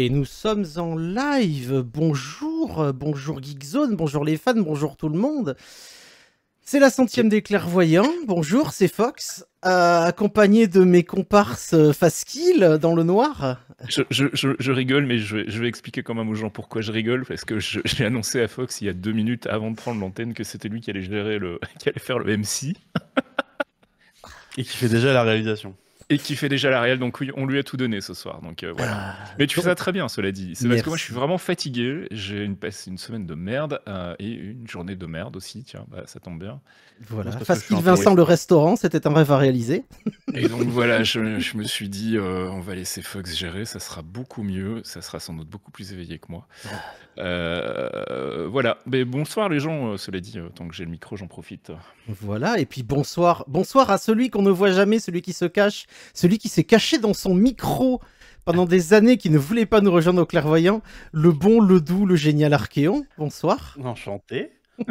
Et nous sommes en live. Bonjour, euh, bonjour Geekzone, bonjour les fans, bonjour tout le monde. C'est la centième des clairvoyants. Bonjour, c'est Fox, euh, accompagné de mes comparses euh, Faskill dans le noir. Je, rigole, mais je vais, expliquer quand même aux gens pourquoi je rigole, parce que j'ai annoncé à Fox il y a deux minutes avant de prendre l'antenne que c'était lui qui allait gérer le, qui allait faire le MC. Et qui fait déjà la réalisation et qui fait déjà la réelle. Donc on lui a tout donné ce soir. Donc euh, voilà. Ah, Mais tu fais ça très bien, cela dit. C'est parce que moi je suis vraiment fatigué. J'ai une, une semaine de merde euh, et une journée de merde aussi. Tiens, bah, ça tombe bien. Voilà. Parce que Vincent le restaurant, c'était un rêve à réaliser. Et donc voilà, je, me suis dit, euh, on va laisser Fox gérer. Ça sera beaucoup mieux. Ça sera sans doute beaucoup plus éveillé que moi. Ah. voilà. Mais bonsoir les gens. cela dit, tant que j'ai le micro, j'en profite. Voilà. Et puis bonsoir, bonsoir à celui qu'on ne voit jamais, celui qui se cache celui qui s'est caché dans son micro pendant des années qui ne voulait pas nous rejoindre au clairvoyant, le bon, le doux, le génial Archéon. Bonsoir. Enchanté.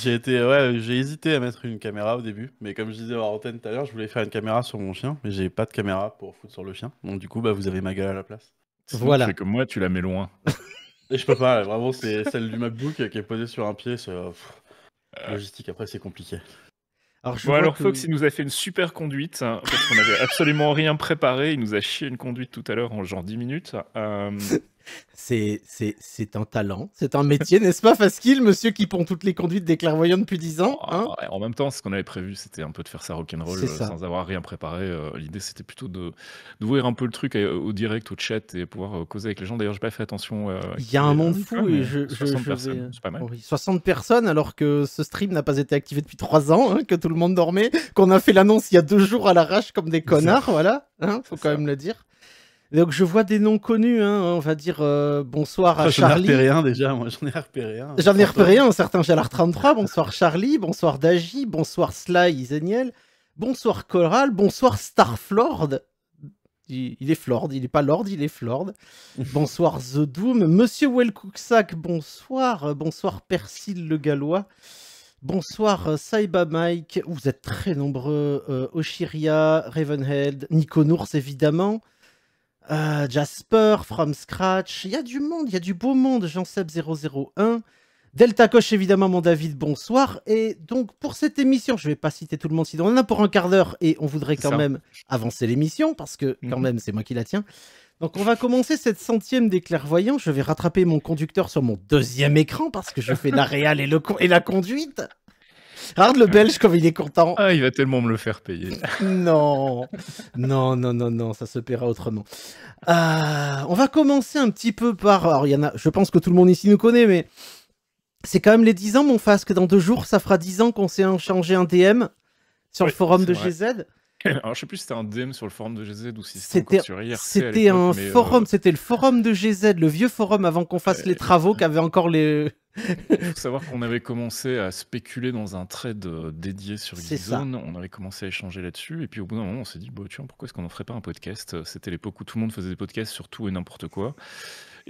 j'ai été, j'ai hésité à mettre une caméra au début, mais comme je disais à antenne tout à l'heure, je voulais faire une caméra sur mon chien, mais j'ai pas de caméra pour foutre sur le chien. Donc du coup, bah, vous avez ma gueule à la place. voilà. C'est comme moi, tu la mets loin. Et je peux pas, vraiment, c'est celle du MacBook qui est posée sur un pied. Euh, euh. Logistique, après, c'est compliqué. Alors, Fox, il nous a fait une super conduite, hein, parce qu'on n'avait absolument rien préparé. Il nous a chié une conduite tout à l'heure en genre 10 minutes. Euh, C'est, un talent, c'est un métier, n'est-ce pas, Fasquille, monsieur qui prend toutes les conduites des clairvoyants depuis 10 ans oh, hein En même temps, ce qu'on avait prévu, c'était un peu de faire ça rock'n'roll euh, sans avoir rien préparé. Euh, l'idée, c'était plutôt de, d'ouvrir un peu le truc euh, au direct, au chat et pouvoir causer avec les gens. D'ailleurs, je n'ai pas fait attention. Il y a un monde fou je, 60 personnes, pas mal. 60 personnes, alors que ce stream n'a pas été activé depuis 3 ans, hein, que tout le monde dormait, qu'on a fait l'annonce il y a deux jours à l'arrache comme des connards, voilà, hein, faut quand même le dire. Donc je vois des noms connus, hein. on va dire euh, bonsoir à Charlie. J'en ai repéré un déjà, moi j'en ai repéré un. J'en ai repéré un, certains la 33 bonsoir Charlie, bonsoir Daji, bonsoir Sly Iseniel, bonsoir Coral, bonsoir Starflord. Il, est Flord, il n'est pas Lord, il est Flord. bonsoir The Doom, Monsieur Welcooksack, bonsoir, bonsoir Persil le Gallois. Bonsoir euh, Saiba Mike, vous êtes très nombreux, euh, Oshiria, Ravenhead, Nours évidemment, euh, Jasper, From Scratch. Il y a du monde, il y a du beau monde. Jean-Seb001. Delta Coche, évidemment, mon David, bonsoir. Et donc, pour cette émission, je ne vais pas citer tout le monde, sinon on en a pour un quart d'heure et on voudrait quand même avancer l'émission parce que, quand mhm. même, c'est moi qui la tiens. Donc, on va commencer cette centième des clairvoyants. Je vais rattraper mon conducteur sur mon deuxième écran parce que je fais la réal et la conduite. Regarde le Belge comme il est content. Ah, il va tellement me le faire payer. non, non, non, non, non, ça se paiera autrement. Euh, on va commencer un petit peu par. Alors, il y en a. Je pense que tout le monde ici nous connaît, mais c'est quand même les 10 ans, mon face, que dans deux jours, ça fera 10 ans qu'on s'est changé un DM sur le forum de GZ. Alors, je sais plus si c'était un DM sur le forum de GZ ou si c'était sur C'était un euh, forum, c'était le forum de GZ, le vieux forum avant qu'on fasse euh, les travaux qui encore les, il faut savoir qu'on avait commencé à spéculer dans un trade euh, dédié sur Gizone. On avait commencé à échanger là-dessus. Et puis au bout d'un moment, on s'est dit, bah, pourquoi est-ce qu'on n'en ferait pas un podcast C'était l'époque où tout le monde faisait des podcasts sur tout et n'importe quoi.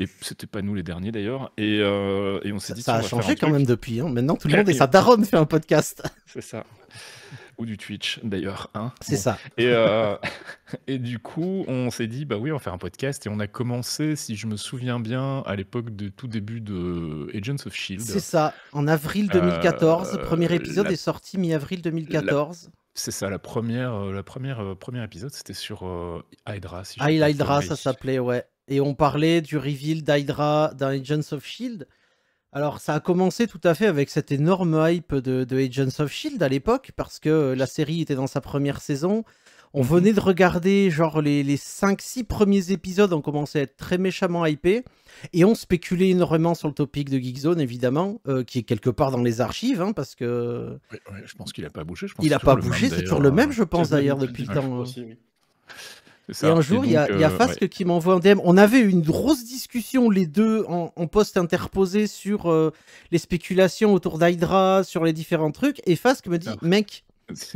Et c'était pas nous les derniers d'ailleurs. Et, euh, on s'est dit. Ça a changé quand même depuis. Hein. Maintenant, tout le monde et sa daronne fait un podcast. C'est ça. Ou du Twitch d'ailleurs. Hein. c'est ça. Et, euh, et du coup, on s'est dit, bah oui, on va faire un podcast. Et on a commencé, si je me souviens bien, à l'époque de tout début de Agents of Shield. C'est ça, en avril 2014. Euh, premier épisode est sorti mi-avril 2014. C'est ça, la première, la première, premier épisode, c'était sur Hydra. Si ah, Hydra, ça s'appelait, ouais et on parlait du reveal d'Hydra dans Agents of Shield. Alors ça a commencé tout à fait avec cette énorme hype de, Agents of Shield à l'époque parce que la série était dans sa première saison. On mhm. venait de regarder genre les, les 5-6 premiers épisodes, on commençait à être très méchamment hypé et on spéculait énormément sur le topic de Geekzone évidemment, euh, qui est quelque part dans les archives hein, parce que... je pense qu'il n'a pas bougé, je pense. Il n'a pas bougé, c'est toujours le même je pense d'ailleurs depuis le temps. Euh. Aussi, oui. Et un jour, il y, a, euh, Fasque qui m'envoie un DM. On avait une grosse discussion, les deux, en, poste interposé sur euh, les spéculations autour d'Hydra, sur les différents trucs. Et Fasque me dit, ah. mec,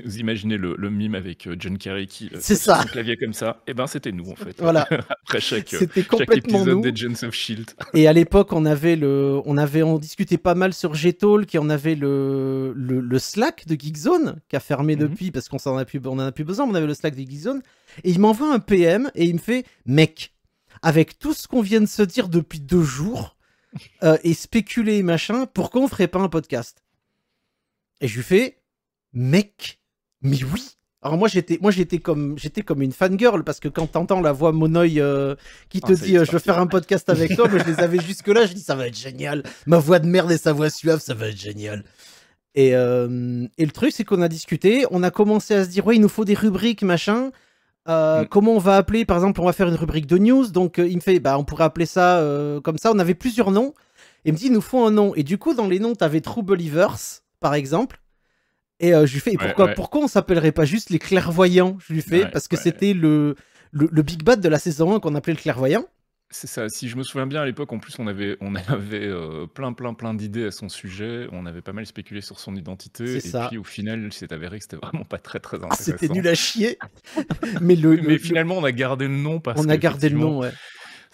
vous imaginez le, le, mime avec euh, John Kerry qui euh, c'est ça. clavier comme ça Et eh ben c'était nous en fait. Voilà. Après chaque, euh, c'était complètement chaque épisode des of Shield. et à l'époque, on avait le, on avait, on discutait pas mal sur g qui en avait le, le, Slack de Geekzone qui a fermé mhm. depuis parce qu'on s'en a plus, on en a plus besoin. On avait le Slack de Geekzone et il m'envoie un PM et il me fait, mec, avec tout ce qu'on vient de se dire depuis deux jours et spéculer machin, pourquoi on ferait pas un podcast Et je lui fais mec, mais oui. Alors moi j'étais moi j'étais comme j'étais comme une fangirl parce que quand t'entends la voix monoï euh, qui ah, te dit euh, je veux faire un podcast avec toi, mais je les avais jusque là, je dis ça va être génial, ma voix de merde et sa voix suave, ça va être génial. Et, euh, et le truc c'est qu'on a discuté, on a commencé à se dire ouais il nous faut des rubriques machin. Mm. Comment on va appeler Par exemple, on va faire une rubrique de news. Donc, il me fait, bah, on pourrait appeler ça comme ça. On avait plusieurs noms. il me dit, il nous faut un nom. Et du coup, dans les noms, t'avais True Believers, par exemple. Et euh, je lui fais, pourquoi, on pourquoi on s'appellerait pas juste les clairvoyants Je lui fais, parce que c'était le, le, Big Bad de la saison 1 qu'on appelait le clairvoyant. C'est ça, si je me souviens bien à l'époque, en plus on avait, on avait euh, plein plein plein d'idées à son sujet, on avait pas mal spéculé sur son identité, et ça. puis au final s'est avéré que c'était vraiment pas très très ah, intéressant. c'était nul à chier Mais, le, mais finalement on a gardé le nom parce On a gardé le nom, ouais.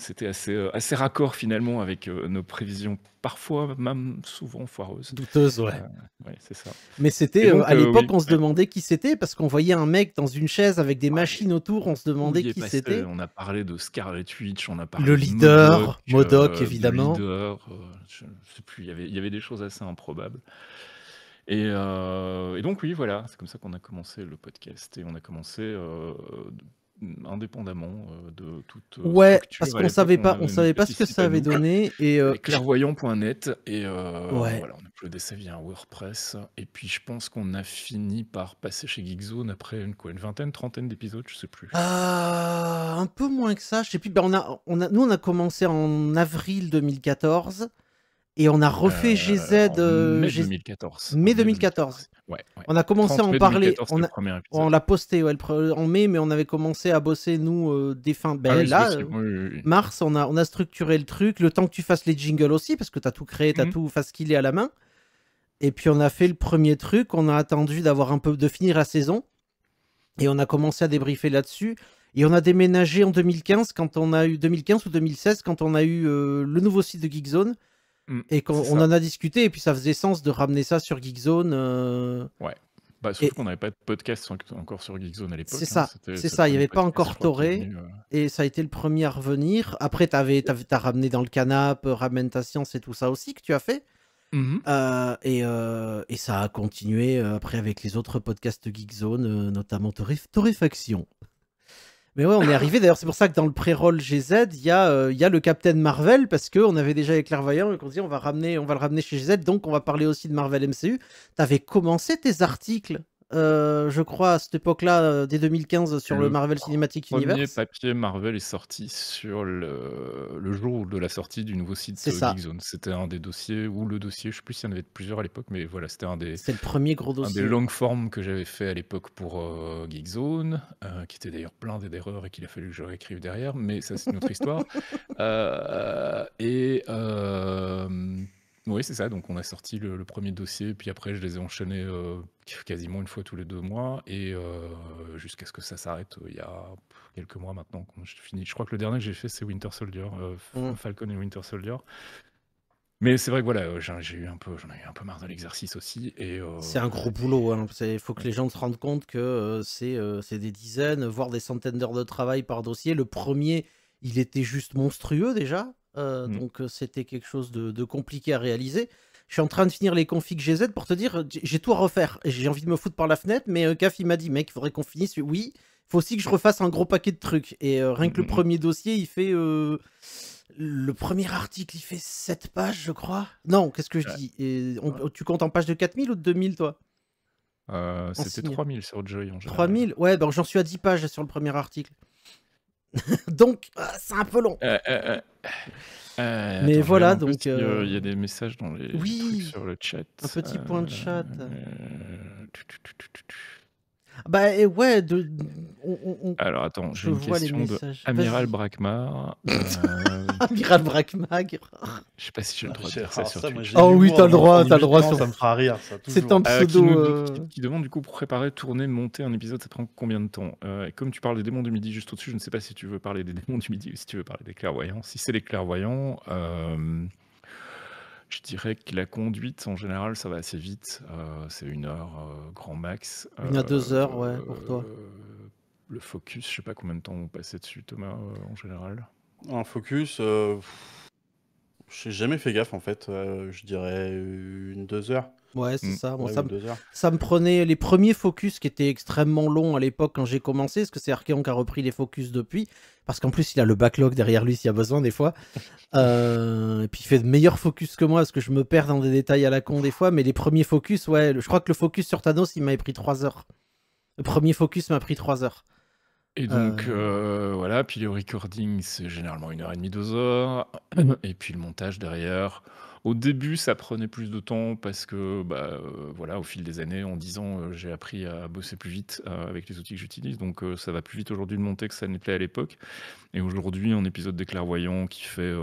C'était assez, euh, assez raccord finalement avec euh, nos prévisions, parfois même souvent foireuses. Douteuses, ouais. Euh, ouais c'est ça. Mais c'était à l'époque, on se demandait qui c'était parce qu'on voyait un mec dans une chaise avec des machines autour, on se demandait qui c'était. On a parlé de Scarlet Witch, on a parlé le leader, Modoc, évidemment. Le leader, je sais plus, y il y avait des choses assez improbables. Et, et, donc oui, voilà, c'est comme ça qu'on a commencé le podcast et on a commencé euh, indépendamment euh, de toute. Euh, ouais, parce qu'on savait pas, on, savait pas ce que ça avait donné et, euh, clairvoyant.net et voilà, on uploadait ça via WordPress et puis je pense qu'on a fini par passer chez Geekzone après une quoi, une vingtaine, trentaine d'épisodes, je sais plus. Ah, un peu moins que ça, je sais plus. Ben, on a, nous on a commencé en avril 2014. Et on a refait euh, GZ. Euh, mai 2014. Mai 2014. Ouais, On a commencé à en parler. on, l'a posté en mai, mais on avait commencé à bosser, nous, euh, des dès fin. Ah ben là, mars, on a, on a structuré le truc. Le temps que tu fasses les jingles aussi, parce que tu as tout créé, tu as mm -hmm. tout est à la main. Et puis, on a fait le premier truc. On a attendu d'avoir un peu de finir la saison. Et on a commencé à débriefer là-dessus. Et on a déménagé en 2015, quand on a eu 2015 ou 2016, quand on a eu le nouveau site de Geekzone. Mm. et on en a discuté, et puis ça faisait sens de ramener ça sur Geekzone. Euh... Ouais. Bah, sauf qu'on n'avait pas de podcast encore sur Geekzone à l'époque. C'est hein. ça, c'est ça, il n'y avait pas encore Toré, euh. et ça a été le premier à revenir. Après, tu as ramené dans le canap, euh, ramène ta science et tout ça aussi que tu as fait. Mm-hmm. Euh, et, ça a continué après avec les autres podcasts Geekzone, notamment Toréfaction. Mais ouais, on est arrivé. D'ailleurs, c'est pour ça que dans le pré-roll GZ, euh, il y, a le Captain Marvel, parce qu'on avait déjà les clairvoyants et qu'on dit on va, ramener, on va le ramener chez GZ, donc on va parler aussi de Marvel MCU. T'avais commencé tes articles euh, je crois, à cette époque-là, euh, dès 2015, sur le, Marvel Cinematic Universe. Le premier papier Marvel est sorti sur le, jour de la sortie du nouveau site Geek Zone. C'était un des dossiers, ou le dossier, je sais plus s'il y en avait plusieurs à l'époque, mais voilà, c'était un des. C'est le premier gros dossier. Un des longues formes que j'avais fait à l'époque pour Geekzone, euh, Geek Zone, qui était d'ailleurs plein d'erreurs et qu'il a fallu que je réécrive derrière, mais ça, c'est une autre histoire. et. Oui, c'est ça. Donc, on a sorti le, premier dossier, puis après, je les ai enchaînés euh, quasiment une fois tous les deux mois, et euh, jusqu'à ce que ça s'arrête euh, il y a quelques mois maintenant. Quand je, finis. je crois que le dernier que j'ai fait, c'est Winter Soldier, mm. Falcon et Winter Soldier. Mais c'est vrai que voilà, j'ai eu un peu, j'en ai eu un peu marre de l'exercice aussi. Et c'est un gros boulot. Hein. Il faut que les gens se rendent compte que c'est des dizaines, voire des centaines d'heures de travail par dossier. Le premier, il était juste monstrueux déjà. Euh, mmh. Donc euh, c'était quelque chose de, compliqué à réaliser. Je suis en train de finir les configs GZ pour te dire, j'ai tout à refaire. J'ai envie de me foutre par la fenêtre, mais euh, Caf' il m'a dit, mec, il faudrait qu'on finisse. Oui, il faut aussi que je refasse un gros paquet de trucs. Et rien que le mmh, mmh. premier dossier, il fait... le premier article, il fait 7 pages, je crois. Non, qu'est-ce que je dis Tu comptes en pages de 4000 ou de 2000, toi C'était 3000 sur Joy en général. 3000 Ouais, ben, j'en suis à 10 pages sur le premier article. donc, euh, c'est un peu long. Euh, euh, mais voilà, donc. Il y, a des messages dans les trucs sur le chat. Un petit point de chat. Bah ouais, on, Alors attends, j'ai une question de Amiral Brakmar. Euh, Amiral Brakmar. Je sais pas si j'ai le droit de dire ça sur ça, Oh oui, hein, t'as le droit, t'as le droit. Sur... Ça me fera rire. C'est un euh, pseudo. Euh. qui, demande du coup pour préparer, tourner, monter un épisode, ça prend combien de temps Et comme tu parles des démons du midi juste au-dessus, je ne sais pas si tu veux parler des démons du midi ou si tu veux parler des clairvoyants. Si c'est les clairvoyants. Je dirais que la conduite, en général, ça va assez vite. Euh, c'est une heure, euh, grand max. Une à deux euh, heures, ouais, pour toi. Le focus, je sais pas combien de temps on passait dessus, Thomas, en général. Un focus, j'ai jamais fait gaffe, en fait. je dirais une, deux heures. Ouais, c'est mm. ça. ça, me, prenait les premiers focus qui étaient extrêmement longs à l'époque quand j'ai commencé, parce que c'est Archeon qui a repris les focus depuis, parce qu'en plus il a le backlog derrière lui s'il y a besoin des fois. Euh, et puis il fait de meilleurs focus que moi, parce que je me perds dans des détails à la con des fois, mais les premiers focus, ouais, je crois que le focus sur Thanos, il m'avait pris 3 heures. Le premier focus m'a pris 3 heures. Et donc euh. Euh, voilà, puis le recording c'est généralement 1 h et demie, h et puis le montage derrière. Au début, ça prenait plus de temps parce que, bah, euh, voilà, au fil des années, en 10 ans, euh, j'ai appris à bosser plus vite euh, avec les outils que j'utilise. Donc, ça va plus vite aujourd'hui de monter que ça n'était à l'époque. Et aujourd'hui, un épisode des clairvoyants qui fait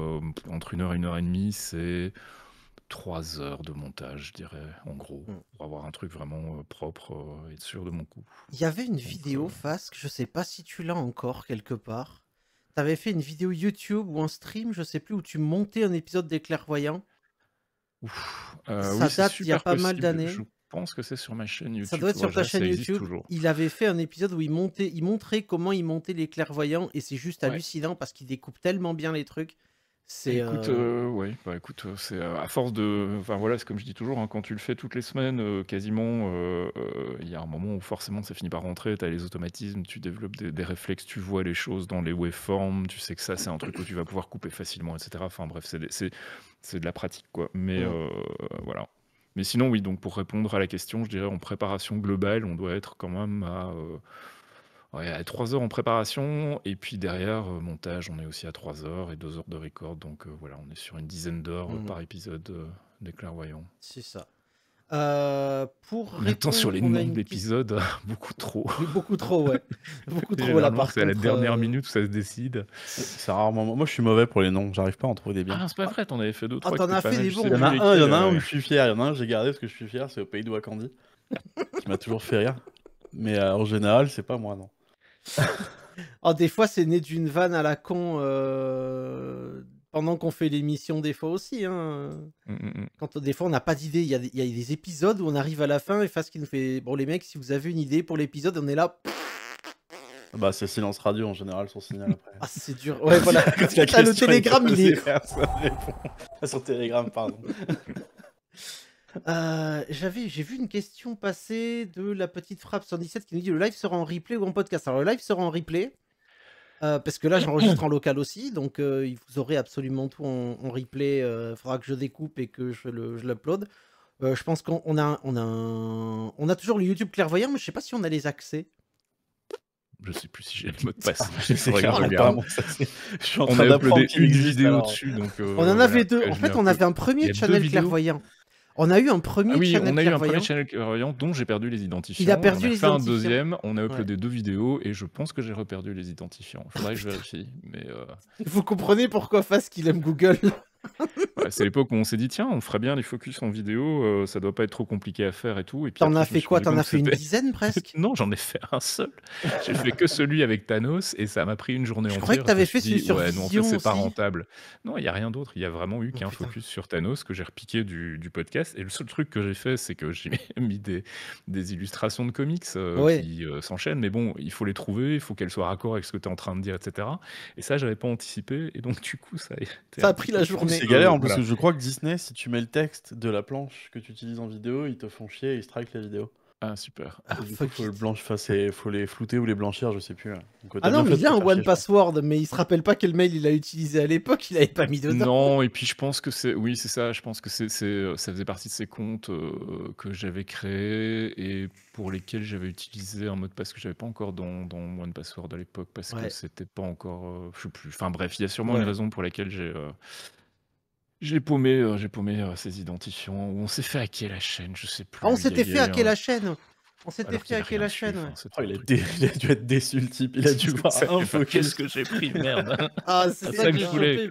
entre une heure et une heure et demie, c'est trois heures de montage, je dirais, en gros, hmm. pour avoir un truc vraiment propre et sûr de mon coup. Il y avait une vidéo, face Fasque, je sais pas si tu l'as encore quelque part. Tu avais fait une vidéo YouTube ou un stream, je sais plus, où tu montais un épisode des clairvoyants. Euh, ça date il y a pas mal d'années. Je pense que c'est sur ma chaîne YouTube. Ça doit être sur ta chaîne YouTube. Il avait fait un épisode où il, montait, il montrait comment il montait les clairvoyants et c'est juste hallucinant parce qu'il découpe tellement bien les trucs. C'est bah, écoute, euh, euh, bah, écoute, euh, c'est à force de, enfin voilà, c'est comme je dis toujours, hein, quand tu le fais toutes les semaines, quasiment, il y a un moment où forcément ça finit par rentrer. tu as les automatismes, tu développes des, réflexes, tu vois les choses dans les waveforms, tu sais que ça c'est un truc où tu vas pouvoir couper facilement, etc. Enfin bref, c'est de la pratique quoi. Mais voilà. Mais sinon oui, donc pour répondre à la question, je dirais en préparation globale, on doit être quand même à Ouais, à 3 heures en préparation, et puis derrière, euh, montage, on est aussi à 3 heures et 2 heures de record. Donc euh, voilà, on est sur une dizaine d'heures euh, mmh. par épisode des clairvoyants. C'est ça. Pour pour temps sur les noms d'épisodes, beaucoup trop. beaucoup trop, ouais. Beaucoup trop là, partie. c'est à la dernière minute où ça se décide. C'est rarement. Moi, je suis mauvais pour les noms. J'arrive pas à en trouver des biens. Ah, c'est pas vrai, t'en avais fait d'autres. Ah, t'en as fait des Il y en a un, il y en a un où je suis fier. Il y en a un j'ai gardé parce que je suis fier. C'est au pays de Wakandi, qui m'a toujours fait rire. Mais en général, c'est pas moi, non. Oh, des fois, c'est né d'une vanne à la con euh, pendant qu'on fait l'émission, des fois aussi. Hein. Mm, mm, mm. Quand des fois, on n'a pas d'idée. Il y, a des épisodes où on arrive à la fin et face qui nous fait Bon, les mecs, si vous avez une idée pour l'épisode, on est là. Ah bah, c'est silence radio en général, son signal après. Ah, c'est dur. Ouais, voilà. le télégramme, il est. Sur télégramme pardon. Euh, j'avais, j'ai vu une question passer de la petite frappe 117 qui nous dit le live sera en replay ou en podcast. Alors le live sera en replay euh, parce que là j'enregistre en local aussi, donc euh, il vous aurez absolument tout en, replay. Il faudra que je découpe et que je, le, je je pense qu'on a, on a, on a toujours le YouTube clairvoyant, mais je sais pas si on a les accès. Je sais plus si j'ai le mot de passe. je, je suis en on train d'uploader une vidéo dessus. on en avait deux. En fait, on avait un premier channel clairvoyant. On a eu un premier ah oui, channel on a eu un premier channel clairvoyant dont j'ai perdu les identifiants. Il a perdu on a fait un deuxième, on a uploadé deux vidéos et je pense que j'ai reperdu les identifiants. Faudrait que je vérifie, mais euh, vous comprenez pourquoi Fast qu'il aime Google c'est l'époque où on s'est dit tiens, on ferait bien les focus en vidéo, euh, ça doit pas être trop compliqué à faire et tout. Et puis T'en as fait quoi T'en as fait une dizaine presque non, j'en ai fait un seul. J'ai fait que celui avec Thanos et ça m'a pris une journée Je croyais que t'avais fait celui sur ouais, non, en fait, c'est pas rentable. Non, il y a rien d'autre. Il y a vraiment eu oh, qu'un focus sur Thanos que j'ai repiqué du, du podcast. Et le seul truc que j'ai fait, c'est que j'ai mis des, illustrations de comics euh, qui euh, s'enchaînent. Mais bon, il faut les trouver, il faut qu'elles soient raccord avec ce que tu es en train de dire, etc. Et ça, j'avais pas anticipé. Et donc, du coup, ça a Ça a pris la journée c'est galère en plus, que je crois que Disney, si tu mets le texte de la planche que tu utilises en vidéo, ils te font chier et ils strike la vidéo. Ah, super. Il faut, faut les flouter ou les blanchir, je sais plus. Hein. ah non, mais il y a un One Password, mais il se rappelle pas quel mail il a utilisé à l'époque, il avait pas mis dedans. Non, et puis je pense que c'est. Oui, c'est ça, je pense que c'est, euh, ça faisait partie de ces comptes euh, que j'avais créés et pour lesquels j'avais utilisé un mot de passe que j'avais pas encore dans, dans One Password à l'époque parce que c'était pas encore. Euh, je sais plus. Enfin bref, il y a sûrement une raison pour laquelle j'ai. Euh, j'ai paumé, j'ai euh, paumé ses identifiants. On s'est fait hacker la chaîne, je sais plus. on s'était fait hacker la chaîne. On s'était fait hacker la chaîne. il, a dû être déçu le type, il a dû voir un Qu'est-ce que j'ai pris, merde. Hein? Ah, c'est ça, que, je voulais.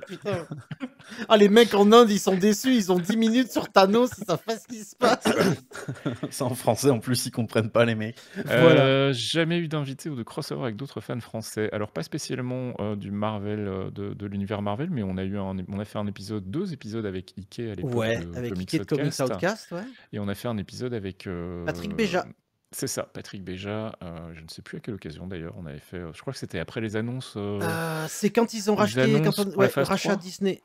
Ah, les mecs en Inde, ils sont déçus, ils ont 10 minutes sur Thanos, ça savent pas ce qui se passe. c'est en français, en plus, ils comprennent pas les mecs. Voilà. Euh, jamais eu d'invité ou de crossover avec d'autres fans français. Alors, pas spécialement euh, du Marvel, euh, de, l'univers Marvel, mais on a, eu un, on a fait un épisode, deux épisodes avec Ike à l'époque. Ouais, avec Ike de Comics Outcast. ouais. Et on a fait un épisode avec. Patrick Béja. C'est ça, Patrick Béja. Euh, je ne sais plus à quelle occasion d'ailleurs. On avait fait. Euh, je crois que c'était après les annonces. Euh, c'est quand ils ont racheté, le rachat Disney.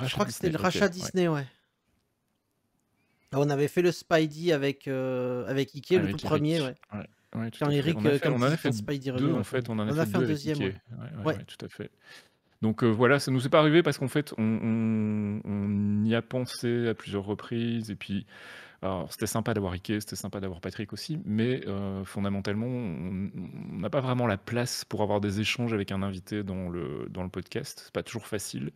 Je crois que c'était le rachat Disney, ouais. on avait fait le Spidey avec, avec Ikea, le tout premier, ouais. Quand Eric, On, fait. en a fait Spidey deux, en fait. On en a fait un deux deuxième, ouais. tout à fait. Donc voilà, ça nous est pas arrivé parce qu'en fait, on, on y a pensé à plusieurs reprises. Et puis, alors, c'était sympa d'avoir Ike, c'était sympa d'avoir Patrick aussi, mais euh, fondamentalement, on n'a pas vraiment la place pour avoir des échanges avec un invité dans le, dans le podcast. C'est pas toujours facile.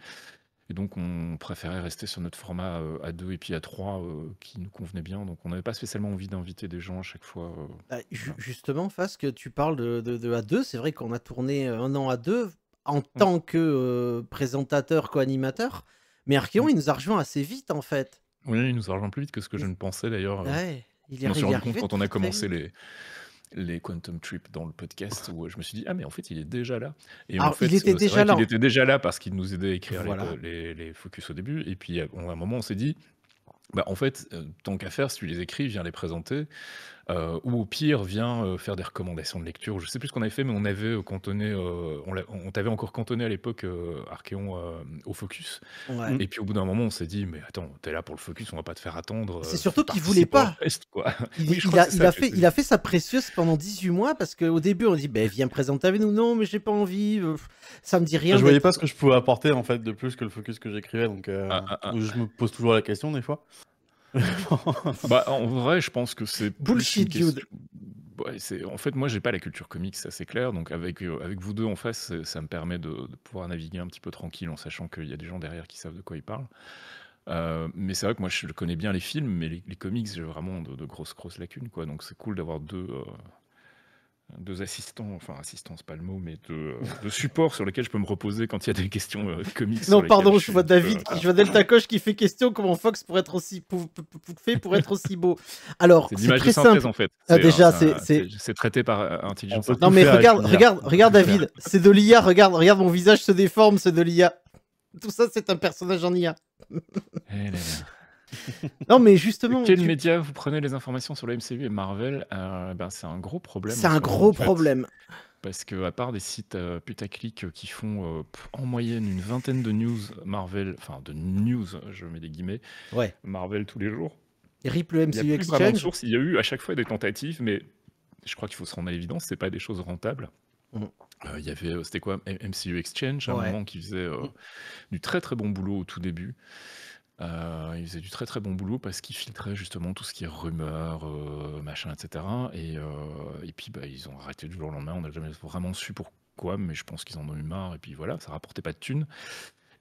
Et donc, on préférait rester sur notre format euh, à deux et puis à trois euh, qui nous convenait bien. Donc, on n'avait pas spécialement envie d'inviter des gens à chaque fois. Bah, justement, face que tu parles de, de, A2, c'est vrai qu'on a tourné un an à deux en mmh. tant que présentateur, co-animateur, mais Archeon, mmh. il nous a assez vite en fait. Oui, il nous rejoint plus vite que ce que je ne pensais d'ailleurs. Euh, ouais, il je rendu compte quand on a commencé les, les Quantum trips dans le podcast où je me suis dit ah mais en fait il est déjà là et il était euh, déjà là il était déjà là parce qu'il nous aidait à écrire les, focus au début et puis à un moment on s'est dit bah en fait euh, tant qu'à faire si tu les écris viens les présenter euh, ou au pire, viens euh, faire des recommandations de lecture. Je sais plus ce qu'on avait fait, mais on avait euh, cantonné, on, t'avait encore cantonné à l'époque Archéon au focus. Et puis au bout d'un moment, on s'est dit, mais attends, t'es là pour le focus, on va pas te faire attendre. C'est surtout qu'il voulait pas. Il, a, fait, sa précieuse pendant 18 mois parce qu'au début, on dit, ben, viens présenter avec nous. Non, mais j'ai pas envie, ça me dit rien. Je voyais pas ce que je pouvais apporter en fait de plus que le focus que j'écrivais, donc ah, ah, ah. je me pose toujours la question des fois. Bah, en vrai, je pense que c'est. Bullshit, dude. en fait, moi, j'ai pas la culture comics, ça c'est clair. Donc, avec, euh, avec vous deux en face, ça me permet de, pouvoir naviguer un petit peu tranquille en sachant qu'il y a des gens derrière qui savent de quoi ils parlent. Euh, mais c'est vrai que moi, je connais bien les films, mais les, comics, j'ai vraiment de, grosses, grosses lacunes. Quoi. Donc, c'est cool d'avoir deux, euh, deux assistants, enfin assistants, c'est pas le mot, mais de, euh, de supports sur lesquels je peux me reposer quand il y a des questions euh, comiques. Non, pardon, je, vois David, qui, euh, je vois Delta Coche qui fait question comment Fox pour être aussi pour, fait pour être aussi beau. Alors, c'est très simple en fait. Ah, déjà, c'est traité par intelligence intelligence. Non mais regarde, regarde, regarde David, c'est de l'IA. Regarde, regarde mon visage se déforme, c'est de l'IA. Tout ça, c'est un personnage en IA. Eh non, mais justement. Quel média vous prenez les informations sur le MCU et Marvel euh, ben, C'est un gros problème. C'est un gros problème. Parce que, à part des sites euh, putaclic euh, qui font en moyenne une vingtaine de news Marvel, enfin de news, je mets des guillemets, ouais. Marvel tous les jours. Et rip le MCU il a Exchange. il y a eu à chaque fois des tentatives, mais je crois qu'il faut se rendre à l'évidence, c'est pas des choses rentables. Mm. il y avait, c'était quoi, MCU Exchange, à un moment qui faisait du très très bon boulot au tout début. Euh, ils faisaient du très très bon boulot parce qu'ils filtraient justement tout ce qui est rumeurs, euh, machin, etc. Et, euh, et puis bah, ils ont arrêté du jour au lendemain. On n'a jamais vraiment su pourquoi, mais je pense qu'ils en ont eu marre. Et puis voilà, ça rapportait pas de thunes.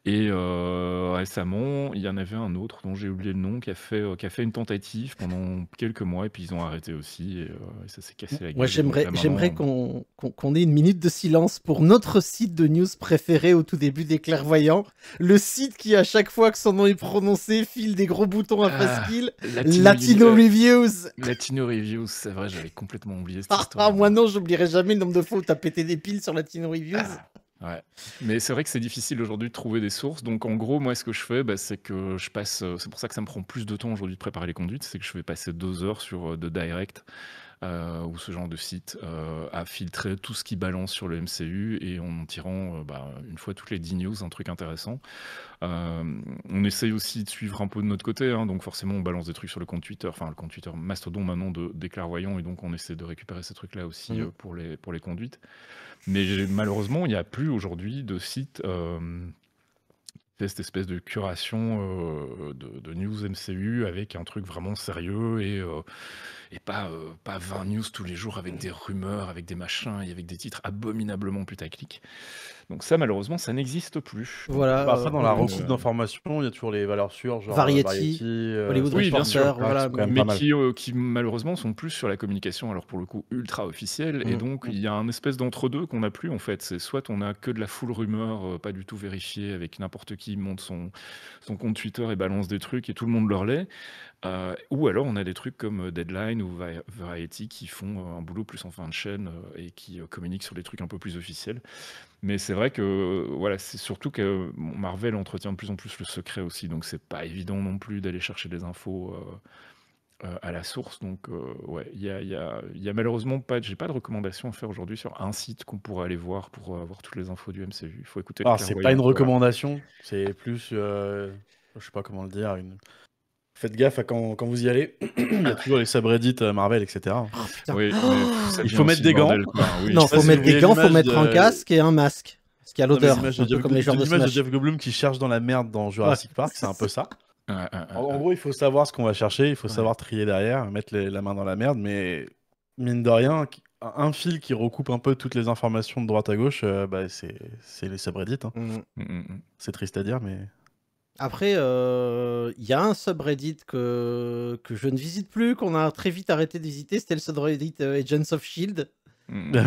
Et euh, récemment, il y en avait un autre dont j'ai oublié le nom qui a fait, euh, qui fait une tentative pendant quelques mois et puis ils ont arrêté aussi et euh, ça s'est cassé la j'aimerais qu'on ait une minute de silence pour notre site de news préféré au tout début des clairvoyants. Le site qui, à chaque fois que son nom est prononcé, file des gros boutons à Ah! Latino Reviews. Latino Reviews, c'est vrai, j'avais complètement oublié cette ah, ah, moi non, j'oublierai jamais le nombre de fois où t'as pété des piles sur Latino Reviews. Ah. Ouais. Mais c'est vrai que c'est difficile aujourd'hui de trouver des sources. Donc en gros, moi, ce que je fais, bah, c'est que je passe. Euh, c'est pour ça que ça me prend plus de temps aujourd'hui de préparer les conduites, c'est que je vais passer deux heures sur euh, de direct euh, ou ce genre de site a euh, à filtrer tout ce qui balance sur le MCU et en tirant euh, bah, une fois toutes les 10 news un truc intéressant. Euh, on essaye aussi de suivre un peu de notre côté, hein. donc forcément on balance des trucs sur le compte Twitter, enfin le compte Twitter Mastodon maintenant de, des et donc on essaie de récupérer ces trucs-là aussi mm. pour, les, pour les conduites. Mais malheureusement il n'y a plus aujourd'hui de site cette espèce de curation euh, de, news MCU avec un truc vraiment sérieux et, euh, pas, euh, pas 20 news tous les jours avec des rumeurs, avec des machins et avec des titres abominablement putaclic. Donc ça, malheureusement, ça n'existe plus. Voilà. Bah, après, dans la euh, recoupe euh, d'informations, il y a toujours les valeurs sûres, genre euh, Variety, oui, bien sûr. Voilà, mais qui, malheureusement sont plus sur la communication, alors pour le coup ultra officielle, et mm. donc il y a un espèce d'entre-deux qu'on n'a plus en fait. C'est soit on a que de la full rumeur, pas du tout vérifiée, avec n'importe qui monte son, son compte Twitter et balance des trucs et tout le monde leur l'est, ou alors on a des trucs comme Deadline ou Variety qui font un boulot plus en fin de chaîne et qui communiquent sur des trucs un peu plus officiels. Mais c'est vrai que, voilà, c'est surtout que Marvel entretient de plus en plus le secret aussi, donc c'est pas évident non plus d'aller chercher des infos euh, euh, à la source. Donc, euh, ouais, il y a, malheureusement pas, j'ai pas de recommandation à faire aujourd'hui sur un site qu'on pourrait aller voir pour avoir toutes les infos du MCU. Il faut écouter. Alors, ah, c'est pas une recommandation, c'est plus, je sais pas comment le dire, une, Faites gaffe à quand, vous y allez. Il y a toujours les subreddits euh, Marvel, etc. Ah, oh. il faut mettre des gants. Non, il faut mettre des gants, faut mettre un casque et un masque. Parce qu'il y a l'odeur. Comme les de Jeff Goldblum qui cherche dans la merde dans Jurassic Park, c'est un peu ça. en, gros, il faut savoir ce qu'on va chercher, il faut savoir trier derrière, mettre la main dans la merde, mais mine de rien, un fil qui recoupe un peu toutes les informations de droite à gauche, euh, bah, c'est les subreddits. Hein. Mm, mm, mm, c'est triste à dire, mais après, euh, il y a un subreddit que, je ne visite plus, qu'on a très vite arrêté de visiter, c'était le subreddit euh, Agents of Shield. Hmm. ouais,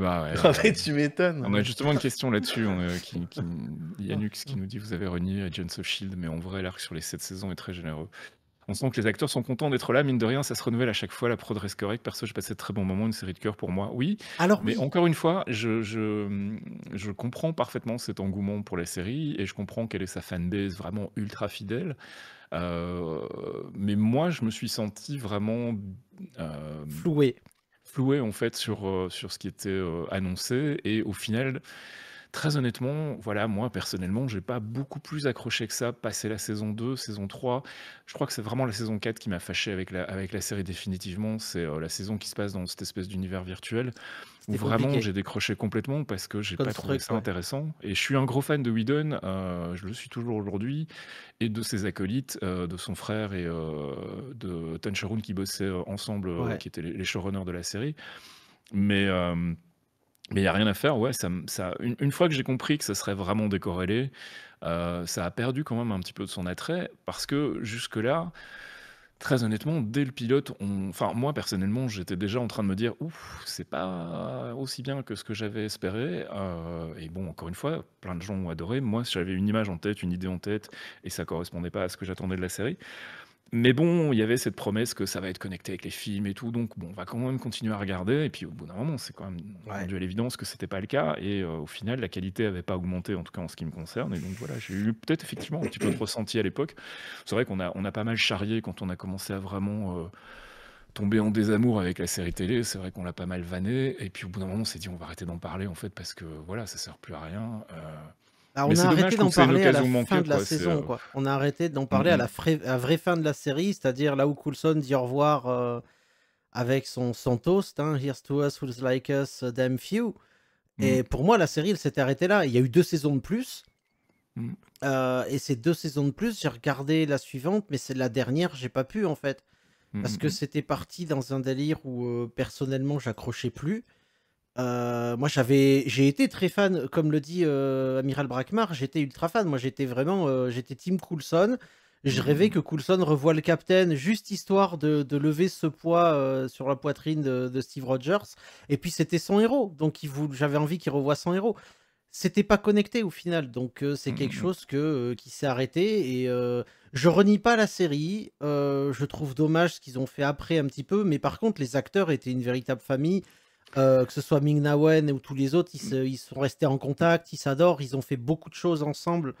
bah ouais. En ah tu m'étonnes. On a justement une question là-dessus. Euh, qui, qui nous dit Vous avez renié Agents of Shield, mais en vrai, l'arc sur les 7 saisons est très généreux. On sent que les acteurs sont contents d'être là, mine de rien, ça se renouvelle à chaque fois. La prod reste correcte. Perso, j'ai passé de très bons moments, une série de cœur pour moi. Oui. Alors, mais encore une fois, je, je, je, comprends parfaitement cet engouement pour la série et je comprends quelle est sa fanbase vraiment ultra fidèle. Euh, mais moi, je me suis senti vraiment euh, floué floué en fait sur, euh, sur ce qui était annoncé et au final Très honnêtement, voilà, moi personnellement, j'ai pas beaucoup plus accroché que ça, passé la saison 2, saison 3. Je crois que c'est vraiment la saison 4 qui m'a fâché avec la, avec la série définitivement. C'est euh, la saison qui se passe dans cette espèce d'univers virtuel où vraiment j'ai décroché complètement parce que j'ai pas trouvé ça intéressant. Et je suis un gros fan de Whedon, euh, je le suis toujours aujourd'hui, et de ses acolytes, euh, de son frère et de Tan Sharun qui bossaient ensemble, qui étaient les, les showrunners de la série. Mais. Mais il n'y a rien à faire, ouais, ça, une, fois que j'ai compris que ça serait vraiment décorrélé, euh, ça a perdu quand même un petit peu de son attrait, parce que jusque-là, très honnêtement, dès le pilote, enfin moi personnellement, j'étais déjà en train de me dire, ouf, c'est pas aussi bien que ce que j'avais espéré. Euh, et bon, encore une fois, plein de gens ont adoré. Moi, j'avais une image en tête, une idée en tête, et ça correspondait pas à ce que j'attendais de la série. Mais bon, il y avait cette promesse que ça va être connecté avec les films et tout, donc bon, on va quand même continuer à regarder. Et puis au bout d'un moment, c'est quand même dû à l'évidence que c'était pas le cas. Et euh, au final, la qualité n'avait pas augmenté, en tout cas en ce qui me concerne. Et donc voilà, j'ai eu peut-être effectivement un petit peu de ressenti à l'époque. C'est vrai qu'on a, on a pas mal charrié quand on a commencé à vraiment euh, tomber en désamour avec la série télé. C'est vrai qu'on l'a pas mal vanné. Et puis au bout d'un moment, on s'est dit, on va arrêter d'en parler en fait, parce que voilà, ça sert plus à rien. Euh, bah, on, a arrêté d'en parler à la fin de la saison. Euh, quoi. On a arrêté d'en parler à la mm-hmm. vraie fin de la série, c'est-à-dire là où Coulson dit au revoir euh, avec son, santos. toast, hein, Here's to us, who's like us, uh, damn few. Et mm-hmm. pour moi, la série, elle s'est arrêtée là. Il y a eu deux saisons de plus. Mm-hmm. Euh, et ces deux saisons de plus, j'ai regardé la suivante, mais c'est la dernière, j'ai pas pu en fait. Parce que c'était parti dans un délire où personnellement, j'accrochais plus. Euh, moi, j'avais, j'ai été très fan, comme le dit euh, Amiral Brackmar, j'étais ultra fan. Moi, j'étais vraiment, euh, j'étais Team Coulson. Je mmh. rêvais que Coulson revoie le Capitaine, juste histoire de, lever ce poids sur la poitrine de, Steve Rogers. Et puis, c'était son héros, donc j'avais envie qu'il revoie son héros. C'était pas connecté au final, donc c'est quelque mmh. chose qui s'est arrêté. Et je renie pas la série. je trouve dommage ce qu'ils ont fait après un petit peu, mais par contre, les acteurs étaient une véritable famille. Euh, que ce soit Ming Na ou tous les autres, mm. ils, sont restés en contact, ils s'adorent, ils ont fait beaucoup de choses ensemble.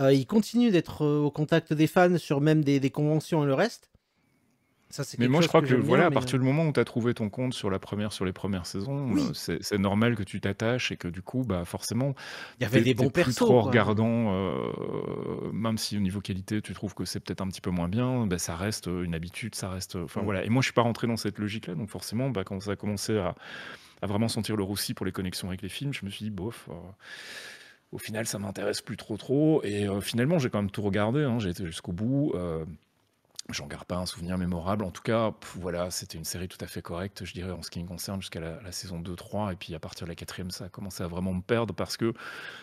Euh, ils continuent d'être euh, au contact des fans sur même des conventions et le reste mais moi, je crois que, voilà, à partir du euh, moment où tu as trouvé ton compte sur, la première, sur les premières saisons, euh, c'est normal que tu t'attaches et que du coup, bah, forcément, il y avait des trop regardant, euh, même si au niveau qualité, tu trouves que c'est peut-être un petit peu moins bien, bah, ça reste une habitude, ça reste. Enfin mm. voilà. Et moi, je suis pas rentré dans cette logique-là, donc forcément, bah, quand ça a commencé à, vraiment sentir le roussi pour les connexions avec les films, je me suis dit, bof. au final, ça m'intéresse plus trop trop. Et finalement, j'ai quand même tout regardé. Hein. J'ai été jusqu'au bout. J'en garde pas un souvenir mémorable. En tout cas, voilà, c'était une série tout à fait correcte, je dirais, en ce qui me concerne, jusqu'à la, saison 2-3. Et puis à partir de la quatrième, ça a commencé à vraiment me perdre parce que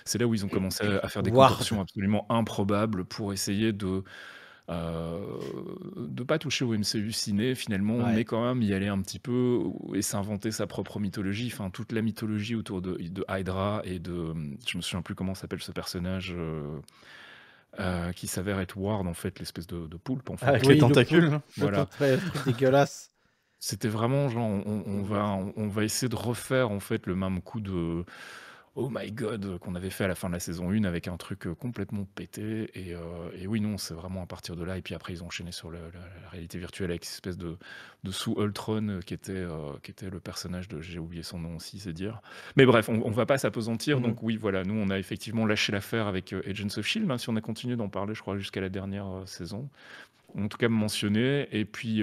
c'est là où ils ont commencé à faire des absolument improbables pour essayer de. Euh, pas toucher au MCU ciné finalement, mais quand même y aller un petit peu et s'inventer sa propre mythologie. Enfin, toute la mythologie autour de, Hydra et de, je me souviens plus comment s'appelle ce personnage. Euh, euh, qui s'avère être Ward, en fait, l'espèce de, de, poulpe. En fait. Avec ah les tentacules. voilà. C'était vraiment genre, on, va, on va essayer de refaire en fait le même coup de Oh my god, euh, qu'on avait fait à la fin de la saison 1 avec un truc euh, complètement pété. Euh, et, oui, non, c'est vraiment à partir de là. Et puis après, ils ont enchaîné sur la, réalité virtuelle avec cette espèce de, de sous Ultron qui était, qui était le personnage de. J'ai oublié son nom aussi, c'est dire. Mais bref, on, on va pas s'apesantir. Mhm. Donc oui, voilà, nous, on a effectivement lâché l'affaire avec Agents of Shield, même hein, si on a continué d'en parler, je crois, jusqu'à la dernière saison. En tout cas, mentionné. Et puis.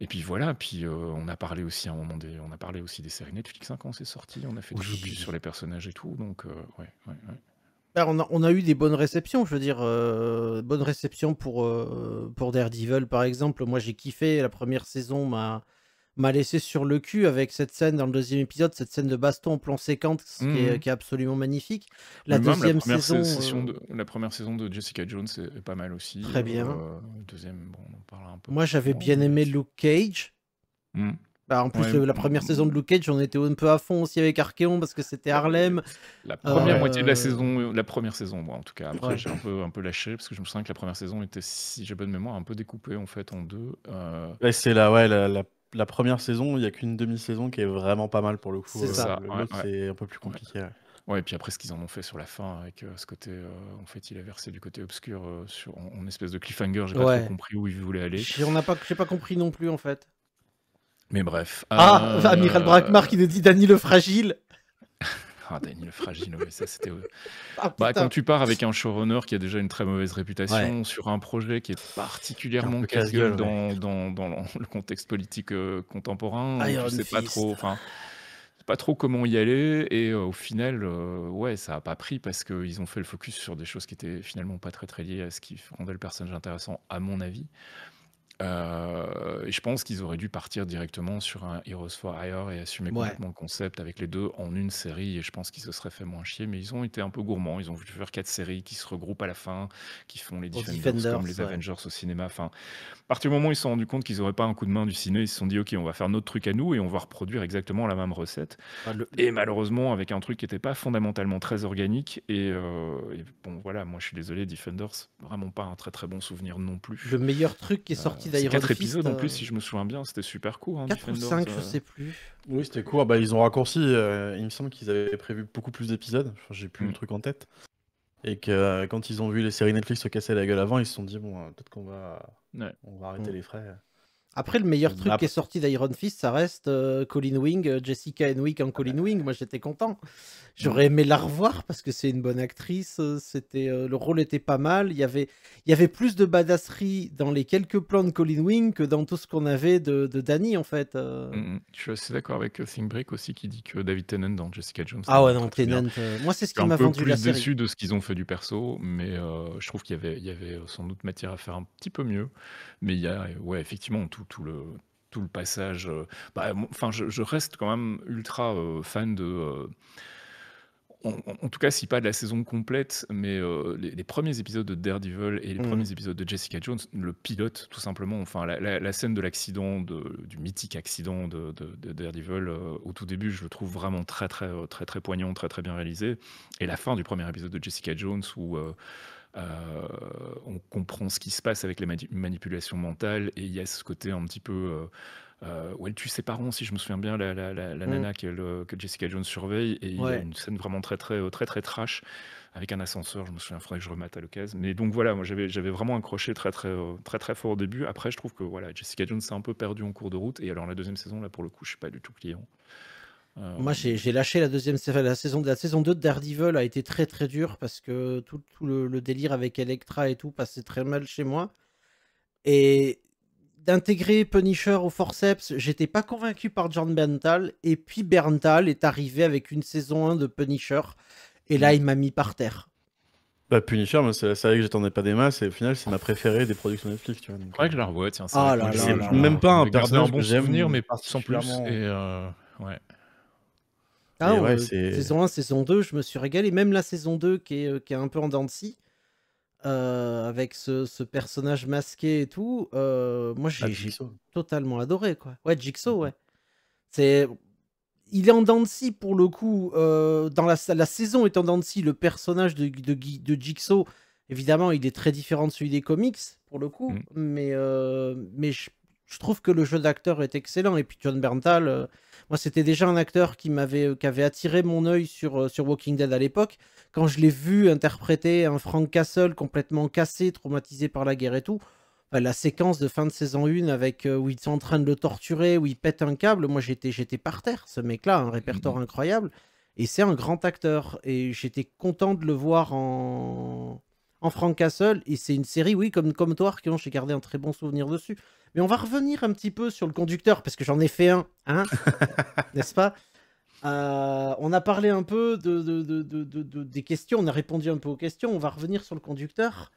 Et puis voilà, puis euh, on a parlé aussi à un moment des, on a parlé aussi des séries Netflix hein, quand c'est sorti, on a fait des sur les personnages et tout, donc euh, ouais, bah, on, a, on, a, eu des bonnes réceptions, je veux dire, euh, bonnes réceptions pour, euh, pour Daredevil par exemple. Moi j'ai kiffé, la première saison m'a m'a laissé sur le cul avec cette scène dans le deuxième épisode, cette scène de baston en plan séquence mmh qui, est, absolument magnifique. La deuxième saison, euh, de, la première saison de Jessica Jones est, pas mal aussi. Très bien. Euh, deuxième, on parle un peu. Moi, j'avais bien aimé Luke Cage. Mmh. Bah, en plus, la première mmh. saison de Luke Cage, on était un peu à fond aussi avec Archeon parce que c'était Harlem. La première euh, moitié de la saison, la première saison, moi en tout cas. Après, j'ai un peu, un peu lâché parce que je me souviens que la première saison était, si j'ai bonne mémoire, un peu découpée en fait en deux. c'est là, ouais, la, la première saison, il n'y a qu'une demi-saison qui est vraiment pas mal pour le coup. C'est euh, ça. c'est un peu plus compliqué. Ouais. et puis après, ce qu'ils en ont fait sur la fin, avec euh, ce côté. Euh, en fait, il a versé du côté obscur sur, en, espèce de cliffhanger. J'ai pas compris où il voulait aller. On n'a pas, pas compris non plus, en fait. Mais bref. Ah, Amiral Brackmar qui nous dit Dany le fragile Ah, fragile, ça c'était. Ah, bah, quand tu pars avec un showrunner qui a déjà une très mauvaise réputation sur un projet qui est particulièrement casse-gueule dans, le contexte politique euh, contemporain, je ne sais pas trop, pas trop comment y aller et euh, au final, euh, ouais, ça n'a pas pris parce qu'ils ont fait le focus sur des choses qui étaient finalement pas très très liées à ce qui rendait le personnage intéressant, à mon avis. Euh, et je pense qu'ils auraient dû partir directement sur un Heroes for Hire et assumer complètement le concept avec les deux en une série. Et je pense qu'ils se seraient fait moins chier, mais ils ont été un peu gourmands. Ils ont voulu faire quatre séries qui se regroupent à la fin, qui font les comme les Avengers au cinéma. Enfin, à partir du moment où ils se sont rendus compte qu'ils n'auraient pas un coup de main du ciné, ils se sont dit OK, on va faire notre truc à nous et on va reproduire exactement la même recette. Et malheureusement, avec un truc qui n'était pas fondamentalement très organique. Et, euh, et, bon, voilà, moi je suis désolé, Defenders, vraiment pas un très très bon souvenir non plus. Le meilleur truc qui est sorti 4 épisodes en plus, euh, si je me souviens bien, c'était super court. 4 hein, ou 5, je euh. sais plus. Oui, c'était court. Bah, ils ont raccourci. Euh, il me semble qu'ils avaient prévu beaucoup plus d'épisodes. Enfin, J'ai plus le hmm. truc en tête. Et que quand ils ont vu les séries Netflix se casser la gueule avant, ils se sont dit bon, peut-être qu'on va, va arrêter hmm. les frais. Après, le meilleur truc qui est sorti d'Iron Fist, ça reste euh, Colin Wing, euh, Jessica Henwick en Colin Wing. Moi, j'étais content. J'aurais aimé la revoir parce que c'est une bonne actrice. Euh, c'était le rôle était pas mal. Il y avait il y avait plus de badasserie dans les quelques plans de Colin Wing que dans tout ce qu'on avait de, de, Danny en fait. Mm, mm. je suis assez d'accord avec Thingbrick aussi qui dit que David Tennant dans Jessica Jones. Ah ouais, non, Tennant. moi, c'est ce qui m'a vendu la série. Je suis déçu de ce qu'ils ont fait du perso, mais je trouve qu'il y avait il y avait sans doute matière à faire un petit peu mieux. Mais il y a ouais effectivement tout tout le tout le passage. Euh, bah, enfin, je, reste quand même ultra euh, fan de. Euh, en, tout cas, si pas de la saison complète, mais les, premiers épisodes de Daredevil et les mm. premiers épisodes de Jessica Jones, le pilote, tout simplement. Enfin, la, scène de l'accident, du mythique accident de, de, Daredevil, au tout début, je le trouve vraiment très, très, très, très, poignant, très, très bien réalisé. Et la fin du premier épisode de Jessica Jones, où. Euh, on comprend ce qui se passe avec les manipulations mentales et il y a ce côté un petit peu où euh, elle euh, tue ses parents, si je me souviens bien, la, mm. nana que, Jessica Jones surveille. Et il y a une scène vraiment très, très, très, très, trash avec un ascenseur. Je me souviens, il faudrait que je remate à l'occasion. Mais donc voilà, moi j'avais, vraiment accroché très, très, très, très, très fort au début. Après, je trouve que voilà, Jessica Jones s'est un peu perdu en cours de route. Et alors, la deuxième saison, là, pour le coup, je suis pas du tout client. Euh, moi, j'ai lâché la deuxième la saison, la saison 2 de Daredevil a été très très dure parce que tout, le, délire avec Elektra et tout passait très mal chez moi. Et d'intégrer Punisher au forceps, j'étais pas convaincu par John Berntal. Et puis Berntal est arrivé avec une saison 1 de Punisher. Et là, il m'a mis par terre. Bah, Punisher, c'est la série que j'attendais pas des masses, et au final, c'est ma préférée des productions Netflix. C'est vrai euh. que je la revois, tiens. Ah c'est même pas un personnage bon souvenir, mais particulièrement. Sans et euh, ouais. Ah ouais, saison 1, saison 2, je me suis régalé. Même la saison 2, qui est, euh, qui est un peu en dents euh, avec ce, ce, personnage masqué et tout, euh, moi ah, j'ai totalement adoré. Quoi. Ouais, Jigsaw, mmh ouais. C'est... Il est en dents pour le coup. dans la, saison est en dents Le personnage de, de, de, Jigsaw, évidemment, il est très différent de celui des comics, pour le coup. Mmh. Mais, mais je, trouve que le jeu d'acteur est excellent. Et puis John Berntal moi, c'était déjà un acteur qui m'avait euh, avait attiré mon œil sur, euh, sur Walking Dead à l'époque. Quand je l'ai vu interpréter un Frank Castle complètement cassé, traumatisé par la guerre et tout, bah, la séquence de fin de saison 1 avec euh, où ils sont en train de le torturer, où il pète un câble, moi j'étais j'étais par terre. Ce mec-là, un répertoire mmh. incroyable. Et c'est un grand acteur. Et j'étais content de le voir en en Frank Castle. Et c'est une série, oui, comme, comme toi, qui j'ai gardé un très bon souvenir dessus. Mais on va revenir un petit peu sur le conducteur, parce que j'en ai fait un, hein N'est-ce pas euh, on a parlé un peu de, des questions, on a répondu un peu aux questions, on va revenir sur le conducteur.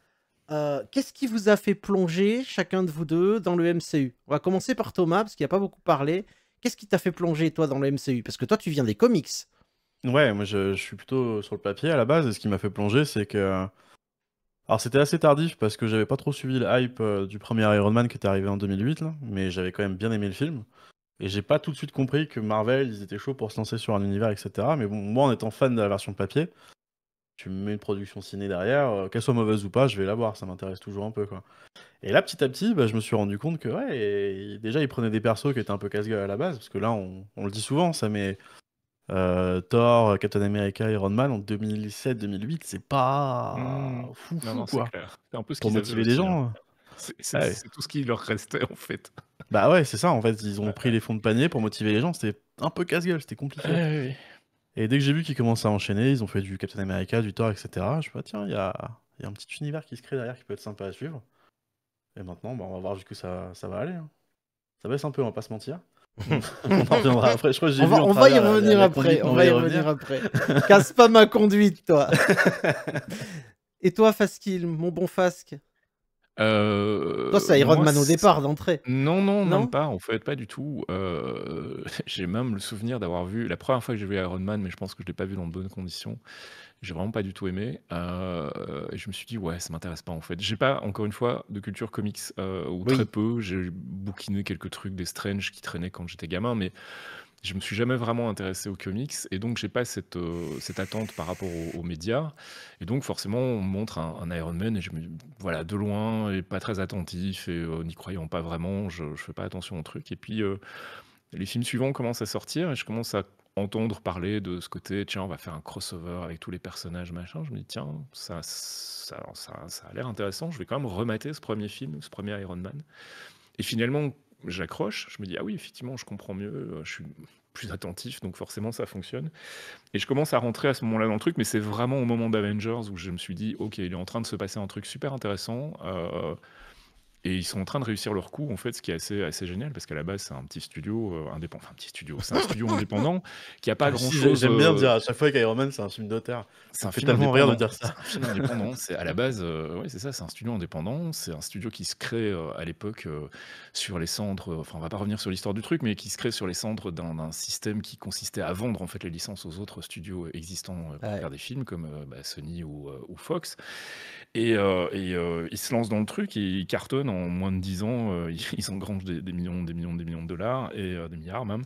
Euh, qu'est-ce qui vous a fait plonger, chacun de vous deux, dans le MCU On va commencer par Thomas, parce qu'il n'y a pas beaucoup parlé. Qu'est-ce qui t'a fait plonger, toi, dans le MCU Parce que toi, tu viens des comics. Ouais, moi, je, suis plutôt sur le papier à la base, et ce qui m'a fait plonger, c'est que alors c'était assez tardif parce que j'avais pas trop suivi le hype euh, du premier Iron Man qui était arrivé en 2008, là, mais j'avais quand même bien aimé le film. Et j'ai pas tout de suite compris que Marvel, ils étaient chauds pour se lancer sur un univers, etc. Mais bon, moi en étant fan de la version papier, tu mets une production ciné derrière, euh, qu'elle soit mauvaise ou pas, je vais la voir, ça m'intéresse toujours un peu. quoi. Et là, petit à petit, bah, je me suis rendu compte que ouais, déjà ils prenaient des persos qui étaient un peu casse-gueule à la base, parce que là, on, on le dit souvent, ça, mais euh, Thor, Captain America, Iron Man en 2007-2008, c'est pas hmm. fou, non, fou non, quoi. Clair. En plus, pour motiver les gens. C'est tout ce qui leur restait en fait. Bah ouais, c'est ça en fait. Ils ont pris les fonds de panier pour motiver les gens. C'était un peu casse-gueule, c'était compliqué. et dès que j'ai vu qu'ils commençaient à enchaîner, ils ont fait du Captain America, du Thor, etc. Je me suis tiens, il y a... un petit univers qui se crée derrière qui peut être sympa à suivre. Et maintenant, bah, on va voir jusqu'où ça, ça va aller. Hein. Ça baisse un peu, on va pas se mentir on va, y revenir après. on, va y revenir, après. Casse pas ma conduite, toi. Et toi, Faskil, mon bon Fasque euh, Toi, c'est Iron Man au départ d'entrée. Non, non, non, même pas. En fait, pas du tout. Euh, j'ai même le souvenir d'avoir vu la première fois que j'ai vu Iron Man, mais je pense que je l'ai pas vu dans de bonnes conditions. J'ai vraiment pas du tout aimé. Euh, et je me suis dit, ouais, ça m'intéresse pas en fait. J'ai pas, encore une fois, de culture comics, euh, ou très peu. J'ai bouquiné quelques trucs des Strange qui traînaient quand j'étais gamin, mais je me suis jamais vraiment intéressé aux comics. Et donc, j'ai pas cette, euh, cette attente par rapport aux, médias. Et donc, forcément, on me montre un, Iron Man et je me voilà, de loin, et pas très attentif, et n'y croyant pas vraiment, je, fais pas attention au truc. Et puis. les films suivants commencent à sortir et je commence à entendre parler de ce côté, tiens, on va faire un crossover avec tous les personnages, machin. Je me dis, tiens, ça, ça, a l'air intéressant, je vais quand même remater ce premier film, ce premier Iron Man. Et finalement, j'accroche, je me dis, ah oui, effectivement, je comprends mieux, euh, je suis plus attentif, donc forcément, ça fonctionne. Et je commence à rentrer à ce moment-là dans le truc, mais c'est vraiment au moment d'Avengers où je me suis dit, ok, il est en train de se passer un truc super intéressant. Euh, et ils sont en train de réussir leur coup, en fait, ce qui est assez, assez génial, parce qu'à la base, c'est un petit studio euh, indépendant. Enfin, un petit studio, c'est un studio indépendant qui n'a pas ah, grand chose. J'aime bien euh, dire à chaque fois qu'Iron Man, c'est un film d'auteur. Ça fait tellement rire de dire ça. C'est un indépendant. C'est à la base, euh, ouais, c'est ça, c'est un studio indépendant. C'est un studio qui se crée à l'époque sur les cendres. Enfin, on va pas revenir sur l'histoire du truc, mais qui se crée sur les cendres d'un système qui consistait à vendre en fait les licences aux autres studios existants pour faire des films comme bah, Sony ou, Fox. Et, et ils se lancent dans le truc, ils cartonnent en moins de 10 ans, euh, ils engrangent des, des, millions, des millions, des millions de dollars, et euh, des milliards même.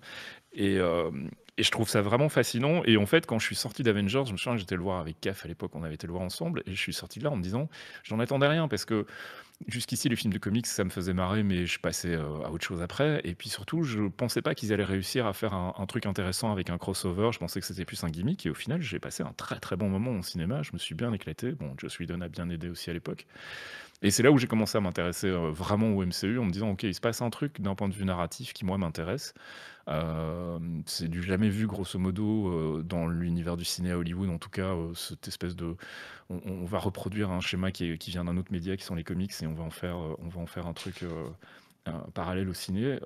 Euh, et, je trouve ça vraiment fascinant. Et en fait, quand je suis sorti d'Avengers, je me souviens que j'étais le voir avec CAF à l'époque, on avait été le voir ensemble, et je suis sorti de là en me disant, j'en attendais rien, parce que jusqu'ici, les films de comics, ça me faisait marrer, mais je passais à autre chose après. Et puis surtout, je pensais pas qu'ils allaient réussir à faire un, truc intéressant avec un crossover. Je pensais que c'était plus un gimmick. Et au final, j'ai passé un très très bon moment au cinéma. Je me suis bien éclaté. Bon, Joss Whedon a bien aidé aussi à l'époque. Et c'est là où j'ai commencé à m'intéresser euh, vraiment au MCU en me disant, OK, il se passe un truc d'un point de vue narratif qui, moi, m'intéresse. Euh, c'est du jamais vu, grosso modo, euh, dans l'univers du ciné à Hollywood, en tout cas, cette espèce de. On, va reproduire un schéma qui, qui vient d'un autre média, qui sont les comics, et on va en faire, on va en faire un truc. parallèle au ciné,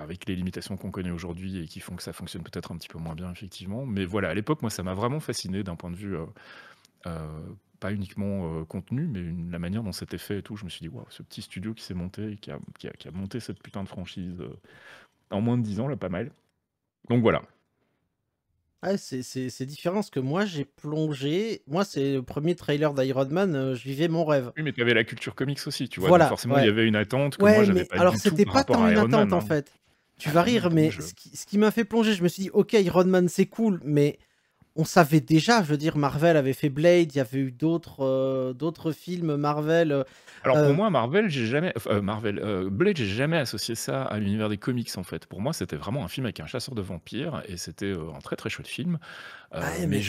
avec les limitations qu'on connaît aujourd'hui et qui font que ça fonctionne peut-être un petit peu moins bien, effectivement. Mais voilà, à l'époque, moi, ça m'a vraiment fasciné d'un point de vue pas uniquement euh, contenu, mais la manière dont c'était fait et tout. Je me suis dit, waouh, ce petit studio qui s'est monté, qui a, monté cette putain de franchise euh, en moins de 10 ans, là, pas mal. Donc voilà. Ah, c'est différent ce que moi j'ai plongé. Moi, c'est le premier trailer d'Iron Man, euh, je vivais mon rêve. Oui, mais tu avais la culture comics aussi, tu vois. forcément, il y avait une attente que moi j'avais pas Alors, c'était pas tant une attente en hein. fait. Tu vas ah, rire, mais ce qui, qui m'a fait plonger, je me suis dit, ok, Iron Man, c'est cool, mais on savait déjà, je veux dire, Marvel avait fait Blade, il y avait eu d'autres euh, d'autres films Marvel. Euh, Alors pour euh, moi, Marvel, j'ai jamais Marvel Blade, j'ai jamais associé ça à l'univers des comics en fait. Pour moi, c'était vraiment un film avec un chasseur de vampires et c'était un très très chaud film. mais,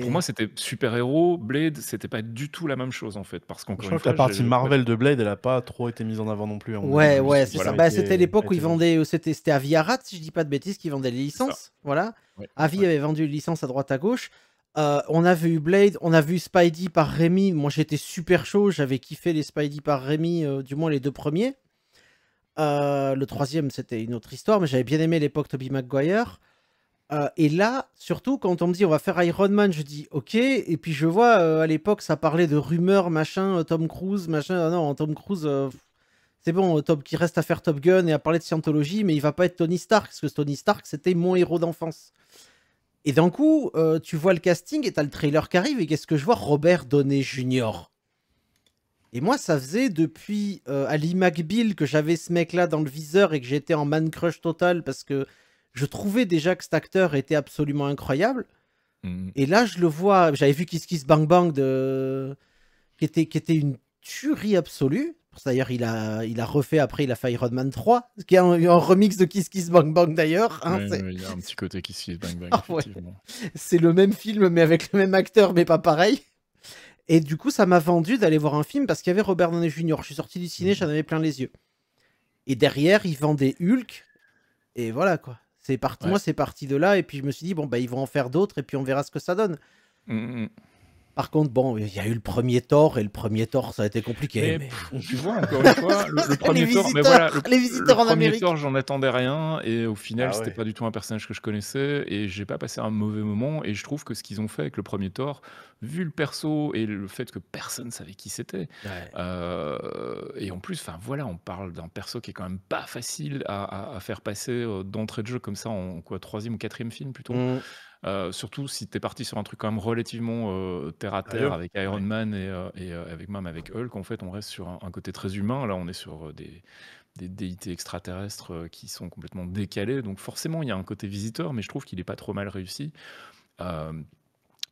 pour moi, c'était super héros. Blade, c'était pas du tout la même chose en fait, parce qu'encore la partie Marvel de Blade, elle a pas trop été mise en avant non plus. ouais, ouais, c'est ça. Bah, c'était l'époque où ils vendaient, c'était c'était à Viarat, si je dis pas de bêtises, qui vendaient les licences, voilà. Avi avait vendu une licence à droite à gauche. Euh, on a vu Blade, on a vu Spidey par Rémi. Moi, j'étais super chaud. J'avais kiffé les Spidey par Rémi, euh, du moins les deux premiers. Euh, le troisième, c'était une autre histoire, mais j'avais bien aimé l'époque Toby Maguire. et là, surtout, quand on me dit on va faire Iron Man, je dis ok. Et puis je vois à l'époque, ça parlait de rumeurs, machin, Tom Cruise, machin. non ah non, Tom Cruise, c'est bon, Top, qui reste à faire Top Gun et à parler de scientologie, mais il va pas être Tony Stark, parce que Tony Stark, c'était mon héros d'enfance. Et d'un coup, euh, tu vois le casting et as le trailer qui arrive, et qu'est-ce que je vois Robert Downey Jr. Et moi, ça faisait depuis euh, Ali McBeal que j'avais ce mec-là dans le viseur et que j'étais en man crush total parce que je trouvais déjà que cet acteur était absolument incroyable. Mm. Et là, je le vois, j'avais vu Kiss Kiss Bang Bang de... qui, était, qui était une tuerie absolue. D'ailleurs, il a, il a refait après, il a fait Iron Man 3, qui est un, remix de Kiss Kiss Bang Bang d'ailleurs. Hein, il y a un petit côté Kiss Kiss Bang Bang. Ah c'est le même film, mais avec le même acteur, mais pas pareil. Et du coup, ça m'a vendu d'aller voir un film parce qu'il y avait Robert Downey Jr. Je suis sorti du ciné, j'en avais plein les yeux. Et derrière, ils vendaient Hulk. Et voilà quoi. C'est parti, moi, c'est parti de là. Et puis je me suis dit, bon, bah, ils vont en faire d'autres et puis on verra ce que ça donne. Mm, mm. Par contre, bon, il y a eu le premier tort et le premier tort, ça a été compliqué. Mais, Tu vois, encore une fois, le, premier les tort, mais voilà, visiteurs j'en attendais rien et au final, ah c'était pas du tout un personnage que je connaissais et j'ai pas passé un mauvais moment et je trouve que ce qu'ils ont fait avec le premier tort, vu le perso et le fait que personne savait qui c'était, euh, et en plus, enfin voilà, on parle d'un perso qui est quand même pas facile à, faire passer euh, d'entrée de jeu comme ça en quoi troisième ou quatrième film plutôt. Mm. Euh, surtout si tu es parti sur un truc quand même relativement euh, terre à terre avec Iron Man et, euh, avec même avec Hulk, en fait, on reste sur un, côté très humain. Là, on est sur des, des déités extraterrestres qui sont complètement décalés. Donc, forcément, il y a un côté visiteur, mais je trouve qu'il est pas trop mal réussi.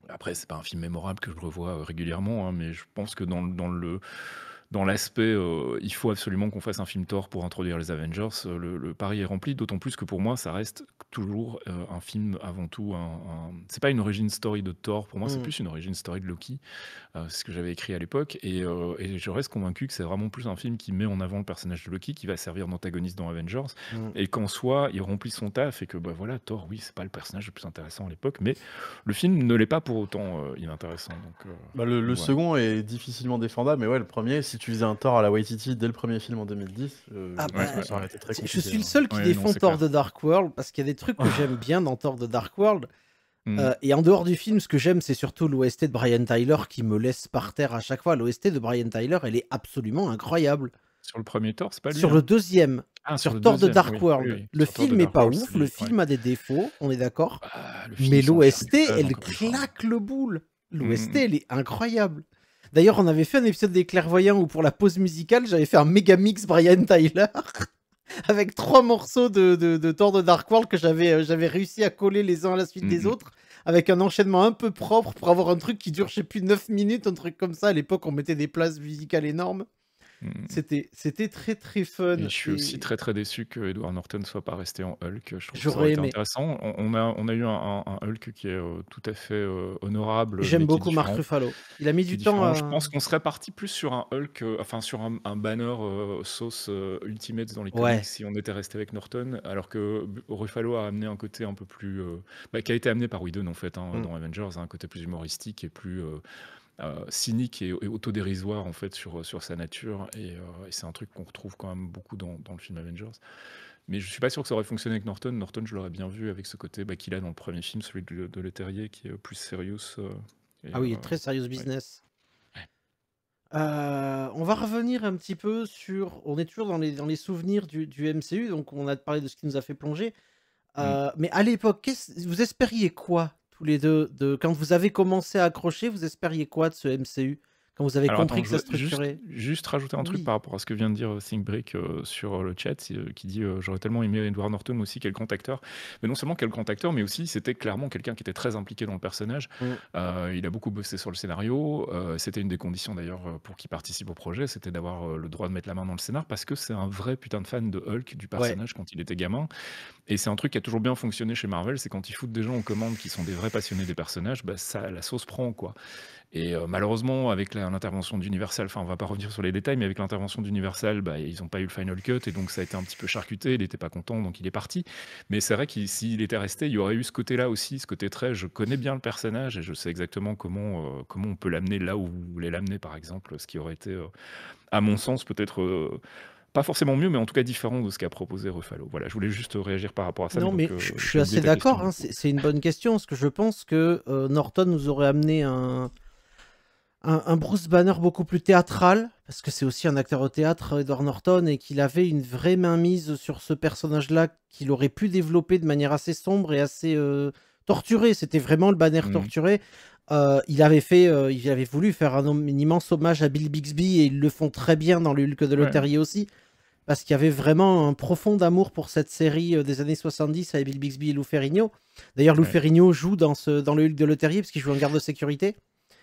après, c'est pas un film mémorable que je revois régulièrement, hein, mais je pense que dans, dans le dans l'aspect euh, il faut absolument qu'on fasse un film Thor pour introduire les Avengers, euh, le, pari est rempli, d'autant plus que pour moi, ça reste toujours euh, un film avant tout. Un, C'est pas une origin story de Thor, pour moi, c'est mm. plus une origin story de Loki, euh, ce que j'avais écrit à l'époque, euh, et, je reste convaincu que c'est vraiment plus un film qui met en avant le personnage de Loki, qui va servir d'antagoniste dans Avengers, mm. et qu'en soi, il remplit son taf, et que bah, voilà, Thor, oui, c'est pas le personnage le plus intéressant à l'époque, mais le film ne l'est pas pour autant euh, inintéressant. Donc, bah, le, second est difficilement défendable, mais ouais, le premier, si tu faisais un Thor à la Waititi dès le premier film en 2010, ah bah, ça aurait été très Je suis hein. le seul qui défend Thor de Dark World, parce qu'il y a des trucs que j'aime bien dans Thor de Dark World. Mm. Euh, et en dehors du film, ce que j'aime, c'est surtout l'OST de Brian Tyler qui me laisse par terre à chaque fois. L'OST de Brian Tyler, elle est absolument incroyable. Sur le premier tort, c'est pas lui. Sur le hein. deuxième, ah, sur, sur de Dark World. Le film est pas ouf, le film a des défauts, on est d'accord. Bah, mais l'OST, elle claque le boule. L'OST, mm. elle est incroyable. D'ailleurs, on avait fait un épisode des clairvoyants où pour la pause musicale, j'avais fait un méga mix Brian Tyler avec trois morceaux de, de, de Thor de Dark World que j'avais euh, réussi à coller les uns à la suite des mm-hmm. autres avec un enchaînement un peu propre pour avoir un truc qui dure, je sais plus, 9 minutes, un truc comme ça. À l'époque, on mettait des places musicales énormes. Mm. C'était, c'était très très fun. je suis aussi très très déçu que Edward Norton soit pas resté en Hulk. Je trouve que ça intéressant. On, a, on a eu un, Hulk qui est euh, tout à fait euh, honorable. J'aime beaucoup Mark Ruffalo. Il a mis du temps. Je pense qu'on serait parti plus sur un Hulk, euh, enfin sur un, banner sauce Ultimate dans les comics si on était resté avec Norton, alors que Ruffalo a amené un côté un peu plus, bah, qui a été amené par Whedon en fait hein, mm. dans Avengers, un côté plus humoristique et plus euh, cynique et, autodérisoire en fait sur, sur sa nature et, euh, c'est un truc qu'on retrouve quand même beaucoup dans, le film Avengers mais je suis pas sûr que ça aurait fonctionné avec Norton Norton je l'aurais bien vu avec ce côté bah, qu'il a dans le premier film celui de, de Terrier qui est plus sérieux ah oui euh, très sérieux business on va revenir un petit peu sur. On est toujours dans les, dans les souvenirs du, MCU, donc on a parlé de ce qui nous a fait plonger. Mm. Mais à l'époque, vous espériez quoi tous les deux de quand vous avez commencé à accrocher, vous espériez quoi de ce MCU vous avez compris que ça structurait. Juste, rajouter un truc par rapport à ce que vient de dire Thinkbrick euh, Brick euh, sur euh, le chat, qui dit J'aurais tellement aimé Edward Norton aussi, quel contacteur, Mais non seulement quel contacteur, mais aussi c'était clairement quelqu'un qui était très impliqué dans le personnage. Mm. il a beaucoup bossé sur le scénario. c'était une des conditions d'ailleurs pour qu'il participe au projet, c'était d'avoir le droit de mettre la main dans le scénar, parce que c'est un vrai putain de fan de Hulk, du personnage quand il était gamin. Et c'est un truc qui a toujours bien fonctionné chez Marvel, c'est quand ils foutent des gens aux commandes qui sont des vrais passionnés des personnages, bah, ça, la sauce prend, quoi. Et euh, malheureusement, avec l'intervention d'Universal, enfin, on va pas revenir sur les détails, mais avec l'intervention d'Universal, bah, ils n'ont pas eu le final cut et donc ça a été un petit peu charcuté. Il n'était pas content, donc il est parti. Mais c'est vrai que s'il était resté, il y aurait eu ce côté-là aussi, ce côté très je connais bien le personnage et je sais exactement comment, euh, comment on peut l'amener là où vous voulez l'amener, par exemple, ce qui aurait été, euh, à mon sens, peut-être pas forcément mieux, mais en tout cas différent de ce qu'a proposé Ruffalo. Voilà, je voulais juste réagir par rapport à ça. Non, mais, je, suis assez d'accord, hein, c'est une bonne question, parce que je pense que Norton nous aurait amené un, un, Bruce Banner beaucoup plus théâtral, parce que c'est aussi un acteur au théâtre, Edward Norton, et qu'il avait une vraie main mise sur ce personnage-là qu'il aurait pu développer de manière assez sombre et assez euh, torturée. C'était vraiment le Banner mm. torturé. Euh, il avait fait, euh, il avait voulu faire un, immense hommage à Bill Bixby et ils le font très bien dans le Hulk de Loterie aussi, parce qu'il y avait vraiment un profond amour pour cette série des années 70 avec Bill Bixby et Lou Ferrigno. D'ailleurs, Lou Ferrigno joue dans, le Hulk de Loterie parce qu'il joue en garde de sécurité.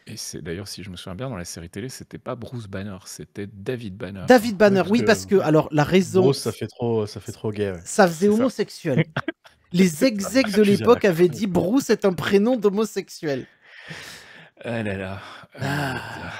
Et c'est d'ailleurs, si je me souviens bien, dans la série télé, c'était pas Bruce Banner, c'était David Banner. David Banner, oui, parce que alors la raison. ça fait trop, ça fait trop gay. Ça faisait homosexuel. Les execs de l'époque avaient dit Bruce est un prénom d'homosexuel. Ah là là. Euh, ah.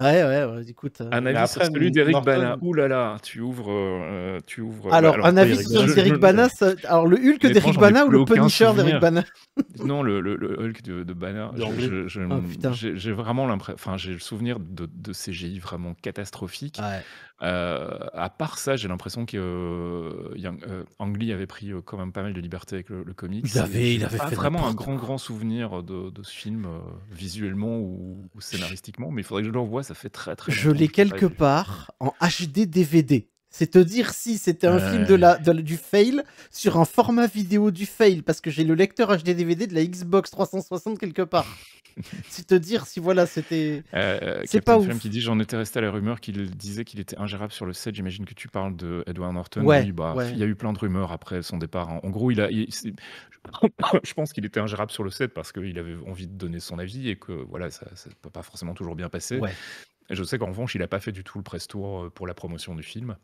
Ouais, ouais, écoute. Euh, un avis sur celui d'Eric Bana. Ouh là là, tu ouvres. Euh, tu ouvres euh, alors, un avis sur d'Eric Bana, alors le Hulk d'Eric Bana ou le Punisher d'Eric Bana Non, le, Hulk de, Bana. Oh, j'ai vraiment l'impression. Enfin, j'ai le souvenir de, de CGI vraiment catastrophique. Ouais. Euh, à part ça, j'ai l'impression que euh, euh, avait pris quand même pas mal de liberté avec le, le comics. Il avait, vraiment un grand, grand souvenir de, ce film visuellement ou, scénaristiquement, mais il faudrait que je le revoie. Ça fait très, très Je l'ai je l'ai quelque part en HD DVD. C'est te dire si c'était un film de la, du fail sur un format vidéo du fail, parce que j'ai le lecteur HD-DVD de la Xbox 360 quelque part. c'est te dire si voilà, c'était. Euh, euh, c'est pas un film qui dit J'en étais resté à la rumeur qu'il disait qu'il était ingérable sur le set. J'imagine que tu parles de Edward Norton. oui, bah, il y a eu plein de rumeurs après son départ. En gros, il a. je pense qu'il était ingérable sur le set parce qu'il avait envie de donner son avis et que voilà, ça ne peut pas forcément toujours bien passer. je sais qu'en revanche, il n'a pas fait du tout le press tour euh, pour la promotion du film.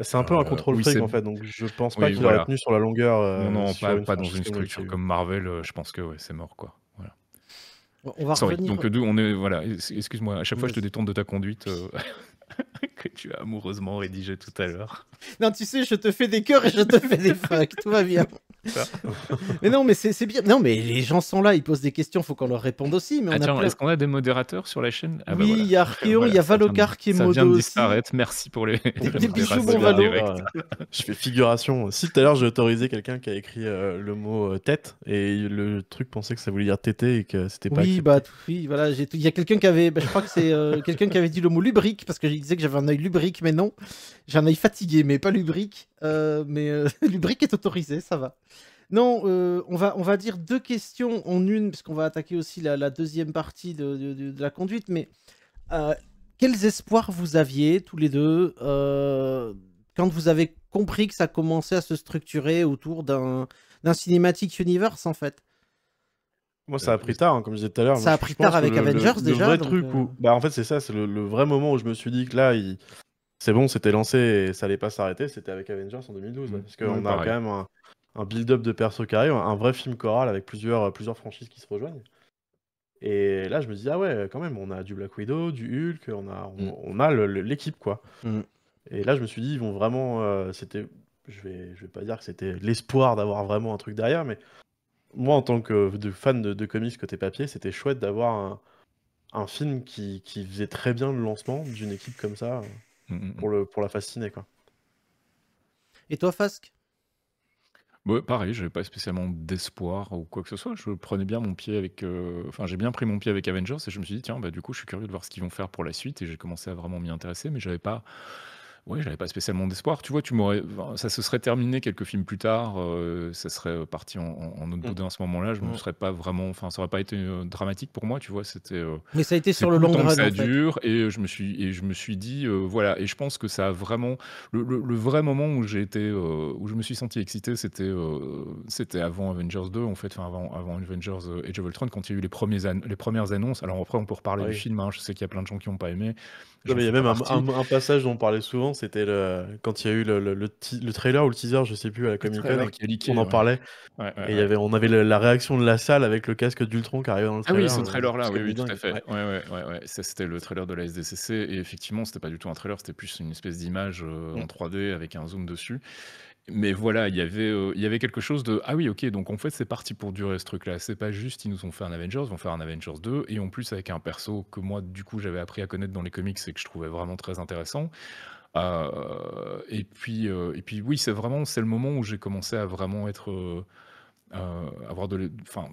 C'est un peu un euh, contrôle oui, en fait, donc je pense pas qu'il aurait tenu sur la longueur. Euh, non, non pas, dans une structure comme Marvel, euh, je pense que c'est mort quoi. On va revenir... Donc on est voilà. Excuse-moi, à chaque fois je te détourne de ta conduite que tu as amoureusement rédigée tout à l'heure. Non, tu sais, je te fais des cœurs et je te fais des fuck, tout va bien. mais non, mais c'est bien. Non, mais les gens sont là, ils posent des questions, faut qu'on leur réponde aussi. Mais est-ce qu'on a des modérateurs sur la chaîne ah, bah Oui, il y a Archeon, il y a Valocar qui est modo. Ça vient merci pour les. Des, bisous, Je fais figuration. Si tout à l'heure j'ai autorisé quelqu'un qui a écrit euh, le mot euh, tête et le truc pensait que ça voulait dire tété et que c'était pas. Oui, bah, oui, voilà. Il y a quelqu'un qui avait. Bah, je crois que c'est euh, quelqu'un qui avait dit le mot lubrique parce que je disais que j'avais un œil lubrique, mais non. J'ai un œil fatigué, mais pas lubrique. mais lubrique est autorisé, ça va. Non, euh, on, va, on va dire deux questions en une, parce qu'on va attaquer aussi la, deuxième partie de, la conduite. Mais euh, quels espoirs vous aviez tous les deux euh, quand vous avez compris que ça commençait à se structurer autour d'un cinématique universe, en fait moi, ça a pris tard, hein, comme je disais tout à l'heure. Ça a pris tard avec Avengers déjà. Le vrai truc où... bah, en fait, c'est ça, c'est le, vrai moment où je me suis dit que là, c'est bon, c'était lancé et ça allait pas s'arrêter. C'était avec Avengers en 2012. Mmh. Parce qu'on a quand même un build-up de perso carré, un vrai film choral avec plusieurs, euh, plusieurs franchises qui se rejoignent. Et là, je me dis, ah ouais, quand même, on a du Black Widow, du Hulk, on a, on, mm. a l'équipe, quoi. Mm. Et là, je me suis dit, ils vont vraiment. Euh, c'était, je vais, je vais pas dire que c'était l'espoir d'avoir vraiment un truc derrière, mais moi, en tant que fan de, comics côté papier, c'était chouette d'avoir un, film qui, qui, faisait très bien le lancement d'une équipe comme ça mm, pour, le, pour la fasciner, quoi. Et toi, Fasque Pareil, pareil, j'avais pas spécialement d'espoir ou quoi que ce soit. Je prenais bien mon pied avec, euh, enfin, j'ai bien pris mon pied avec Avengers et je me suis dit: «Tiens, bah, du coup, je suis curieux de voir ce qu'ils vont faire pour la suite» et j'ai commencé à vraiment m'y intéresser, mais j'avais pas Ouais, j'avais pas spécialement d'espoir. Tu vois, tu m'aurais, ça se serait terminé quelques films plus tard. Euh, ça serait euh, parti en, autre mm. boudin à ce moment-là. Je ne mm. serais pas vraiment, enfin, ça aurait pas été euh, dramatique pour moi. Tu vois, c'était, Mais ça a été sur le long terme. ça dure. Et je me suis, et je me suis dit, voilà. Et je pense que ça a vraiment, le, vrai moment où j'ai été, où je me suis senti excité, c'était, c'était avant Avengers 2, en fait, enfin avant, avant Avengers et Age of Ultron, quand il y a eu les les premières annonces. Alors après, on peut reparler du film. Hein. je sais qu'il y a plein de gens qui n'ont pas aimé il y a même un, passage dont on parlait souvent, c'était le, quand il y a eu le, le, trailer ou le teaser, je sais plus, à la Comic Con, hein, on en parlait. et y avait, on avait la réaction de la salle avec le casque d'Ultron qui arrivait dans le trailer. Ah oui, ce euh, trailer-là, oui, oui, tout à fait. c'était le trailer de la SDCC. Et effectivement, c'était pas du tout un trailer, c'était plus une espèce d'image euh, en 3D mm. avec un zoom dessus. Mais voilà, il y avait, euh, y avait quelque chose de: «Ah oui, OK, donc en fait, c'est parti pour durer ce truc-là». C'est pas juste, ils nous ont fait un Avengers, ils vont faire un Avengers 2 et en plus avec un perso que moi, du coup, j'avais appris à connaître dans les comics et que je trouvais vraiment très intéressant. Euh, et puis, euh, et puis oui, c'est vraiment c'est le moment où j'ai commencé à vraiment être, avoir de enfin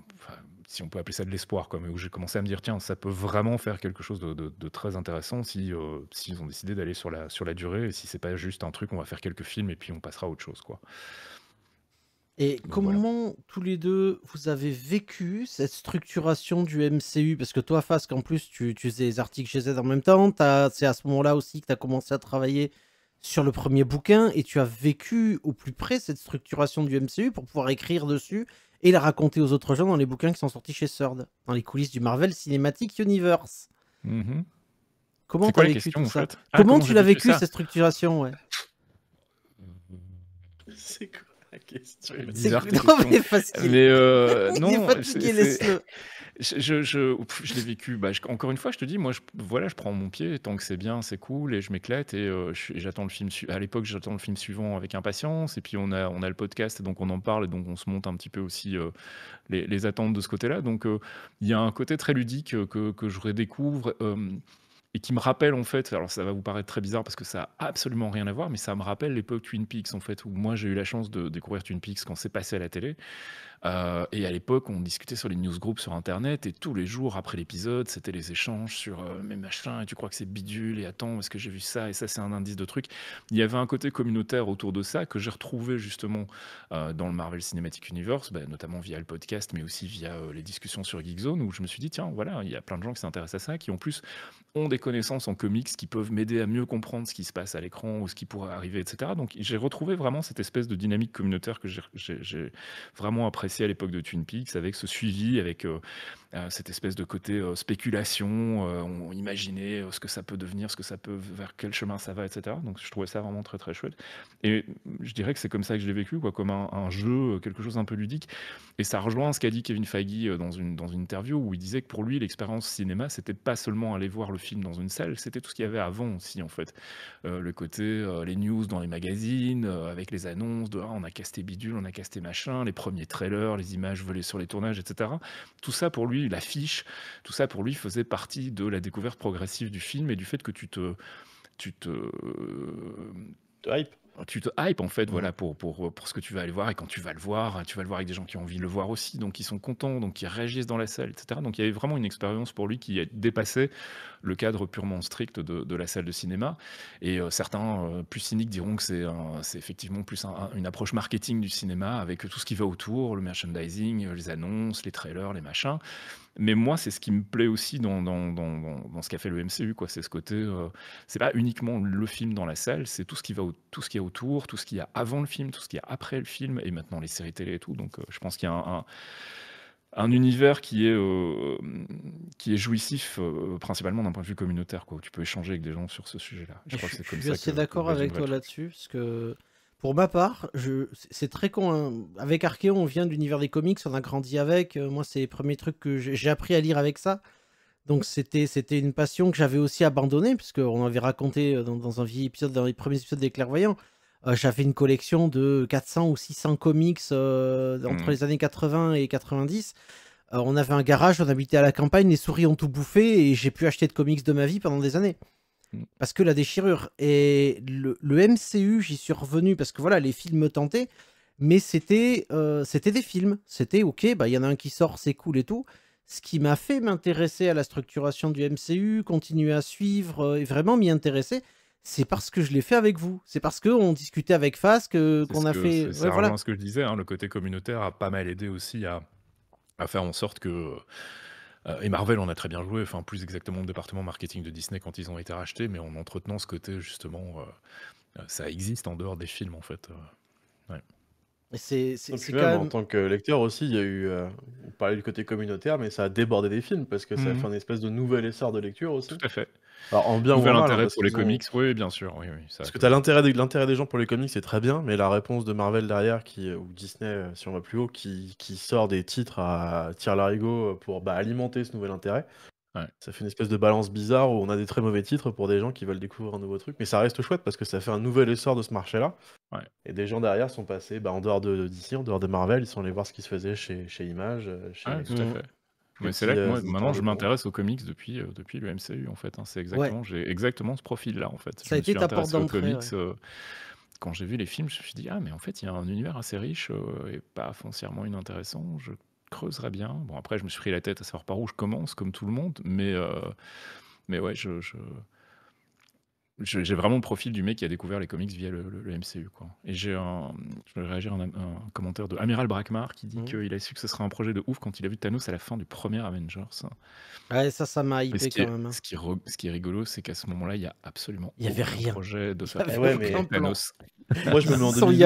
si on peut appeler ça de l'espoir, comme où j'ai commencé à me dire tiens, ça peut vraiment faire quelque chose de, très intéressant si euh, s'ils ont décidé d'aller sur la sur la durée et si c'est pas juste un truc, on va faire quelques films et puis on passera à autre chose quoi. Et comment tous les deux vous avez vécu cette structuration du MCU Parce que toi, Fasque, en plus, tu, tu faisais les articles chez Z en même temps. C'est à ce moment-là aussi que tu as commencé à travailler sur le premier bouquin et tu as vécu au plus près cette structuration du MCU pour pouvoir écrire dessus et la raconter aux autres gens dans les bouquins qui sont sortis chez Sord, dans les coulisses du Marvel Cinematic Universe. Mhm. Ah, comment tu l'as vécu tout ça Comment, tu l'as vécu cette structuration ouais C'est quoi la question, C'est non, mais, facile. euh, non, je, l'ai vécu. Bah, encore une fois, je te dis, moi, je, voilà, je prends mon pied tant que c'est bien, c'est cool, et je m'éclate. Et euh, j'attends le film. À l'époque, j'attends le film suivant avec impatience. Et puis on a, on a le podcast, et donc on en parle, et donc on se monte un petit peu aussi euh, les, attentes de ce côté-là. Donc euh, il y a un côté très ludique que, que je redécouvre et qui me rappelle en fait, alors ça va vous paraître très bizarre parce que ça a absolument rien à voir, mais ça me rappelle l'époque Twin Peaks en fait, où moi j'ai eu la chance de découvrir Twin Peaks quand c'est passé à la télé. Euh, et à l'époque, on discutait sur les newsgroups sur Internet, et tous les jours après l'épisode, c'était les échanges sur euh, mes machins. et tu crois que c'est bidule, et attends, est-ce que j'ai vu ça, et ça, c'est un indice de truc. Il y avait un côté communautaire autour de ça que j'ai retrouvé justement euh, dans le Marvel Cinematic Universe, ben, notamment via le podcast, mais aussi via les discussions sur Geekzone, où je me suis dit, tiens, voilà, il y a plein de gens qui s'intéressent à ça, qui en plus ont des connaissances en comics qui peuvent m'aider à mieux comprendre ce qui se passe à l'écran ou ce qui pourrait arriver, etc. Donc j'ai retrouvé vraiment cette espèce de dynamique communautaire que j'ai vraiment appréciée à l'époque de Twin Peaks, avec ce suivi, avec euh, euh, cette espèce de côté euh, spéculation, euh, on imaginait ce que ça peut devenir, ce que ça peut, vers quel chemin ça va, etc. Donc je trouvais ça vraiment très très chouette. Et je dirais que c'est comme ça que je l'ai vécu, quoi, comme un, jeu, quelque chose un peu ludique. Et ça rejoint ce qu'a dit Kevin Feige dans une, dans une interview où il disait que pour lui, l'expérience cinéma, c'était pas seulement aller voir le film dans une salle, c'était tout ce qu'il y avait avant aussi, en fait. le côté, les news dans les magazines, avec les annonces de ah, on a casté bidule, on a casté machin, les premiers trailers, les images volées sur les tournages, etc. Tout ça pour lui, l'affiche, tout ça pour lui faisait partie de la découverte progressive du film et du fait que tu te. Tu te. hype tu te hype en fait mmh. voilà pour, pour, pour ce que tu vas aller voir et quand tu vas le voir tu vas le voir avec des gens qui ont envie de le voir aussi donc qui sont contents donc qui réagissent dans la salle etc donc il y avait vraiment une expérience pour lui qui dépassée le cadre purement strict de, de la salle de cinéma. Et euh, certains euh, plus cyniques diront que c'est effectivement plus une approche marketing du cinéma avec tout ce qui va autour, le merchandising, euh, les annonces, les trailers, les machins. Mais moi, c'est ce qui me plaît aussi dans, dans, dans, dans ce qu'a fait le MCU. C'est ce côté, c'est pas uniquement le film dans la salle, c'est tout ce qui va tout ce qui est autour, tout ce qu'il y a avant le film, tout ce qu'il est après le film, et maintenant les séries télé et tout. Donc, je pense qu'il y a un un univers qui est, euh, qui est jouissif euh, principalement d'un point de vue communautaire, quoi, tu peux échanger avec des gens sur ce sujet-là. Je, je suis d'accord avec toi là-dessus, parce que pour ma part, c'est très con. Hein. Avec Archeon, on vient de l'univers des comics, on a grandi avec. Euh, moi, c'est les premiers trucs que j'ai appris à lire avec ça. Donc c'était c'était une passion que j'avais aussi abandonnée, puisqu'on avait raconté dans, un vieil épisode, dans les premiers épisodes des Clairvoyants, euh, j'avais une collection de 400 ou 600 comics euh, entre mmh. les années 80 et 90. Euh, on avait un garage, on habitait à la campagne, les souris ont tout bouffé et j'ai pu acheter de comics de ma vie pendant des années mmh. parce que la déchirure et le, MCU, j'y suis revenu parce que voilà, les films me tentaient, mais c'était des films, c'était ok, bah, il y en a un qui sort, c'est cool et tout. Ce qui m'a fait m'intéresser à la structuration du MCU, continuer à suivre et vraiment m'y intéresser, c'est parce que je l'ai fait avec vous. C'est parce qu'on discutait avec Fas euh, qu'on a fait. C'est vraiment ce que je disais, hein, le côté communautaire a pas mal aidé aussi à, faire en sorte que. Euh, et Marvel, on a très bien joué, enfin plus exactement le département marketing de Disney quand ils ont été rachetés, mais en entretenant ce côté justement, euh, ça existe en dehors des films en fait. Ouais. C'est même... en tant que lecteur aussi, il y a eu, on parlait du côté communautaire, mais ça a débordé des films parce que ça a mhm. fait un espèce de nouvel essor de lecture aussi. Tout à fait. Alors, en bien hein, pour les comics, oui, bien sûr. parce que tu l'intérêt des... gens pour les comics, c'est très bien, mais la réponse de Marvel derrière, qui... Euh, ou Disney, euh, si on va plus haut, qui, sort des titres à tire larigot euh, pour bah, alimenter ce nouvel intérêt. Ça fait une espèce de balance bizarre où on a des très mauvais titres pour des gens qui veulent découvrir un nouveau truc, mais ça reste chouette parce que ça fait un nouvel essor de ce marché-là. Et des gens derrière sont passés bah, en dehors de, Disney, en dehors de Marvel, ils sont allés voir ce qui se faisait chez, Image, chez mais c'est là que euh, moi, maintenant, je m'intéresse aux comics depuis, euh, depuis le MCU, en fait. Hein. c'est exactement, j'ai exactement ce profil-là, en fait. Ça a été ta comics. Euh, quand j'ai vu les films, je me suis dit, ah, mais en fait, il y a un univers assez riche et pas foncièrement inintéressant. Je creuserais bien. Bon, après, je me suis pris la tête à savoir par où je commence, comme tout le monde, mais, mais ouais, je j'ai vraiment le profil du mec qui a découvert les comics via le, MCU, quoi. Et j'ai un, je vais réagir à un, commentaire de Amiral Brackmar, qui dit mhm. qu'il a su que ce serait un projet de ouf quand il a vu Thanos à la fin du premier Avengers. Ouais, ça, ça m'a hypé quand même. Hein. ce, qui est ce qui est rigolo, c'est qu'à ce moment-là, il n'y a absolument Il y avait rien. projet de Il Ouais, mais- Thanos. Moi, je me mets en y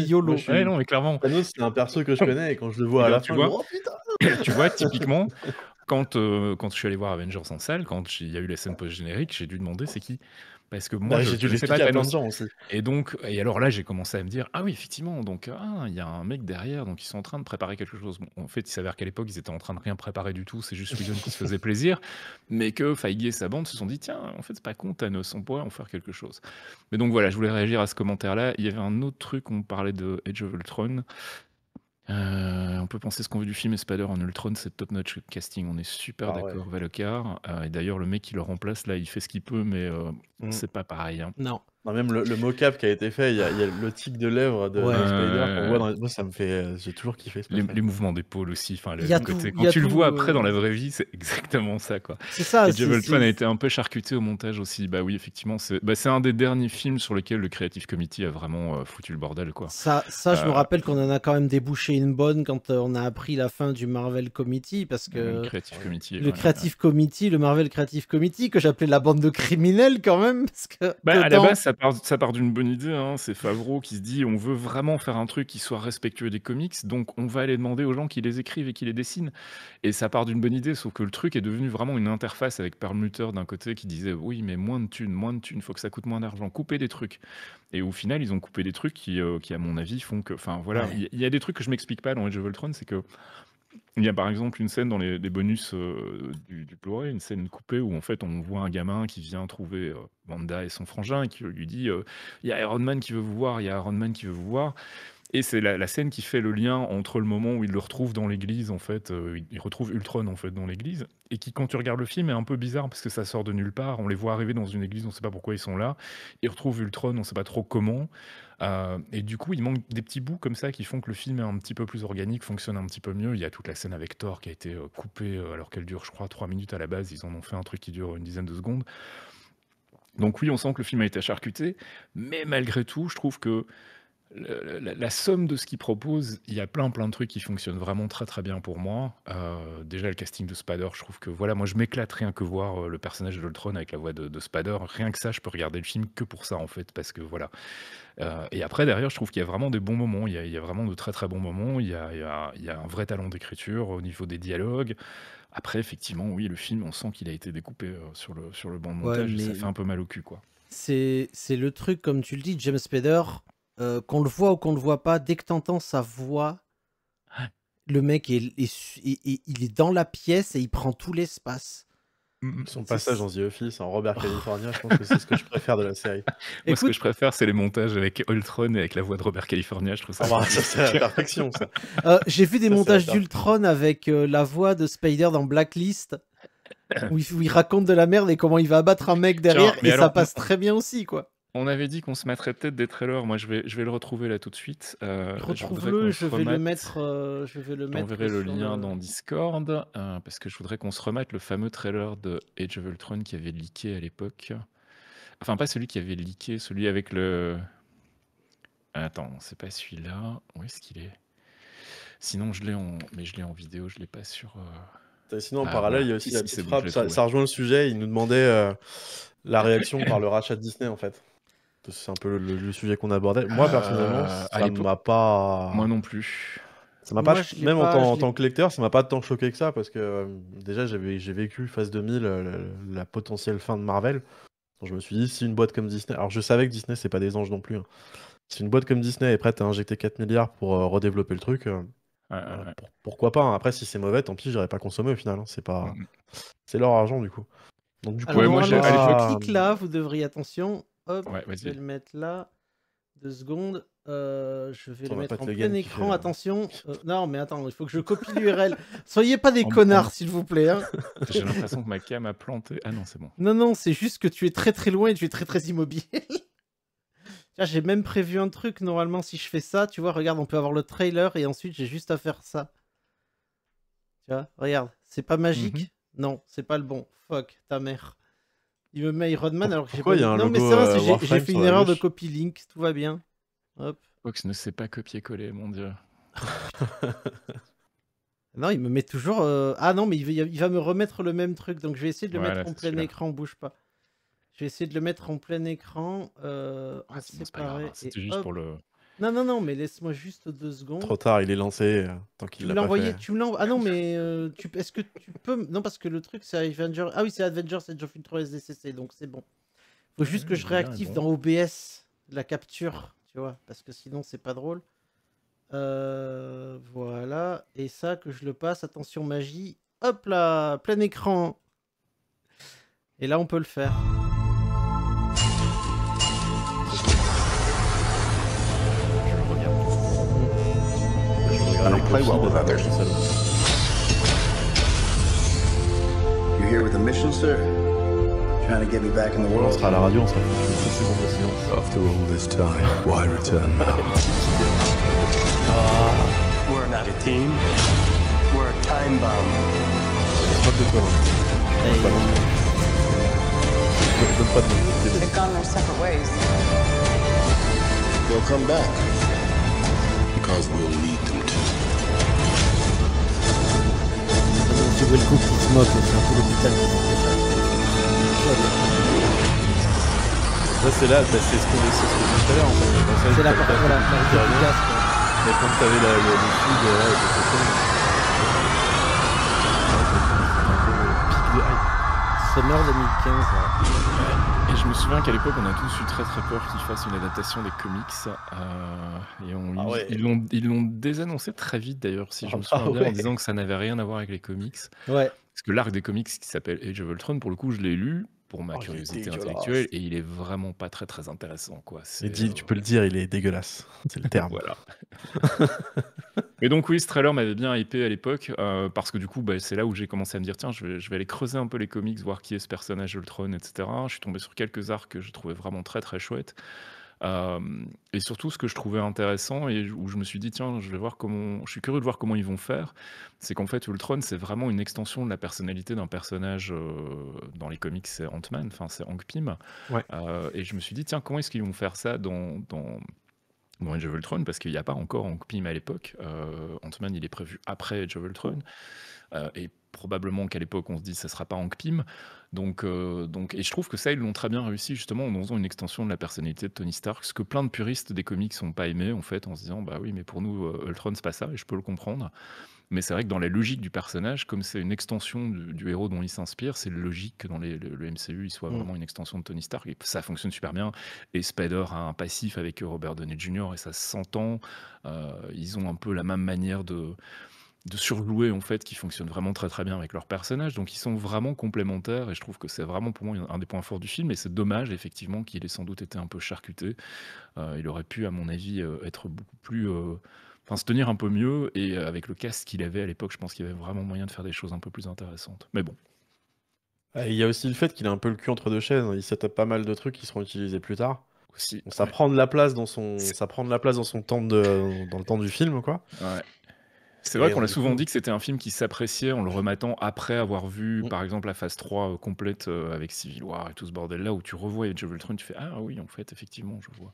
je YOLO. non, mais clairement, Thanos, c'est un perso que je connais et quand je le vois à eh ben, la fin, je me oh, putain tu vois, typiquement, quand, euh, quand je suis allé voir Avengers en salle, quand il y a eu la scène post-générique, j'ai dû demander c'est qui. Parce que moi, bah, j'ai aussi. Et donc, et alors là, j'ai commencé à me dire, ah oui, effectivement, donc ah, il y a un mec derrière, donc ils sont en train de préparer quelque chose. en fait, il s'avère qu'à l'époque, ils étaient en train de rien préparer du tout, c'est juste William qui se faisait plaisir, mais que Feige et sa bande se sont dit, tiens, en fait, c'est pas con, Thanos, on pourrait en faire quelque chose. Mais donc voilà, je voulais réagir à ce commentaire-là. Il y avait un autre truc, on parlait de Edge of Ultron. Euh, on peut penser ce qu'on veut du film, Spider en Ultron, c'est top-notch casting. On est super ah d'accord, ouais. Valokar. Euh, et d'ailleurs, le mec qui le remplace, là, il fait ce qu'il peut, mais euh, mm. c'est pas pareil. Hein. Non même le, mocap qui a été fait, il y, a, le tic de lèvres de Spider Moi, ça me fait. Euh, j'ai toujours kiffé. Les, les, mouvements d'épaule aussi. Enfin, le Quand tu le vois après euh. dans la vraie vie, c'est exactement ça. quoi. C'est ça. Et Devil a été un peu charcuté au montage aussi. Bah oui, effectivement. C'est bah, un des derniers films sur lesquels le Creative Committee a vraiment euh, foutu le bordel. quoi. Ça, ça je me rappelle qu'on en a quand même débouché une bonne quand on a appris la fin du Marvel Committee. Parce que. Le Creative Committee. Le Marvel Creative Committee, que j'appelais la bande de criminels quand même. Parce que bah, à la base, ça ça part d'une bonne idée. Hein. C'est Favreau qui se dit on veut vraiment faire un truc qui soit respectueux des comics, donc on va aller demander aux gens qui les écrivent et qui les dessinent. Et ça part d'une bonne idée, sauf que le truc est devenu vraiment une interface avec Perlmutter d'un côté qui disait oui, mais moins de thunes, moins de thunes, faut que ça coûte moins d'argent, couper des trucs. Et au final, ils ont coupé des trucs qui, euh, à mon avis, font que. Enfin, voilà, il y, a des trucs que je m'explique pas dans Age of Ultron, c'est que il y a par exemple une scène dans les, bonus euh, du, du une scène coupée où en fait on voit un gamin qui vient trouver euh, Wanda et son frangin et qui lui dit euh, il y a Iron Man qui veut vous voir, il y a Iron Man qui veut vous voir. Et c'est la, la, scène qui fait le lien entre le moment où il le retrouve dans l'église, en fait, il retrouve Ultron en fait dans l'église, et qui quand tu regardes le film est un peu bizarre parce que ça sort de nulle part. On les voit arriver dans une église, on ne sait pas pourquoi ils sont là. Ils retrouvent Ultron, on ne sait pas trop comment. Euh, et du coup, il manque des petits bouts comme ça qui font que le film est un petit peu plus organique, fonctionne un petit peu mieux. Il y a toute la scène avec Thor qui a été euh, coupée euh, alors qu'elle dure, je crois, trois minutes à la base. Ils en ont fait un truc qui dure une dizaine de secondes. Donc oui, on sent que le film a été charcuté, mais malgré tout, je trouve que la, somme de ce qu'il propose, il y a plein plein de trucs qui fonctionnent vraiment très très bien pour moi. Euh, déjà le casting de Spader, je trouve que voilà, moi je m'éclate rien que voir euh, le personnage de Voltron avec la voix de, Spader. Rien que ça, je peux regarder le film que pour ça en fait, parce que voilà. Euh, et après derrière, je trouve qu'il y a vraiment des bons moments. Il y a, vraiment de très très bons moments. Il y a, un vrai talent d'écriture au niveau des dialogues. Après effectivement, oui, le film, on sent qu'il a été découpé sur le sur le banc de montage. ça fait un peu mal au cul quoi. C'est le truc comme tu le dis, James Spader euh, qu'on le voit ou qu'on le voit pas, dès que t'entends sa voix, le mec est, il est dans la pièce et il prend tout l'espace. Mm, mm, Son passage en The Office en Robert oh. California, je pense que c'est ce que je préfère de la série. Moi, ce que je préfère, c'est les montages avec Ultron et avec la voix de Robert California. Je trouve ça. Ah, bah, c'est la perfection. Euh, j'ai vu des montages d'Ultron avec euh, la voix de Spider dans Blacklist. Où il, raconte de la merde et comment il va abattre un mec derrière et ça passe très bien aussi quoi. On avait dit qu'on se mettrait peut-être des trailers. Moi, je vais, je vais le retrouver là tout de suite. Euh, Retrouve-le, euh, je, vais le mettre. je vais le mettre. le lien dans Discord euh, parce que je voudrais qu'on se remette le fameux trailer de Age of Ultron qui avait leaké à l'époque. Enfin, pas celui qui avait leaké, celui avec le. Attends, c'est pas celui-là. Où est-ce qu'il est, Sinon, je l'ai en, mais je l'ai en vidéo. Je l'ai pas sur. Sinon, en ah, parallèle, il y a aussi Ça, ça, rejoint le sujet. Il nous demandait la réaction par le rachat de Disney, en fait c'est un peu le, sujet qu'on abordait. Moi, personnellement, euh, ça ne m'a pas. Moi non plus. Ça m'a pas, même en, tant, en, que lecteur, ça m'a pas tant choqué que ça parce que euh, déjà j'avais, j'ai vécu phase 2000, euh, la, potentielle fin de Marvel. je me suis dit, si une boîte comme Disney, alors je savais que Disney c'est pas des anges non plus. Hein. Si une boîte comme Disney est prête à injecter 4 milliards pour redévelopper le truc, pourquoi pas hein. Après, si c'est mauvais, tant pis, j'aurais pas consommé au final. Hein. C'est pas, mm, mm. c'est leur argent du coup. Donc du coup, alors, moi, j'ai, là, vous devriez attention, Hop, je vais le mettre là. Deux secondes. Euh, je vais le mettre en plein écran. Attention. Euh, non, mais attends, il faut que je copie l'URL. Soyez pas des connards, s'il vous plaît. Hein. J'ai l'impression que ma cam a planté. Ah non, c'est bon. Non, non, c'est juste que tu es très très loin et tu es très très immobile. J'ai même prévu un truc, normalement, si je fais ça, tu vois, regarde, on peut avoir le trailer et ensuite j'ai juste à faire ça. Tu vois, regarde, c'est pas magique mhm. Non, c'est pas le bon. Fuck, ta mère. Il me met Iron Man alors que j'ai pas. un non, mais c'est vrai, euh, j'ai fait une erreur de copie link, tout va bien. Hop. Fox ne sait pas copier-coller, mon dieu. non, il me met toujours. Euh, ah non, mais il va, il va, me remettre le même truc, donc je vais essayer de le mettre en plein écran, bouge pas. Je vais essayer de le mettre en plein écran. Euh, ah, c'est pas hein, juste pour le. Non, non, non, mais laisse-moi juste deux secondes. Trop tard, il est lancé. Euh, tant qu'il l'a envoyé. Tu me l'envoies. Ah non, mais euh, tu... est-ce que tu peux. Non, parce que le truc, c'est Avenger. Ah oui, c'est Avengers Edge of Ultron SDCC, donc c'est bon. Faut juste que je réactive dans OBS la capture, tu vois, parce que sinon, c'est pas drôle. Euh, voilà. Et ça, que je le passe. Attention, magie. Hop là, plein écran. Et là, on peut le faire. play well with others. You're here with a mission, sir? Trying to get me back in the world? After all this time, why return now? Uh, we're not a team. We're a time bomb. They've gone their separate ways. They'll come back. Because we'll need them to. tu vois le coup qui se moque, c'est un peu l'hôpital qui se fait ça. c'est là, bah, c'est ce qu'on c'est ce tout à l'heure en fait. C'est la partie, voilà, la casque. Mais quand t'avais la, le, le sud, euh, là, c'était ça. C'est un peu le pic de hype. Summer 2015, ouais je me souviens qu'à l'époque, on a tous eu très très peur qu'ils fassent une adaptation des comics. Euh, et ah ils l'ont désannoncé très vite d'ailleurs, si je me ah souviens bah en disant que ça n'avait rien à voir avec les comics. Ouais. Parce que l'arc des comics qui s'appelle Age of Ultron, pour le coup, je l'ai lu pour ma oh, curiosité intellectuelle et il est vraiment pas très très intéressant quoi. c'est dit euh, tu peux le dire, il est dégueulasse, c'est le terme. voilà. Mais donc oui, ce trailer m'avait bien hypé à l'époque euh, parce que du coup, bah, c'est là où j'ai commencé à me dire tiens, je vais, je aller creuser un peu les comics, voir qui est ce personnage Ultron, etc. Je suis tombé sur quelques arcs que je trouvais vraiment très très chouettes. Euh, et surtout, ce que je trouvais intéressant et où je me suis dit, tiens, je vais voir comment, je suis curieux de voir comment ils vont faire, c'est qu'en fait, Ultron, c'est vraiment une extension de la personnalité d'un personnage euh, dans les comics, c'est Ant-Man, enfin, c'est Hank Pym. Euh, et je me suis dit, tiens, comment est-ce qu'ils vont faire ça dans, dans Age of Ultron parce qu'il n'y a pas encore Hank Pym à l'époque. Ant-Man, il est prévu après Age of Ultron. et probablement qu'à l'époque on se dit ça sera pas Hank Pym. Donc, euh, donc, et je trouve que ça ils l'ont très bien réussi justement en faisant une extension de la personnalité de Tony Stark, ce que plein de puristes des comics n'ont pas aimé en fait en se disant bah oui mais pour nous euh, Ultron c'est pas ça et je peux le comprendre. Mais c'est vrai que dans la logique du personnage, comme c'est une extension du, héros dont il s'inspire, c'est logique que dans le, MCU, il soit mm. vraiment une extension de Tony Stark. Et ça fonctionne super bien. Et Spider a un passif avec Robert Downey Jr. et ça s'entend. Euh, ils ont un peu la même manière de, de surjouer en fait qui fonctionnent vraiment très très bien avec leurs personnages donc ils sont vraiment complémentaires et je trouve que c'est vraiment pour moi un des points forts du film et c'est dommage effectivement qu'il ait sans doute été un peu charcuté euh, il aurait pu à mon avis euh, être beaucoup plus euh, enfin se tenir un peu mieux et avec le cast qu'il avait à l'époque je pense qu'il y avait vraiment moyen de faire des choses un peu plus intéressantes mais bon Il y a aussi le fait qu'il a un peu le cul entre deux chaises. Hein. Il s'étape pas mal de trucs qui seront utilisés plus tard. ça prend de la place dans son, ça prend la place dans son temps de, dans le temps du film, quoi. ouais. C'est vrai qu'on a souvent dit que c'était un film qui s'appréciait en le remettant après avoir vu, mm. par exemple, la phase 3 euh, complète euh, avec Civil War et tout ce bordel-là, où tu revois Age of Ultron, tu fais Ah oui, en fait, effectivement, je vois.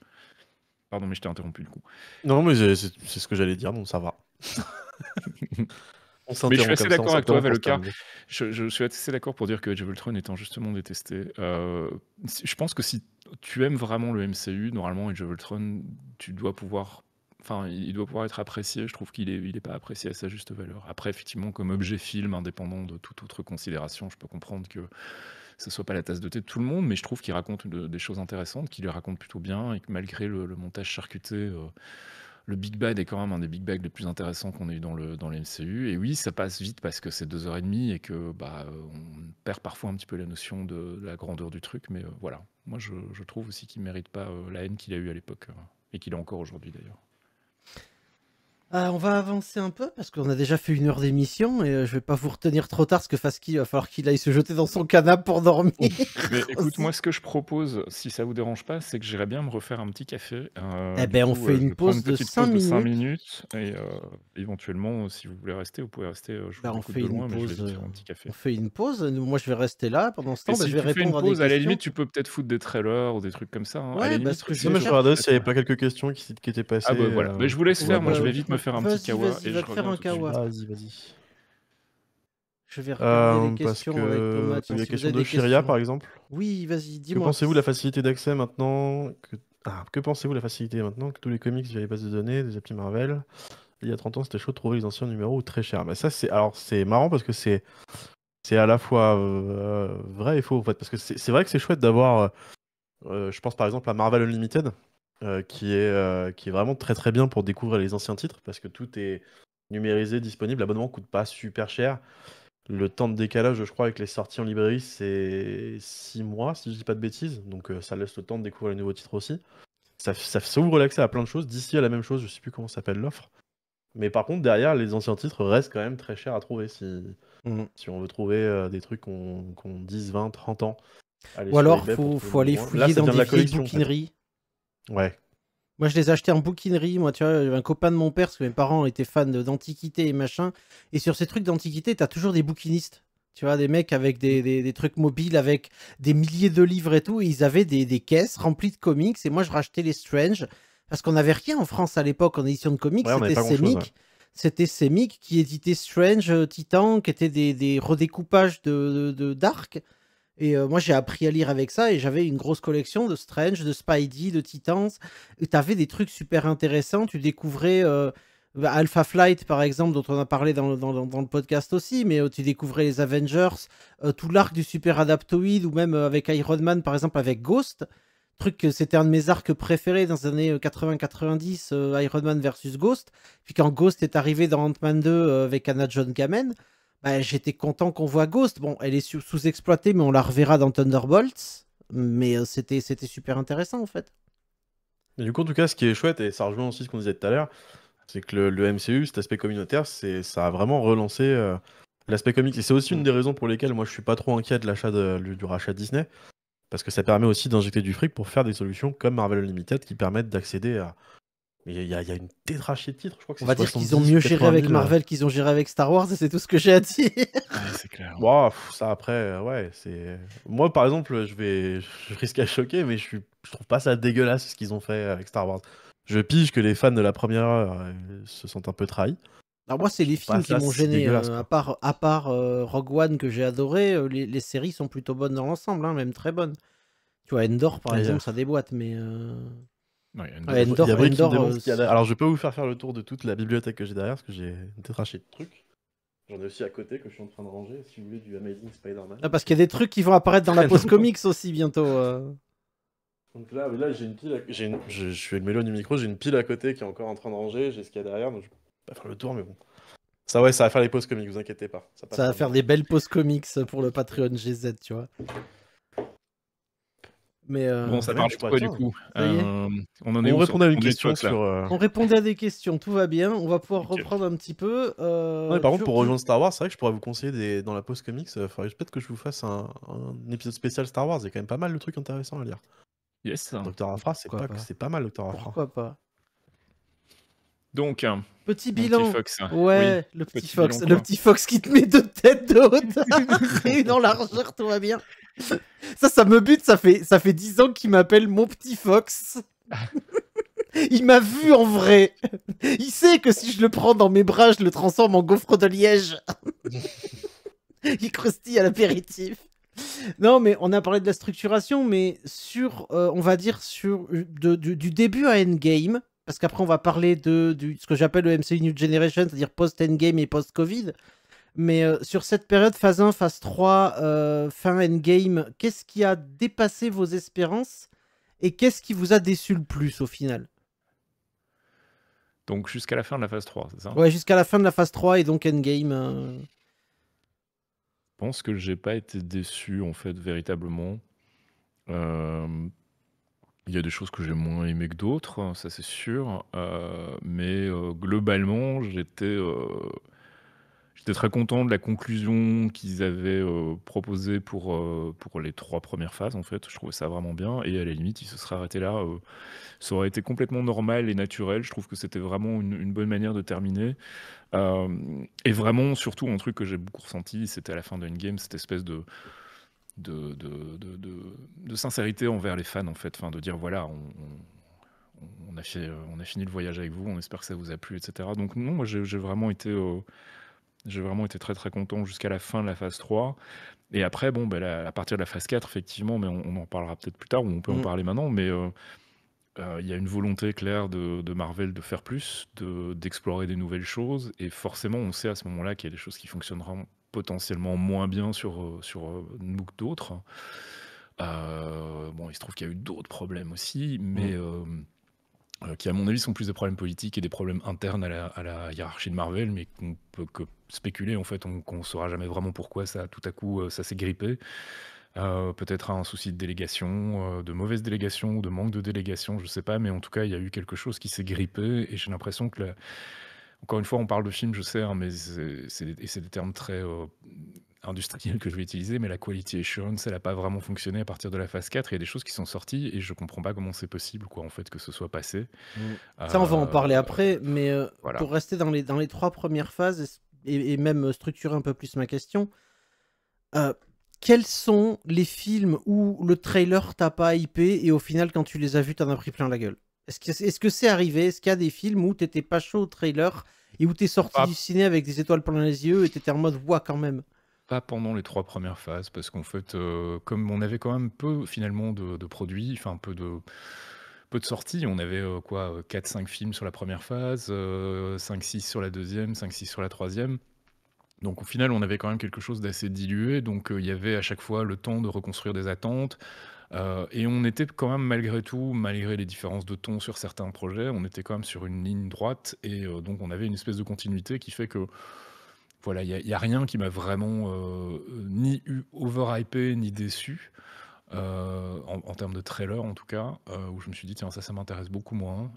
Pardon, mais je t'ai interrompu du coup. Non, mais c'est ce que j'allais dire, donc ça va. On Mais je suis assez d'accord avec toi, Valcar. Je, suis assez d'accord pour dire que Age of Ultron étant justement détesté, euh, je pense que si tu aimes vraiment le MCU, normalement Age of Ultron, tu dois pouvoir enfin, il doit pouvoir être apprécié. Je trouve qu'il n'est est pas apprécié à sa juste valeur. Après, effectivement, comme objet film, indépendant de toute autre considération, je peux comprendre que ce soit pas la tasse de thé de tout le monde, mais je trouve qu'il raconte des choses intéressantes, qu'il les raconte plutôt bien, et que malgré le, montage charcuté, euh, le Big Bad est quand même un des Big Bags les plus intéressants qu'on ait eu dans le, Et oui, ça passe vite parce que c'est deux heures et demie et que bah, on perd parfois un petit peu la notion de, la grandeur du truc, mais euh, voilà. Moi, je, trouve aussi qu'il ne mérite pas euh, la haine qu'il a eue à l'époque, et qu'il a encore aujourd'hui d'ailleurs. Bah, on va avancer un peu parce qu'on a déjà fait une heure d'émission et euh, je vais pas vous retenir trop tard parce que Faski va falloir qu'il aille se jeter dans son canapé pour dormir. Mais écoute, moi ce que je propose, si ça vous dérange pas, c'est que j'irais bien me refaire un petit café. Euh, eh ben on fait euh, une pause de, 5 minutes. 5 minutes et éventuellement si vous voulez rester, vous pouvez rester. Je bah, on fait une pause. je vais un petit café. On fait une pause. Moi je vais rester là pendant ce temps. Bah, je vais répondre fais une pause, à, à la limite tu peux peut-être foutre des trailers ou des trucs comme ça. Hein, à je s'il n'y avait pas quelques questions qui, étaient ah, passées. Ah voilà. Mais je vous laisse faire. Moi je vais vite me faire un petit kawa je faire un kawa. Vas-y, vas-y. Je vais regarder euh, les questions avec Thomas. de Shiria, par exemple. Oui, vas-y, dis-moi. Que pensez-vous de la facilité d'accès maintenant ah, que... pensez-vous de la facilité maintenant que tous les comics via les bases de données des applis Marvel Il y a 30 ans, c'était chaud de trouver les anciens numéros ou très cher. Mais ça, c'est alors c'est marrant parce que c'est c'est à la fois euh, vrai et faux en fait parce que c'est vrai que c'est chouette d'avoir. Euh, euh, je pense par exemple à Marvel Unlimited euh, qui, est, euh, qui est vraiment très très bien pour découvrir les anciens titres parce que tout est numérisé, disponible. L'abonnement coûte pas super cher. Le temps de décalage, je crois, avec les sorties en librairie, c'est 6 mois, si je dis pas de bêtises. Donc euh, ça laisse le temps de découvrir les nouveaux titres aussi. Ça, ça s'ouvre l'accès à plein de choses. D'ici à la même chose, je sais plus comment s'appelle l'offre. Mais par contre, derrière, les anciens titres restent quand même très chers à trouver si, mm. si on veut trouver des trucs qu'on qu 10, 20, 30 ans. Ou alors, faut, faut aller fouiller dans des de vieilles bouquineries. Ouais. Moi, je les achetais en bouquinerie. Moi, tu vois, un copain de mon père, parce que mes parents étaient fans d'antiquité et machin. Et sur ces trucs d'antiquité, t'as toujours des bouquinistes. Tu vois, des mecs avec des, mm. trucs mobiles, avec des milliers de livres et tout. Et ils avaient des, caisses remplies de comics. Et moi, je rachetais les Strange. Parce qu'on n'avait rien en France à l'époque en édition de comics. C'était Semic C'était qui éditait Strange, euh, Titan, qui était des, redécoupages de, de, de Dark. Et euh, moi, j'ai appris à lire avec ça et j'avais une grosse collection de Strange, de Spidey, de Titans. Tu avais des trucs super intéressants. Tu découvrais euh, bah, Alpha Flight, par exemple, dont on a parlé dans, le podcast aussi, mais euh, tu découvrais les Avengers, tout l'arc du Super Adaptoid, ou même avec Iron Man, par exemple, avec Ghost. Truc que c'était un de mes arcs préférés dans les années 80-90, Iron Man versus Ghost. Puis quand Ghost est arrivé dans Ant-Man 2 avec Anna John Gamen. Bah, j'étais content qu'on voit Ghost. Bon, elle est sous-exploitée, mais on la reverra dans Thunderbolts. Mais euh, c'était super intéressant en fait. du coup, en tout cas, ce qui est chouette, et ça rejoint aussi ce qu'on disait tout à l'heure, c'est que le, MCU, cet aspect communautaire, ça a vraiment relancé euh, l'aspect comique. Et c'est aussi une des raisons pour lesquelles moi je suis pas trop inquiet de l'achat du rachat Disney. Parce que ça permet aussi d'injecter du fric pour faire des solutions comme Marvel Unlimited qui permettent d'accéder à il y, a une tétrachée de titres, je crois On va dire qu'ils ont mieux géré avec Marvel qu'ils ont géré avec Star Wars, et c'est tout ce que j'ai à dire. c'est clair. ça après, euh, ouais, c'est. Moi, par exemple, je vais, je risque à choquer, mais je, suis... je trouve pas ça dégueulasse ce qu'ils ont fait avec Star Wars. Je pige que les fans de la première heure euh, se sentent un peu trahis. Alors moi, c'est les films qui m'ont gêné. Euh, à part, à part Rogue One que j'ai adoré, les, séries sont plutôt bonnes dans l'ensemble, hein, même très bonnes. Tu vois, Endor par exemple, ça déboîte, mais. Alors je peux vous faire faire le tour de toute la bibliothèque que j'ai derrière, parce que j'ai détraché de trucs. J'en ai aussi à côté que je suis en train de ranger, si vous voulez, du Amazing Spider-Man. Ah, parce qu'il y a des trucs qui vont apparaître dans la post comics aussi bientôt. Euh. Donc là, là j'ai une pile. À... je, suis le mélo du micro, j'ai une pile à côté qui est encore en train de ranger, j'ai ce qu'il y a derrière, donc je vais pas faire le tour, mais bon. Ça, ouais, ça va faire les pauses comics, vous inquiétez pas. Ça, va faire des belles post comics pour le Patreon GZ, tu vois. Mais euh, bon, ça marche pas du coup euh, On répondait à une question euh, On répondait à des questions, tout va bien. On va pouvoir reprendre un petit peu. par contre, pour rejoindre Star Wars, c'est vrai que je pourrais vous conseiller des... dans la pause comics. Il faudrait peut-être que je vous fasse un... épisode spécial Star Wars. Il y a quand même pas mal de trucs intéressants à lire. Yes. Docteur Afra, c'est pas... pas mal. Docteur Afra. Pourquoi pas donc, hein, petit bilan. Fox, hein. ouais, le petit, Fox, le petit Fox qui te met deux têtes de hauteur et en largeur, tout va bien. Ça, ça me bute. Ça fait ça fait dix ans qu'il m'appelle mon petit Fox. Il m'a vu en vrai. Il sait que si je le prends dans mes bras, je le transforme en gaufre de liège. Il croustille à l'apéritif. Non, mais on a parlé de la structuration, mais sur, euh, on va dire, sur euh, du, début à Endgame, parce qu'après on va parler de, ce que j'appelle le MCU New Generation, c'est-à-dire post-endgame et post-Covid. Mais euh, sur cette période phase 1, phase 3, euh, fin endgame, qu'est-ce qui a dépassé vos espérances et qu'est-ce qui vous a déçu le plus au final Donc jusqu'à la fin de la phase 3, c'est ça Ouais, jusqu'à la fin de la phase 3 et donc endgame. Euh. Je pense que j'ai pas été déçu en fait véritablement. Il y a des choses que j'ai moins aimées que d'autres, hein, ça c'est sûr. Euh, mais euh, globalement, euh, j'étais très content de la conclusion qu'ils avaient proposé proposée pour, les trois premières phases, en fait. Je trouvais ça vraiment bien. Et à la limite, ils se seraient arrêtés là. ça aurait été complètement normal et naturel. Je trouve que c'était vraiment une, bonne manière de terminer. et vraiment, surtout, un truc que j'ai beaucoup ressenti, c'était à la fin d'une game, cette espèce de de, de, sincérité envers les fans, en fait, enfin, de dire voilà, on, a on, fini le voyage avec vous, on espère que ça vous a plu, etc. Donc, non, moi, j'ai vraiment été. Euh, vraiment été très très content jusqu'à la fin de la phase 3. Et après, bon, ben, à partir de la phase 4, effectivement, mais on, en parlera peut-être plus tard, ou on peut en mm. parler maintenant, mais euh, euh, il y a une volonté claire de, Marvel de faire plus, d'explorer des nouvelles choses, et forcément on sait à ce moment-là qu'il y a des choses qui fonctionneront potentiellement moins bien sur, euh, sur euh, nous que d'autres. Euh, bon, il se trouve qu'il y a eu d'autres problèmes aussi, mais mm. qui, à mon avis, sont plus des problèmes politiques et des problèmes internes à la, hiérarchie de Marvel, mais qu'on peut que spéculer, en fait, on ne saura jamais vraiment pourquoi ça, tout à coup, ça s'est grippé. peut-être un souci de délégation, de mauvaise délégation ou de manque de délégation, je sais pas, mais en tout cas, il y a eu quelque chose qui s'est grippé et j'ai l'impression que la, encore une fois, on parle de films, je sais, hein, mais c'est des termes très euh, industriels que je vais utiliser, mais la quality assurance, elle n'a pas vraiment fonctionné à partir de la phase 4. Il y a des choses qui sont sorties et je ne comprends pas comment c'est possible, quoi, en fait, que ce soit passé. Mm. Ça, on va en euh, parler après, mais euh, pour rester dans les, trois premières phases et, et même structurer un peu plus ma question, quels sont les films où le trailer t'a pas hypé et au final, quand tu les as vus, t'en as pris plein la gueule est-ce que c'est arrivé Est-ce qu'il y a des films où tu n'étais pas chaud au trailer et où tu es sorti du ciné avec des étoiles plein les yeux et étais en mode voix quand même pas pendant les trois premières phases, parce qu'en fait, euh, comme on avait quand même peu finalement de, produits, enfin peu de peu de sorties, on avait euh, quoi 4-5 euh, films sur la première phase, 5-6 sur la deuxième, 5-6 sur la troisième. Donc au final, on avait quand même quelque chose d'assez dilué, donc il y avait à chaque fois le temps de reconstruire des attentes, euh, et on était quand même, malgré tout, malgré les différences de ton sur certains projets, on était quand même sur une ligne droite. Et euh, donc, on avait une espèce de continuité qui fait que, voilà, il n'y a, rien qui m'a vraiment euh, ni eu overhypé, ni déçu. En, termes de trailer, en tout cas, où je me suis dit, tiens, ça, ça m'intéresse beaucoup moins.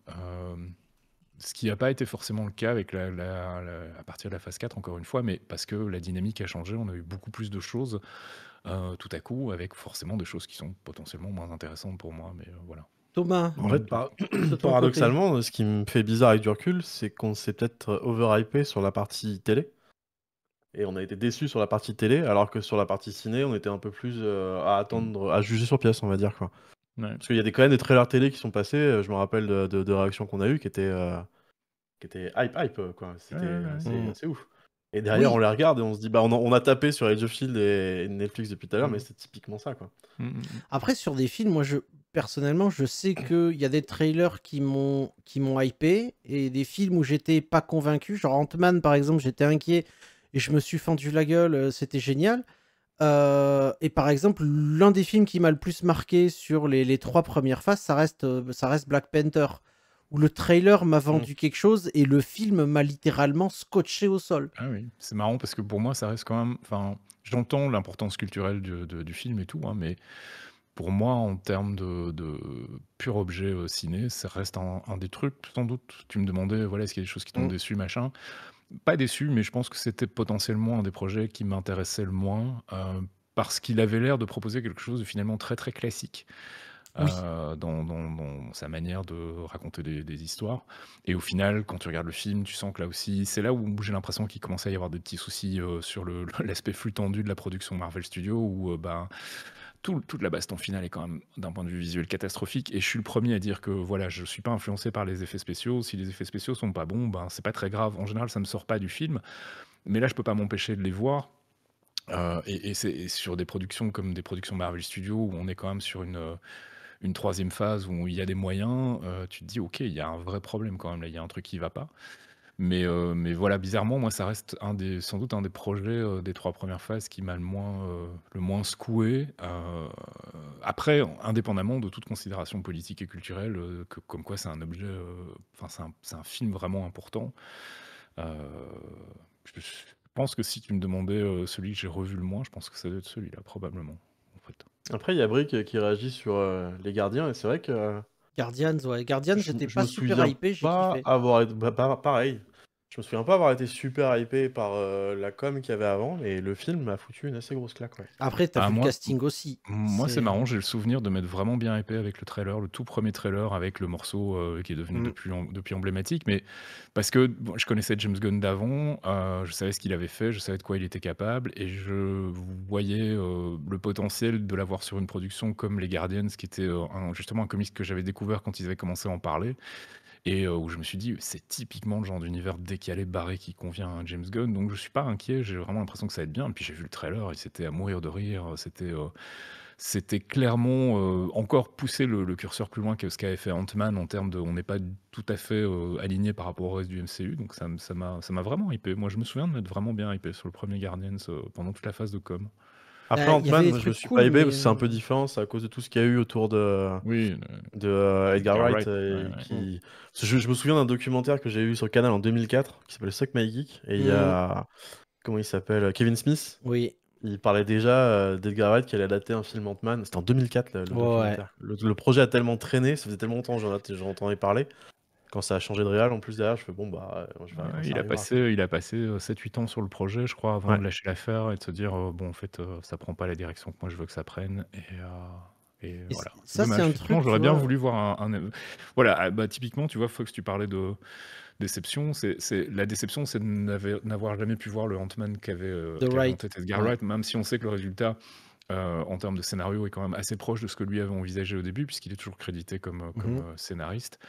ce qui n'a pas été forcément le cas avec la, à partir de la phase 4, encore une fois, mais parce que la dynamique a changé, on a eu beaucoup plus de choses. Euh, tout à coup, avec forcément des choses qui sont potentiellement moins intéressantes pour moi. Mais euh, voilà. Thomas. En fait, paradoxalement, ce qui me fait bizarre avec du recul, c'est qu'on s'est peut-être overhypé sur la partie télé. Et on a été déçu sur la partie télé, alors que sur la partie ciné, on était un peu plus euh, à attendre, à juger sur pièce, on va dire. Quoi. Parce qu'il y a des, quand même des trailers télé qui sont passés, je me rappelle de, réactions qu'on a eues qui étaient, qui étaient hype, hype. Quoi. C'était, c'est, ouf. Et derrière, on les regarde et on se dit, bah, on a, tapé sur Edge of Field et Netflix depuis tout à l'heure, mm. mais c'est typiquement ça, quoi. Mm, mm, Après, sur des films, moi, je personnellement, je sais qu'il y a des trailers qui m'ont qui m'ont hypé et des films où j'étais pas convaincu. Genre Ant-Man, par exemple, j'étais inquiet et je me suis fendu la gueule, euh, c'était génial. Euh, et par exemple, l'un des films qui m'a le plus marqué sur les, les trois premières phases, ça reste, euh, ça reste Black Panther où le trailer m'a mm. vendu quelque chose et le film m'a littéralement scotché au sol. Ah oui, c'est marrant parce que pour moi, ça reste quand même. Enfin, j'entends l'importance culturelle du, film et tout, hein, mais pour moi, en termes de, pur objet euh, ciné, ça reste un, des trucs, sans doute. Tu me demandais, voilà, est-ce qu'il y a des choses qui t'ont mm. déçu, machin Pas déçu, mais je pense que c'était potentiellement un des projets qui m'intéressait le moins, euh, parce qu'il avait l'air de proposer quelque chose de finalement très, très classique. Euh, dans, sa manière de raconter des, histoires. Et au final, quand tu regardes le film, tu sens que là aussi, c'est là où j'ai l'impression qu'il commençait à y avoir des petits soucis euh, sur l'aspect flux tendu de la production Marvel Studios, où ben toute la baston finale est quand même d'un point de vue visuel catastrophique. Et je suis le premier à dire que voilà, je suis pas influencé par les effets spéciaux. Si les effets spéciaux sont pas bons, ben c'est pas très grave. En général, ça me sort pas du film. Mais là, je peux pas m'empêcher de les voir. et, et c'est sur des productions comme des productions Marvel Studios où on est quand même sur une une troisième phase où il y a des moyens, euh, tu te dis, ok, il y a un vrai problème quand même, là, il y a un truc qui va pas. Mais, euh, mais voilà, bizarrement, moi, ça reste un des, sans doute un des projets euh, des trois premières phases qui m'a le moins, moins secoué. après, indépendamment de toute considération politique et culturelle, que, comme quoi c'est un objet, enfin, c'est un, un, film vraiment important. je pense que si tu me demandais celui que j'ai revu le moins, je pense que ça doit être celui-là, probablement. Après, il y a Brick qui réagit sur euh, les gardiens, et c'est vrai que. Euh, Guardians, ouais. Guardians, j'étais pas super hypé, j'ai pas kiffé. avoir... pas bah, pareil, je me souviens pas avoir été super hypé par euh, la com qu'il y avait avant, mais le film m'a foutu une assez grosse claque. Ouais. Après, t'as as ah, casting aussi. Moi, c'est marrant, j'ai le souvenir de m'être vraiment bien hypé avec le trailer, le tout premier trailer avec le morceau euh, qui est devenu mm. depuis, emblématique, mais parce que bon, je connaissais James Gunn d'avant, euh, je savais ce qu'il avait fait, je savais de quoi il était capable, et je voyais le potentiel de l'avoir sur une production comme Les Guardians, qui était justement un comics que j'avais découvert quand ils avaient commencé à en parler et euh, où je me suis dit, c'est typiquement le genre d'univers décalé, barré qui convient à James Gunn, donc je suis pas inquiet, j'ai vraiment l'impression que ça va être bien. puis j'ai vu le trailer et c'était à mourir de rire, c'était euh, c'était clairement euh, encore pousser le, curseur plus loin que ce qu'avait fait Ant-Man en termes de on n'est pas tout à fait aligné par rapport au reste du MCU. Donc ça m'a vraiment hypé. Moi je me souviens de m'être vraiment bien hypé sur le premier Guardians pendant toute la phase de com. Après, euh, Ant-Man, je me suis pas aimé parce que c'est un peu euh, différent, c'est à cause de tout ce qu'il y a eu autour de, oui, euh, de Edgar, Wright. qui... Je, me souviens d'un documentaire que j'ai vu sur le canal en 2004 qui s'appelle Suck My Geek et il y a. Mm. Comment il s'appelle Kevin Smith. Oui. Il parlait déjà d'Edgar Wright qui allait adapter un film Ant-Man. C'était en 2004 le, le projet a tellement traîné, ça faisait tellement longtemps que j'en entendais parler quand ça a changé de réal, en plus derrière, je fais bon, bah, euh, il, a hein. passé, il a passé 7-8 euh, ans sur le projet, je crois, avant de lâcher l'affaire et de se dire euh, bon, en fait, ça prend pas la direction que moi je veux que ça prenne. Et, voilà. ça, c'est un truc, j'aurais bien voulu voir un. Voilà, ah, bah, typiquement, tu vois, Fox, tu parlais de déception. C'est, La déception, c'est de n'avoir jamais pu voir le Ant-Man qu'avait Wright, même si on sait que le résultat. en termes de scénario, est quand même assez proche de ce que lui avait envisagé au début, puisqu'il est toujours crédité comme, mm-hmm. scénariste.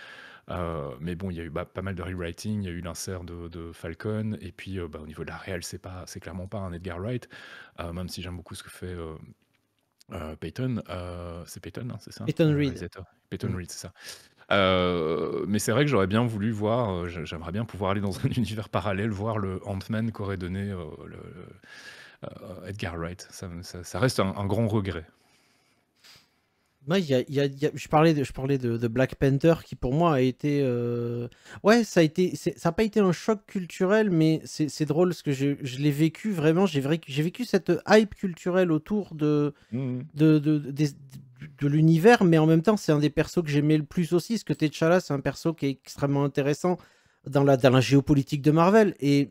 Euh, mais bon, il y a eu bah, pas mal de rewriting, il y a eu l'insert de, Falcon, et puis euh, bah, au niveau de la réelle, c'est pas, c'est clairement pas un Edgar Wright, euh, même si j'aime beaucoup ce que fait. Peyton, c'est Peyton, hein, c'est ça Peyton Reed. Peyton mm. Reed, c'est ça. mais c'est vrai que j'aurais bien voulu voir, j'aimerais bien pouvoir aller dans un univers parallèle, voir le Ant-Man qu'aurait donné Edgar Wright. Ça, reste un, grand regret. Moi, y a, je parlais, de, je parlais de, Black Panther qui pour moi a été, euh, ouais, ça a été, ça n'a pas été un choc culturel, mais c'est drôle parce que je, je l'ai vécu vraiment, j'ai vécu, vécu cette hype culturelle autour de, mmh, mmh. de, de, de l'univers, mais en même temps, c'est un des persos que j'aimais le plus aussi. Parce que T'Challa, c'est un perso qui est extrêmement intéressant dans la, dans la géopolitique de Marvel. Et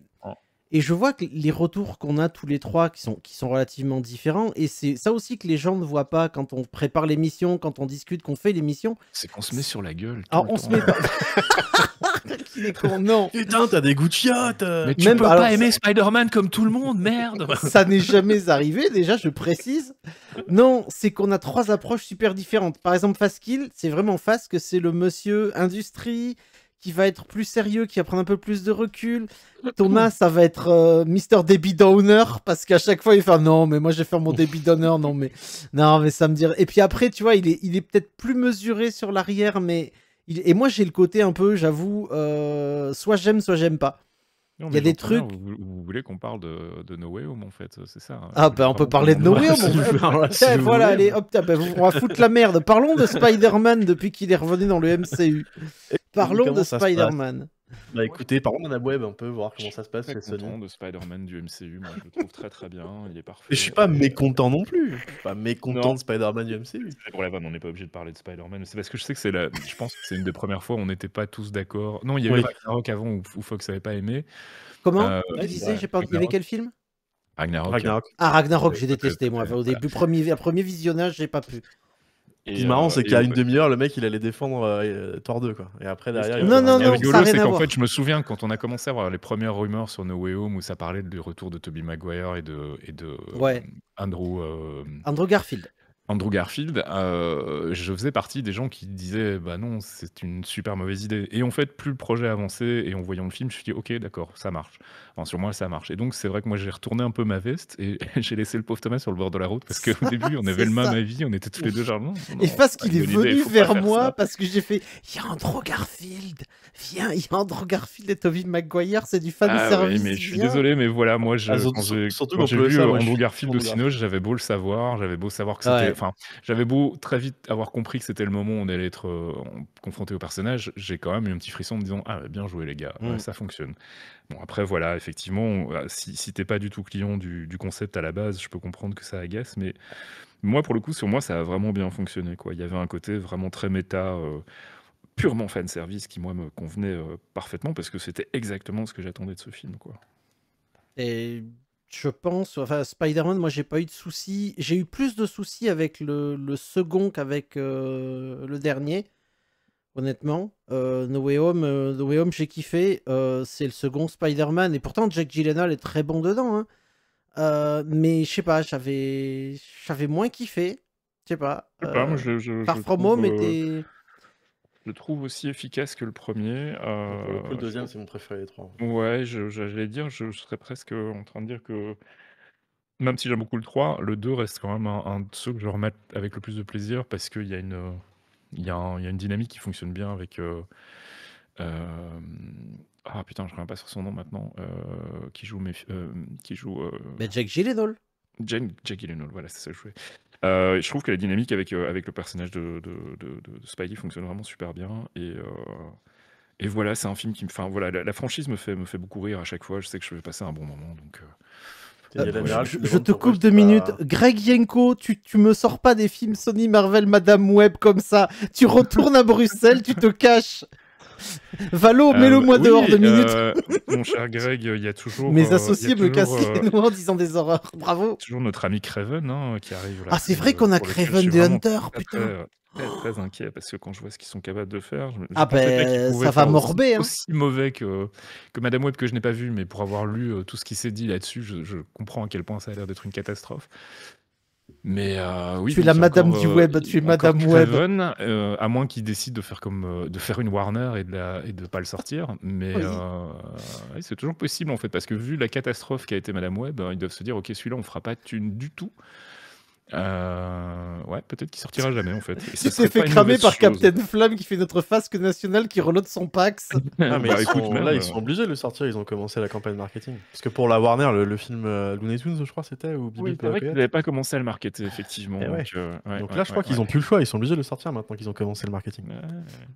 et je vois que les retours qu'on a tous les trois qui sont, qui sont relativement différents. Et c'est ça aussi que les gens ne voient pas quand on prépare l'émission, quand on discute, qu'on fait l'émission. C'est qu'on se met sur la gueule. Alors, on se met pas. est con, non. Putain, t'as des goûts de chiottes. Euh. Mais tu peux pas aimer Spider-Man comme tout le monde, merde. ça n'est jamais arrivé, déjà, je précise. Non, c'est qu'on a trois approches super différentes. Par exemple, Fast c'est vraiment Fast que c'est le monsieur industrie, qui va être plus sérieux, qui va prendre un peu plus de recul. Thomas, ça va être euh, Mister Débit Downer, parce qu'à chaque fois, il fait non, mais moi, je vais faire mon débit downer, non, mais non, mais ça me dirait. Et puis après, tu vois, il est, il est peut-être plus mesuré sur l'arrière, mais. Il... Et moi, j'ai le côté un peu, j'avoue, euh, soit j'aime, soit j'aime pas. il y a des trucs. vous, voulez qu'on parle de, de No Way en fait, c'est ça. Hein. Ah, ben, on peut parler de No Way Home. Eh, voilà, allez, hop, ben, on va foutre la merde. Parlons de Spider-Man depuis qu'il est revenu dans le MCU. Parlons de Spider-Man. Bah écoutez, parlons la Web, on peut voir comment ça se passe bah, le nom de Spider-Man du MCU, moi je le trouve très très bien, il est parfait. Et je suis pas mécontent non plus, je suis pas mécontent de Spider-Man du MCU. pour la on n'est pas obligé de parler de Spider-Man, c'est parce que je sais que c'est la... je pense que c'est une des premières fois où on n'était pas tous d'accord. Non, il y avait Ragnarok avant où, Fox n'avait pas aimé. Comment euh, ah, j'ai pas... il y avait quel film Ragnarok. Ah, Ragnarok, j'ai détesté, moi. Au début, premier, premier visionnage, j'ai pas pu ce qui est marrant, euh, c'est qu'à une demi-heure, le mec, il allait défendre euh, euh, Thor 2, quoi. Et après, derrière. Il non, non, non, rigolo, c'est qu'en fait, je me souviens quand on a commencé à voir les premières rumeurs sur No Way Home où ça parlait du retour de Toby Maguire et de, Andrew Garfield. Andrew Garfield, euh, je faisais partie des gens qui disaient bah non, c'est une super mauvaise idée. Et en fait, plus le projet avançait et en voyant le film, je me suis dit ok, d'accord, ça marche. Enfin, sur moi, ça marche. Et donc, c'est vrai que moi, j'ai retourné un peu ma veste et j'ai laissé le pauvre Thomas sur le bord de la route parce qu'au début, on avait le même avis, on était tous les deux jardins Et parce qu'il est venu vers moi, parce que j'ai fait il y a Andrew Garfield, viens, il y a Andrew Garfield et Toby Maguire, c'est du fan ah service. mais je suis désolé, mais voilà, moi, ah, quand j'ai vu Andrew Garfield au ciné, j'avais beau le savoir, j'avais beau savoir que c'était enfin, j'avais beau très vite avoir compris que c'était le moment où on allait être euh, confronté au personnage, j'ai quand même eu un petit frisson en me disant Ah, bien joué, les gars, mm. ça fonctionne. Bon, après, voilà, effectivement, ah, si, si t'es pas du tout client du, concept à la base, je peux comprendre que ça agace, mais moi, pour le coup, sur moi, ça a vraiment bien fonctionné. Quoi. Il y avait un côté vraiment très méta. Euh, purement fan service qui moi me convenait euh, parfaitement parce que c'était exactement ce que j'attendais de ce film quoi. Et je pense, enfin Spider-Man, moi j'ai pas eu de soucis. J'ai eu plus de soucis avec le, second qu'avec euh, le dernier, honnêtement. Euh, no Way Home, euh, no Way Home j'ai kiffé. c'est le second Spider-Man. Et pourtant, Jack Gyllenhaal est très bon dedans. Hein. mais je sais pas, j'avais moins kiffé. Je sais pas. Par moi, From Home était le trouve aussi efficace que le premier. le, euh, deuxième, c'est mon préféré des trois. Ouais, j'allais dire, je, serais presque en train de dire que même si j'aime beaucoup le 3, le 2 reste quand même un, de ceux que je remets avec le plus de plaisir parce qu'il y, a une, euh, y a une dynamique qui fonctionne bien avec. Euh, ah putain, je reviens pas sur son nom maintenant. qui joue. Mes, qui joue bah, Jack Gyllenhaal. Jack, Gyllenhaal, voilà, c'est ça que je euh, je trouve que la dynamique avec, euh, avec le personnage de, de, de, Spidey fonctionne vraiment super bien. Et, euh, et voilà, c'est un film qui me. Enfin, voilà, la, franchise me fait, me fait beaucoup rire à chaque fois. Je sais que je vais passer un bon moment. Donc. Ah, je, te coupe deux minutes. Greg Yenko, tu, tu me sors pas des films Sony, Marvel, Madame Web comme ça. Tu retournes à Bruxelles, tu te caches. Valo, mets-le-moi euh, dehors de euh, minutes. mon cher Greg, il y a toujours. Mes euh, associés me cassent les noix en disant des horreurs. Bravo. Toujours notre ami Craven hein, qui arrive là. Ah, c'est vrai qu'on a Craven the Hunter, putain. Très, très, inquiet parce que quand je vois ce qu'ils sont capables de faire, je ah ben ça va morber. Aussi, hein. aussi, mauvais que, que Madame Web que je n'ai pas vu, mais pour avoir lu tout ce qui s'est dit là-dessus, je, je, comprends à quel point ça a l'air d'être une catastrophe. Mais euh, oui, tu la Madame du euh, web, tu es Madame Web. Euh, à moins qu'ils décident de faire comme euh, de faire une Warner et de, la, et de pas le sortir, mais euh, c'est toujours possible en fait parce que vu la catastrophe qui a été Madame Web, hein, ils doivent se dire ok celui-là on fera pas de thune du tout. Euh, ouais, peut-être qu'il sortira jamais en fait. il s'est fait cramer par Captain Flamme qui fait notre fasque nationale qui reload son Pax. ah, mais bah, écoute, ils, sont, là, ils euh, sont obligés de le sortir, ils ont commencé la campagne marketing. Parce que pour la Warner, le, film euh, Looney Tunes, je crois, c'était ou Oui, c'est vrai n'avaient pas commencé à le marketer, effectivement. Eh donc, euh, là, je crois qu'ils n'ont plus le choix, ils sont obligés de le sortir maintenant qu'ils ont commencé le marketing.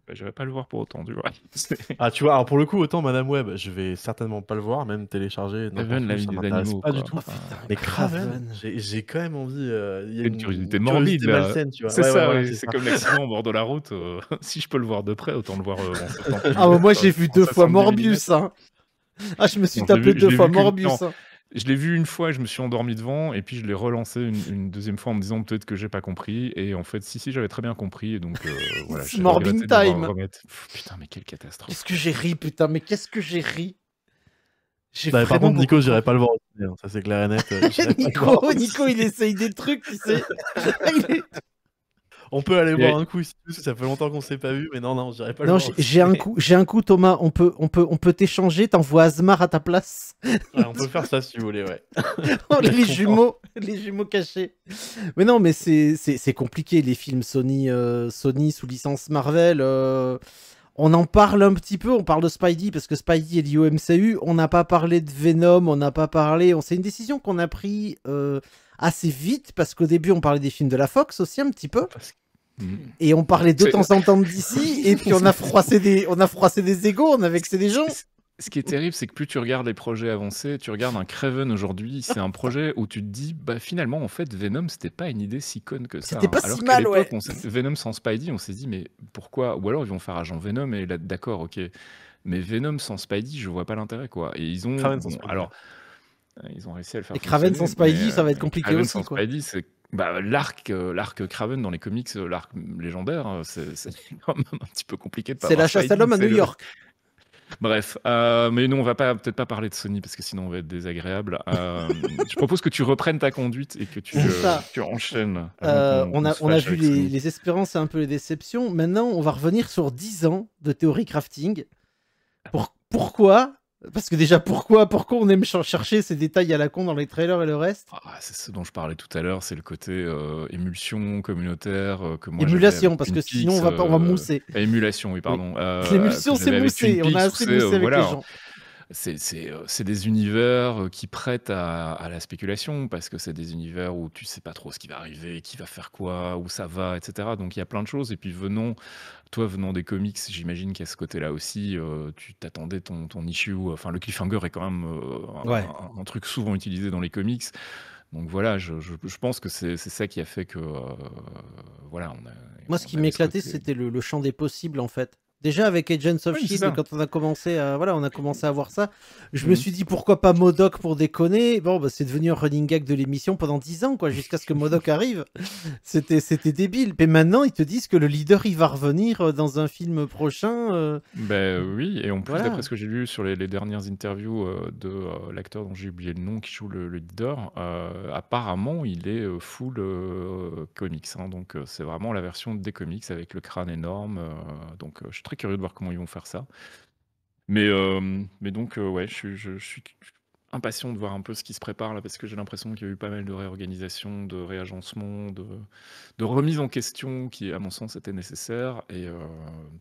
Bah, je vais pas le voir pour autant, du vois. ah, tu vois, alors pour le coup, autant Madame Web, je vais certainement pas le voir, même télécharger. Craven, la vie des animaux. Pas du tout. Ah, mais Craven, j'ai quand même envie y a une, curiosité C'est comme l'accident au bord de la route. Euh, si je peux le voir de près, autant le voir. Euh, ah, bah, moi, j'ai vu deux fois Morbius. Hein. Ah, je me suis tapé deux fois Morbius. Hein. Je l'ai vu une fois et je me suis endormi devant, et puis je l'ai relancé une, deuxième fois en me disant peut-être que j'ai pas compris. Et en fait, si, si, j'avais très bien compris. Et donc, euh, voilà, Morbin Time. putain, mais quelle catastrophe. Qu'est-ce que j'ai ri, putain, mais qu'est-ce que j'ai ri. Bah, par contre, Nico, j'irai pas le voir Hein, ça c'est clair euh, Nico, il essaye des trucs, On peut aller voir un coup ça fait longtemps qu'on s'est pas vu, mais non, non, j'irai pas non, J'ai un coup, j'ai un coup, Thomas. On peut, on peut, on peut t'échanger. T'envoies Asmar à ta place. on peut faire ça si vous voulez, ouais. Oh, les jumeaux, les jumeaux cachés. Mais non, mais c'est, compliqué les films Sony, euh, Sony sous licence Marvel. Euh, on en parle un petit peu, on parle de Spidey parce que Spidey est lié on n'a pas parlé de Venom, on n'a pas parlé, c'est une décision qu'on a prise euh, assez vite parce qu'au début on parlait des films de la Fox aussi un petit peu. Hmm. Et on parlait de temps en temps d'ici, et puis on a froissé des, on a froissé des égaux, on a vexé des gens. Ce qui est terrible, c'est que plus tu regardes les projets avancés, tu regardes un Craven aujourd'hui, c'est un projet où tu te dis, bah finalement, en fait, Venom, c'était pas une idée si conne que ça. C'était pas si mal, ouais. on Venom sans Spidey, on s'est dit, mais pourquoi Ou alors ils vont faire Agent Venom et là, d'accord, ok. Mais Venom sans Spidey, je vois pas l'intérêt, quoi. Et ils ont. Alors, euh, ils ont réussi à le faire. Et Craven sans Spidey, ça va être euh, compliqué Craven sans Spidey, c'est bah, l'arc euh, l'arc Craven dans les comics l'arc légendaire c'est quand même un petit peu compliqué de c'est la chasse à l'homme à New York Bref, euh, mais nous, on va pas peut-être pas parler de Sony parce que sinon on va être désagréable. Euh, je propose que tu reprennes ta conduite et que tu, euh, enchaînes. on, a, vu les, espérances et un peu les déceptions. Maintenant, on va revenir sur 10 ans de théorie crafting. pourquoi parce que déjà, pourquoi, pourquoi on aime chercher ces détails à la con dans les trailers et le reste ah, C'est ce dont je parlais tout à l'heure, c'est le côté euh, émulsion communautaire. Euh, émulation, parce que sinon on va, on euh, mousser. Ah, émulation, oui, pardon. L'émulsion, c'est mousser, on a assez moussé avec les gens. Euh, c'est, des univers euh, qui prêtent à, la spéculation parce que c'est des univers où tu sais pas trop ce qui va arriver, qui va faire quoi, où ça va, etc. Donc il y a plein de choses. Et puis venant, toi venant des comics, j'imagine qu'à ce côté-là aussi, euh, tu t'attendais ton, ton issue. Enfin, le cliffhanger est quand même un, truc souvent utilisé dans les comics. Donc voilà, je, pense que c'est ça qui a fait que voilà, Moi, ce qui m'éclatait, c'était le champ des possibles, en fait. Déjà avec Agents of Shield, quand on a commencé à voilà, on a commencé à voir ça, je me mhm. suis dit pourquoi pas Modoc pour déconner. Bon, bah, c'est devenu un running gag de l'émission pendant 10 ans quoi, jusqu'à ce que Modoc arrive. C'était c'était débile. Mais maintenant ils te disent que le leader il va revenir euh, dans un film prochain. Euh. Ben oui, et en plus d'après ce que j'ai lu sur les, dernières interviews euh, de l'acteur dont j'ai oublié le nom qui joue le, leader, apparemment il est full comics, hein. donc c'est vraiment la version des comics avec le crâne énorme. donc je curieux de voir comment ils vont faire ça. Mais, euh, mais donc, euh, ouais, je, suis impatient de voir un peu ce qui se prépare là parce que j'ai l'impression qu'il y a eu pas mal de réorganisation, de réagencement, de, de remise en question qui, à mon sens, était nécessaire. Et euh,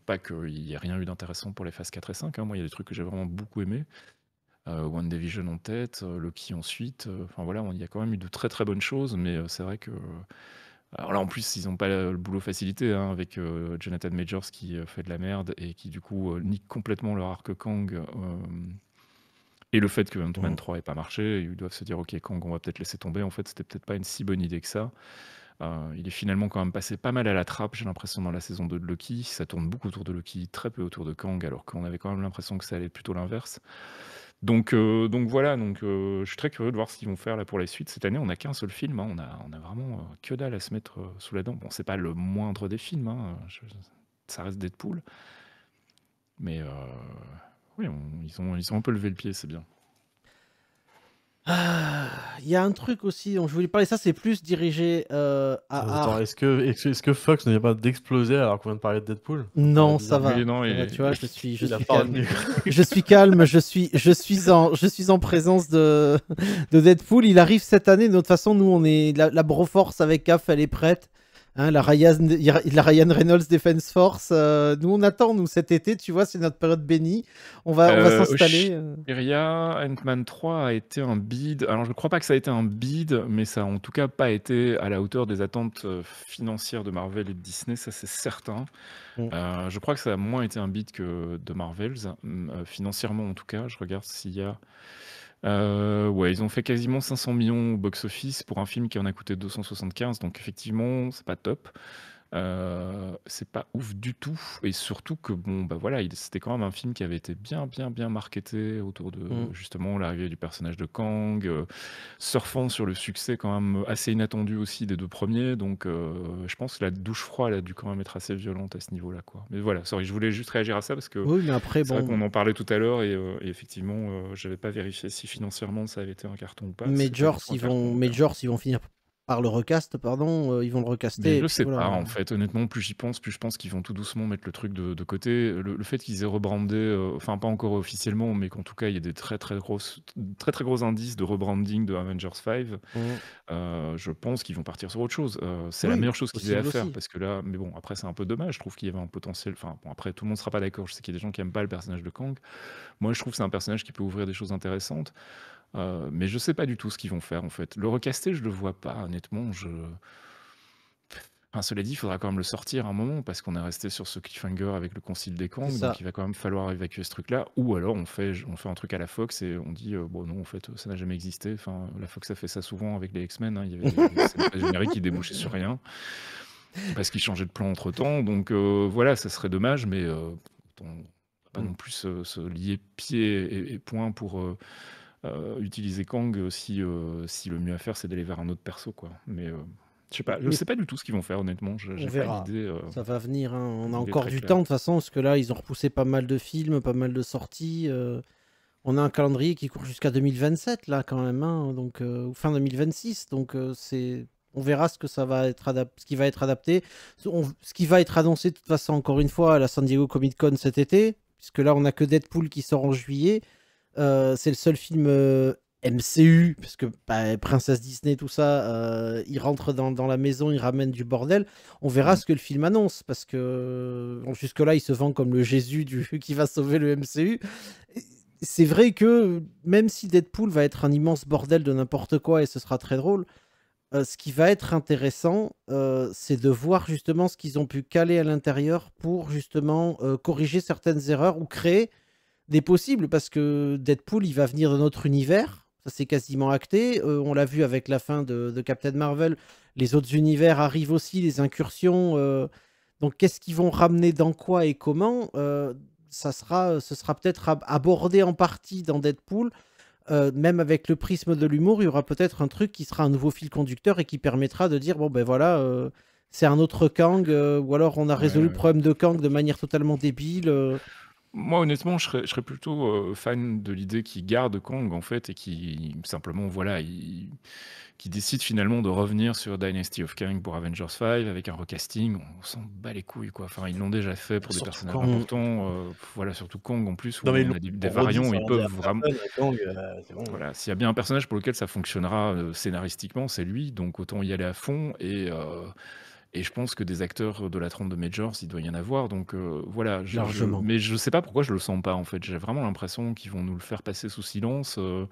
pas qu'il n'y ait rien eu d'intéressant pour les phases 4 et 5. Hein. Moi, il y a des trucs que j'ai vraiment beaucoup aimé. One euh, Division en tête, Loki ensuite. Enfin voilà, il y a quand même eu de très très bonnes choses, mais c'est vrai que alors là, en plus, ils n'ont pas le boulot facilité hein, avec euh, Jonathan Majors qui euh, fait de la merde et qui, du coup, euh, nique complètement leur arc Kang. et le fait que Ant-Man 3 n'ait pas marché, ils doivent se dire Ok, Kang, on va peut-être laisser tomber. En fait, c'était peut-être pas une si bonne idée que ça. il est finalement quand même passé pas mal à la trappe, j'ai l'impression, dans la saison 2 de Lucky. Ça tourne beaucoup autour de Lucky, très peu autour de Kang, alors qu'on avait quand même l'impression que ça allait plutôt l'inverse. Donc, euh, donc voilà, donc, euh, je suis très curieux de voir ce qu'ils vont faire là pour la suite. Cette année, on n'a qu'un seul film, hein. on, a, on a vraiment euh, que dalle à se mettre sous la dent. Bon, c'est pas le moindre des films, hein. ça reste Deadpool. Mais oui, ils, ont, ils ont un peu levé le pied, c'est bien il ah, y a un truc aussi dont je voulais parler, ça c'est plus dirigé euh, à. Attends, est-ce que, est que Fox n'est pas d'exploser alors qu'on vient de parler de Deadpool Non, ça va. tu vois, je suis, je suis calme. je suis je suis, en, je suis en présence de, de Deadpool. Il arrive cette année, de toute façon, nous on est. La, la Broforce avec CAF, elle est prête. Hein, la, Ryan, la Ryan Reynolds Defense Force, euh, nous on attend, nous cet été, tu vois, c'est notre période bénie. On va, va euh, s'installer. Oshiria, euh. Ant-Man 3 a été un bid. Alors je ne crois pas que ça a été un bid, mais ça n'a en tout cas pas été à la hauteur des attentes financières de Marvel et de Disney, ça c'est certain. Mm. je crois que ça a moins été un bid que de Marvels, financièrement en tout cas. Je regarde s'il y a. Euh, ouais, ils ont fait quasiment 500 millions au box-office pour un film qui en a coûté 275, donc effectivement, c'est pas top. Euh, c'est pas ouf du tout. Et surtout que, bon, bah voilà, c'était quand même un film qui avait été bien, bien, bien marketé autour de mm. justement l'arrivée du personnage de Kang, euh, surfant sur le succès quand même assez inattendu aussi des deux premiers. Donc, euh, je pense que la douche froide a dû quand même être assez violente à ce niveau-là, quoi. Mais voilà, sorry, je voulais juste réagir à ça parce que Oui, mais après, bon. qu'on en parlait tout à l'heure et, effectivement, j'avais pas vérifié si financièrement ça avait été un carton ou pas. Mais George ils vont, finir s'ils vont finir par le recast, pardon, euh, ils vont le recaster. je sais pas, en fait. Honnêtement, plus j'y pense, plus je pense qu'ils vont tout doucement mettre le truc de, côté. Le, fait qu'ils aient rebrandé, euh, enfin, pas encore officiellement, mais qu'en tout cas, il y ait des très, très, grosses, très, très gros indices de rebranding de Avengers 5, mmh. euh, je pense qu'ils vont partir sur autre chose. c'est la meilleure chose qu'ils aient à faire, parce que là, mais bon, après, c'est un peu dommage. Je trouve qu'il y avait un potentiel. Enfin, après, tout le monde sera pas d'accord. Je sais qu'il y a des gens qui aiment pas le personnage de Kang. Moi, je trouve que c'est un personnage qui peut ouvrir des choses intéressantes. Euh, mais je sais pas du tout ce qu'ils vont faire en fait. Le recaster, je le vois pas, honnêtement. Je... Enfin, cela dit, il faudra quand même le sortir à un moment parce qu'on est resté sur ce cliffhanger avec le concile des camps, donc il va quand même falloir évacuer ce truc-là. Ou alors on fait, on fait un truc à la Fox et on dit euh, bon non en fait ça n'a jamais existé. Enfin la Fox a fait ça souvent avec les X-Men. Hein. Il y avait, des génériques qui débouchaient sur rien parce qu'ils changeaient de plan entre temps. Donc euh, voilà, ça serait dommage, mais on, pas mm. non plus se, lier pied et, et pour euh, utiliser Kang euh, si, euh, si le mieux à faire c'est d'aller vers un autre perso quoi. Mais je sais pas, je sais pas du tout ce qu'ils vont faire honnêtement. J'ai, on Pas ça va venir. Hein. On a encore du temps de toute façon parce que là ils ont repoussé pas mal de films, pas mal de sorties. On a un calendrier qui court jusqu'à 2027 là quand même, hein. donc fin 2026. Donc c'est on verra ce que ça va être ce qui va être adapté, ce qui va être annoncé de toute façon encore une fois à la San Diego Comic Con cet été, puisque là on a que Deadpool qui sort en juillet. Euh, c'est le seul film euh, MCU, parce que bah, Princesse Disney, tout ça, euh, il rentre dans, la maison, il ramène du bordel. On verra ce que le film annonce, parce que jusque-là, il se vend comme le Jésus du, qui va sauver le MCU. C'est vrai que même si Deadpool va être un immense bordel de n'importe quoi et ce sera très drôle, ce qui va être intéressant, c'est de voir justement ce qu'ils ont pu caler à l'intérieur pour justement corriger certaines erreurs ou créer des possibles parce que Deadpool, il va venir dans notre univers. Ça, c'est quasiment acté. Euh, on l'a vu avec la fin de, Captain Marvel. Les autres univers arrivent aussi, les incursions. Euh, donc, qu'est-ce qu'ils vont ramener dans quoi et comment euh, ça sera, Ce sera peut-être abordé en partie dans Deadpool. même avec le prisme de l'humour, il y aura peut-être un truc qui sera un nouveau fil conducteur et qui permettra de dire bon ben voilà, c'est un autre Kang, ou alors on a résolu le problème de Kang de manière totalement débile. Moi, honnêtement, je serais, plutôt euh, fan de l'idée qui garde Kong, en fait, et qui simplement, voilà, qui décide finalement de revenir sur Dynasty of Kang pour Avengers 5 avec un recasting. On s'en bat les couilles, quoi. Enfin, ils l'ont déjà fait pour des personnages importants. Euh, voilà, surtout Kong en plus, où Non, a des, variants, ils peuvent vraiment. Euh, voilà, s'il y a bien un personnage pour lequel ça fonctionnera scénaristiquement, c'est lui, donc autant y aller à fond. Et, et je pense que des acteurs de la trempe de Majors, il doit y en avoir. Donc euh, voilà, je, Je, mais je sais pas pourquoi je le sens pas en fait. J'ai vraiment l'impression qu'ils vont nous le faire passer sous silence. Euh,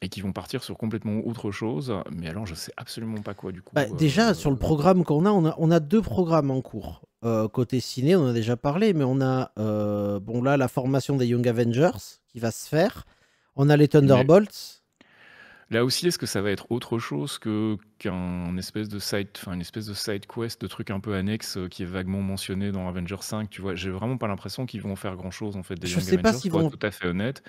et qu'ils vont partir sur complètement autre chose, mais alors je ne sais absolument pas quoi du coup. Bah, euh, déjà sur le programme qu'on a on, a, deux programmes en cours. côté ciné, on a déjà parlé, mais on a bon là la formation des Young Avengers qui va se faire. On a les Thunderbolts, Là aussi, est-ce que ça va être autre chose que qu'un espèce de side, enfin une espèce de side quest, de truc un peu annexe euh, qui est vaguement mentionné dans Avenger 5 Tu vois, j'ai vraiment pas l'impression qu'ils vont faire grand chose en fait. Des je sais Avengers, pas s'ils vont. Tout à fait honnête,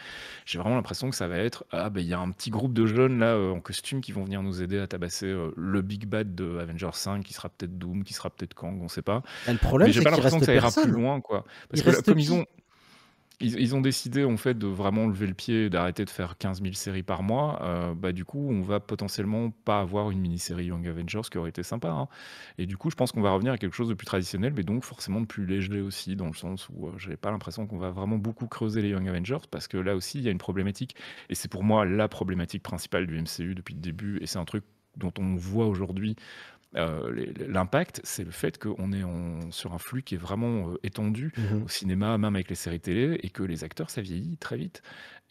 j'ai vraiment l'impression que ça va être ah ben il y a un petit groupe de jeunes là euh, en costume qui vont venir nous aider à tabasser euh, le big bad de Avenger 5, qui sera peut-être Doom, qui sera peut-être Kang, on sait pas. Ben, le problème, j'ai pas l'impression que ça ira plus loin quoi. Parce que comme ils ont, ils, ont décidé en fait de vraiment lever le pied, d'arrêter de faire 15 000 séries par mois. Euh, bah, du coup, on va potentiellement pas avoir une mini-série Young Avengers qui aurait été sympa. Hein. Et du coup, je pense qu'on va revenir à quelque chose de plus traditionnel, mais donc forcément de plus léger aussi, dans le sens où je euh, j'ai pas l'impression qu'on va vraiment beaucoup creuser les Young Avengers, parce que là aussi, il y a une problématique. Et c'est pour moi la problématique principale du MCU depuis le début, et c'est un truc dont on voit aujourd'hui euh, l'impact, c'est le fait qu'on est sur un flux qui est vraiment euh, étendu mhm. au cinéma, même avec les séries télé, et que les acteurs, ça vieillit très vite.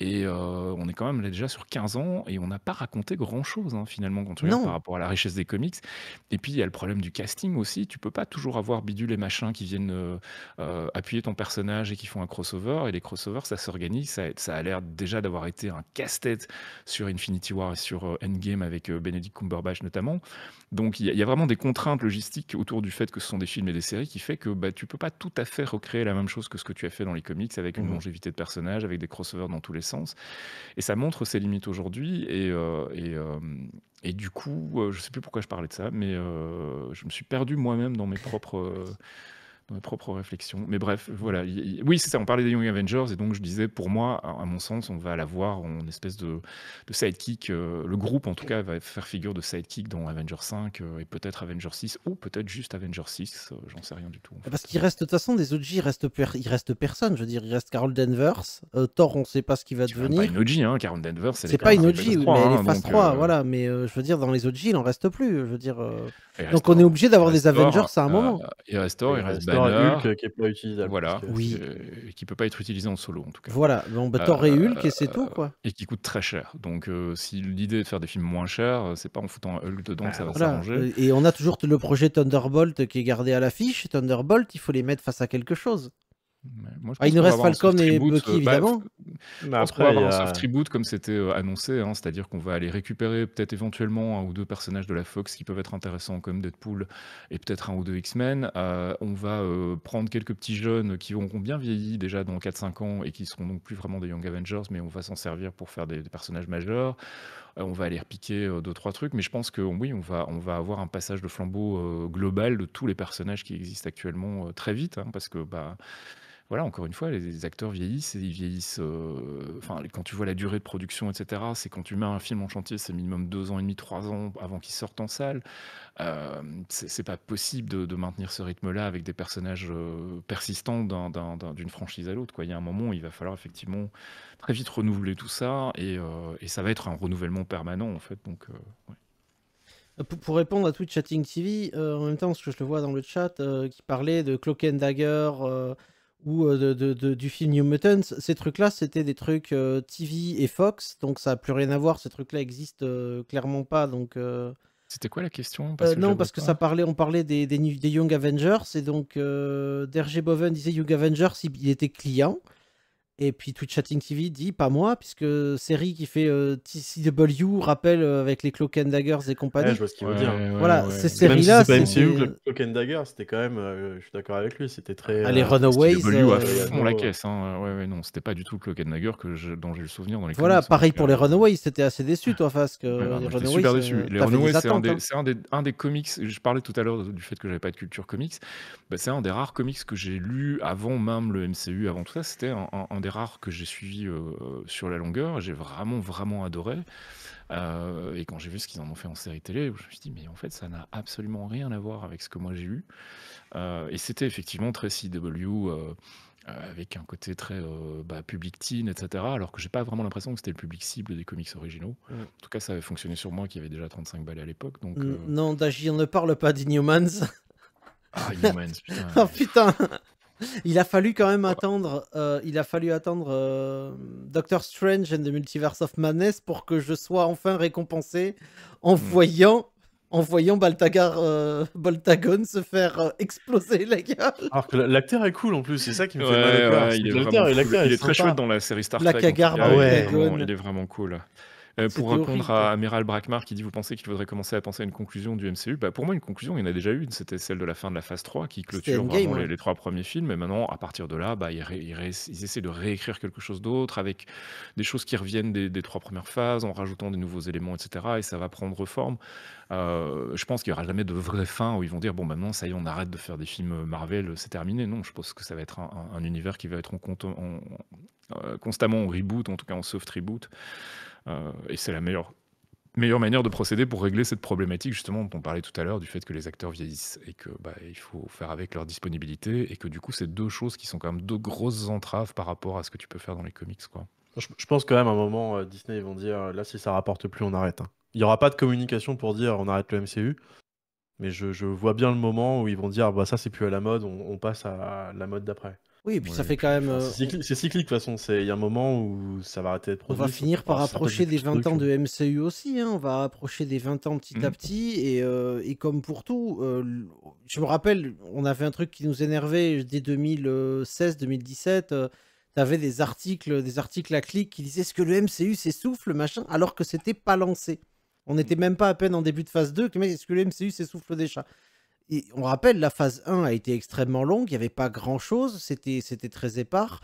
Et euh, on est quand même là déjà sur 15 ans et on n'a pas raconté grand-chose hein, finalement quand tu par rapport à la richesse des comics. Et puis il y a le problème du casting aussi. Tu peux pas toujours avoir bidule et machin qui viennent appuyer ton personnage et qui font un crossover. Et les crossovers, ça s'organise. Ça, ça, a l'air déjà d'avoir été un casse-tête sur Infinity War et sur Endgame avec Benedict Cumberbatch notamment. Donc il y, a vraiment des contraintes logistiques autour du fait que ce sont des films et des séries qui fait que bah, tu peux pas tout à fait recréer la même chose que ce que tu as fait dans les comics avec une mmh. longévité de personnages, avec des crossovers dans tous les sens. Et ça montre ses limites aujourd'hui. Et, euh, et, euh, et, du coup, euh, je sais plus pourquoi je parlais de ça, mais je me suis perdu moi-même dans mes propres dans mes propres réflexions. Mais bref, voilà. Oui, c'est ça, on parlait des Young Avengers, et donc je disais, pour moi, à mon sens, on va la voir en espèce de, de sidekick. Euh, le groupe, en tout cas, va faire figure de sidekick dans Avengers 5 euh, et peut-être Avengers 6, ou peut-être juste Avengers 6, euh, j'en sais rien du tout. Parce qu'il reste, de toute façon, des OG, il reste, il reste personne. Je veux dire, il reste Carol Danvers, Thor, on sait pas ce qu'il va devenir. C'est pas une OG, hein, Carol Danvers. C'est pas une OG, mais elle est hein, phase 3, voilà. Mais je veux dire, dans les OG, il en reste plus. Je veux dire, donc on est obligé d'avoir des Avengers à un moment. Il reste Thor, il reste euh, qui n'est pas utilisable. Voilà, oui. Euh, qui peut pas être utilisé en solo en tout cas. Voilà, bon, bah, Thor et Hulk et c'est tout euh, quoi. Et qui coûte très cher. Donc si l'idée est de faire des films moins chers, c'est pas en foutant Hulk dedans bah, que ça va s'arranger. Et on a toujours le projet Thunderbolt qui est gardé à l'affiche. Thunderbolt, il faut les mettre face à quelque chose. Moi, ah, il ne reste Falcon et Bucky, évidemment. après, on va avoir un soft comme c'était euh, annoncé, hein, c'est-à-dire qu'on va aller récupérer peut-être éventuellement un ou deux personnages de la Fox qui peuvent être intéressants, comme Deadpool et peut-être un ou deux X-Men. Euh, on va euh, prendre quelques petits jeunes qui auront bien vieilli déjà dans 4-5 ans et qui seront donc plus vraiment des Young Avengers, mais on va s'en servir pour faire des, personnages majeurs on va aller repiquer deux trois trucs mais je pense que oui on va on va avoir un passage de flambeau global de tous les personnages qui existent actuellement très vite hein, parce que bah voilà, encore une fois, les acteurs vieillissent, et ils vieillissent. Euh, enfin, quand tu vois la durée de production, etc., c'est quand tu mets un film en chantier, c'est minimum deux ans et demi, trois ans avant qu'il sorte en salle. Euh, c'est pas possible de, maintenir ce rythme-là avec des personnages euh, persistants d'une franchise à l'autre. Il y a un moment, où il va falloir effectivement très vite renouveler tout ça, et, ça va être un renouvellement permanent en fait. Donc, Pour répondre à Twitch Chatting TV, en même temps, parce que je le vois dans le chat, qui parlait de Cloak and Dagger, ou euh, de, du film New Mutants, ces trucs-là, c'était des trucs euh, TV et Fox, donc ça n'a plus rien à voir, ces trucs-là existent euh, clairement pas. donc... C'était quoi la question parce que Non, parce que ça parlait, on parlait des, des, des Young Avengers, et donc Derge Boven disait Young Avengers, il était client. Et puis Twitch Chatting TV dit pas moi, puisque série qui fait euh, TCW rappelle euh, avec les Cloak and Daggers et compagnie. je vois ce qu'il veut dire. voilà, ces séries-là. Si c'est pas MCU le Cloak and Daggers, c'était quand même, euh, je suis d'accord avec lui, c'était très. Ah, les Runaways. TCW à fond la caisse. Hein. Ouais, ouais, non, c'était pas du tout Cloak and Dagger dont j'ai le souvenir dans les Voilà, pareil pour les Runaways, c'était assez déçu, toi, face que. non, les Runaways, super déçu. Les Runaways, c'est un, hein. un, des comics. Je parlais tout à l'heure du fait que j'avais pas de culture comics. Bah, c'est un des rares comics que j'ai lu avant même le MCU, avant tout ça. C'était un des rare rares que j'ai suivi euh, sur la longueur. J'ai vraiment, vraiment adoré. Euh, et quand j'ai vu ce qu'ils en ont fait en série télé, je me suis dit, mais en fait, ça n'a absolument rien à voir avec ce que moi j'ai eu. Euh, et c'était effectivement très CW. avec un côté très bah, public teen, etc. Alors que j'ai pas vraiment l'impression que c'était le public cible des comics originaux. En tout cas, ça avait fonctionné sur moi qui avait déjà 35 balles à l'époque. Donc, Non, Dagi, on ne parle pas d'Inhumans Newmans. Ah, putain. oh putain il a fallu quand même attendre. Euh, il a fallu attendre euh, Doctor Strange and the Multiverse of Madness pour que je sois enfin récompensé en hmm. voyant. En voyant Baltagar, euh, Baltagon se faire exploser la gueule. Alors que l'acteur est cool en plus, c'est ça qui me fait mal il, est, très chouette dans la série Star Trek. Ah il est vraiment cool. Euh, pour répondre à Amiral Brakmar qui dit Vous pensez qu'il faudrait commencer à penser à une conclusion du MCU bah, Pour moi, une conclusion, il y en a déjà une. C'était celle de la fin de la phase 3 qui clôture les, trois premiers films. Et maintenant, à partir de là, bah, ils, essaient de réécrire quelque chose d'autre avec des choses qui reviennent des, trois premières phases en rajoutant des nouveaux éléments, etc. Et ça va prendre forme. Euh, je pense qu'il n'y aura jamais de vraie fin où ils vont dire Bon, maintenant, ça y est, on arrête de faire des films Marvel, c'est terminé. Non, je pense que ça va être un, univers qui va être euh, constamment en reboot, en tout cas en soft reboot. Euh, et c'est la meilleure meilleure manière de procéder pour régler cette problématique justement dont on parlait tout à l'heure du fait que les acteurs vieillissent et que bah, il faut faire avec leur disponibilité et que du coup c'est deux choses qui sont quand même deux grosses entraves par rapport à ce que tu peux faire dans les comics quoi. Je, pense quand même à un moment euh, Disney ils vont dire euh, là si ça rapporte plus on arrête. Hein. Il n'y aura pas de communication pour dire on arrête le MCU, mais je, vois bien le moment où ils vont dire bah ça c'est plus à la mode, on passe à la mode d'après. Oui, puis ça fait quand même. Euh, c'est cyclique, de toute façon. Il y a un moment où ça va arrêter de produire. On va finir par approcher des 20 ans de MCU aussi. Hein. On va approcher des 20 ans petit à mmh. petit. Euh, et, comme pour tout, euh, je me rappelle, on avait un truc qui nous énervait dès 2016-2017. T'avais des articles, des articles à clic qui disaient est-ce que le MCU s'essouffle, machin, alors que c'était pas lancé. On n'était mmh. même pas à peine en début de phase 2 que est-ce que le MCU s'essouffle déjà on rappelle, la phase 1 a été extrêmement longue, il n'y avait pas grand-chose, c'était très épars.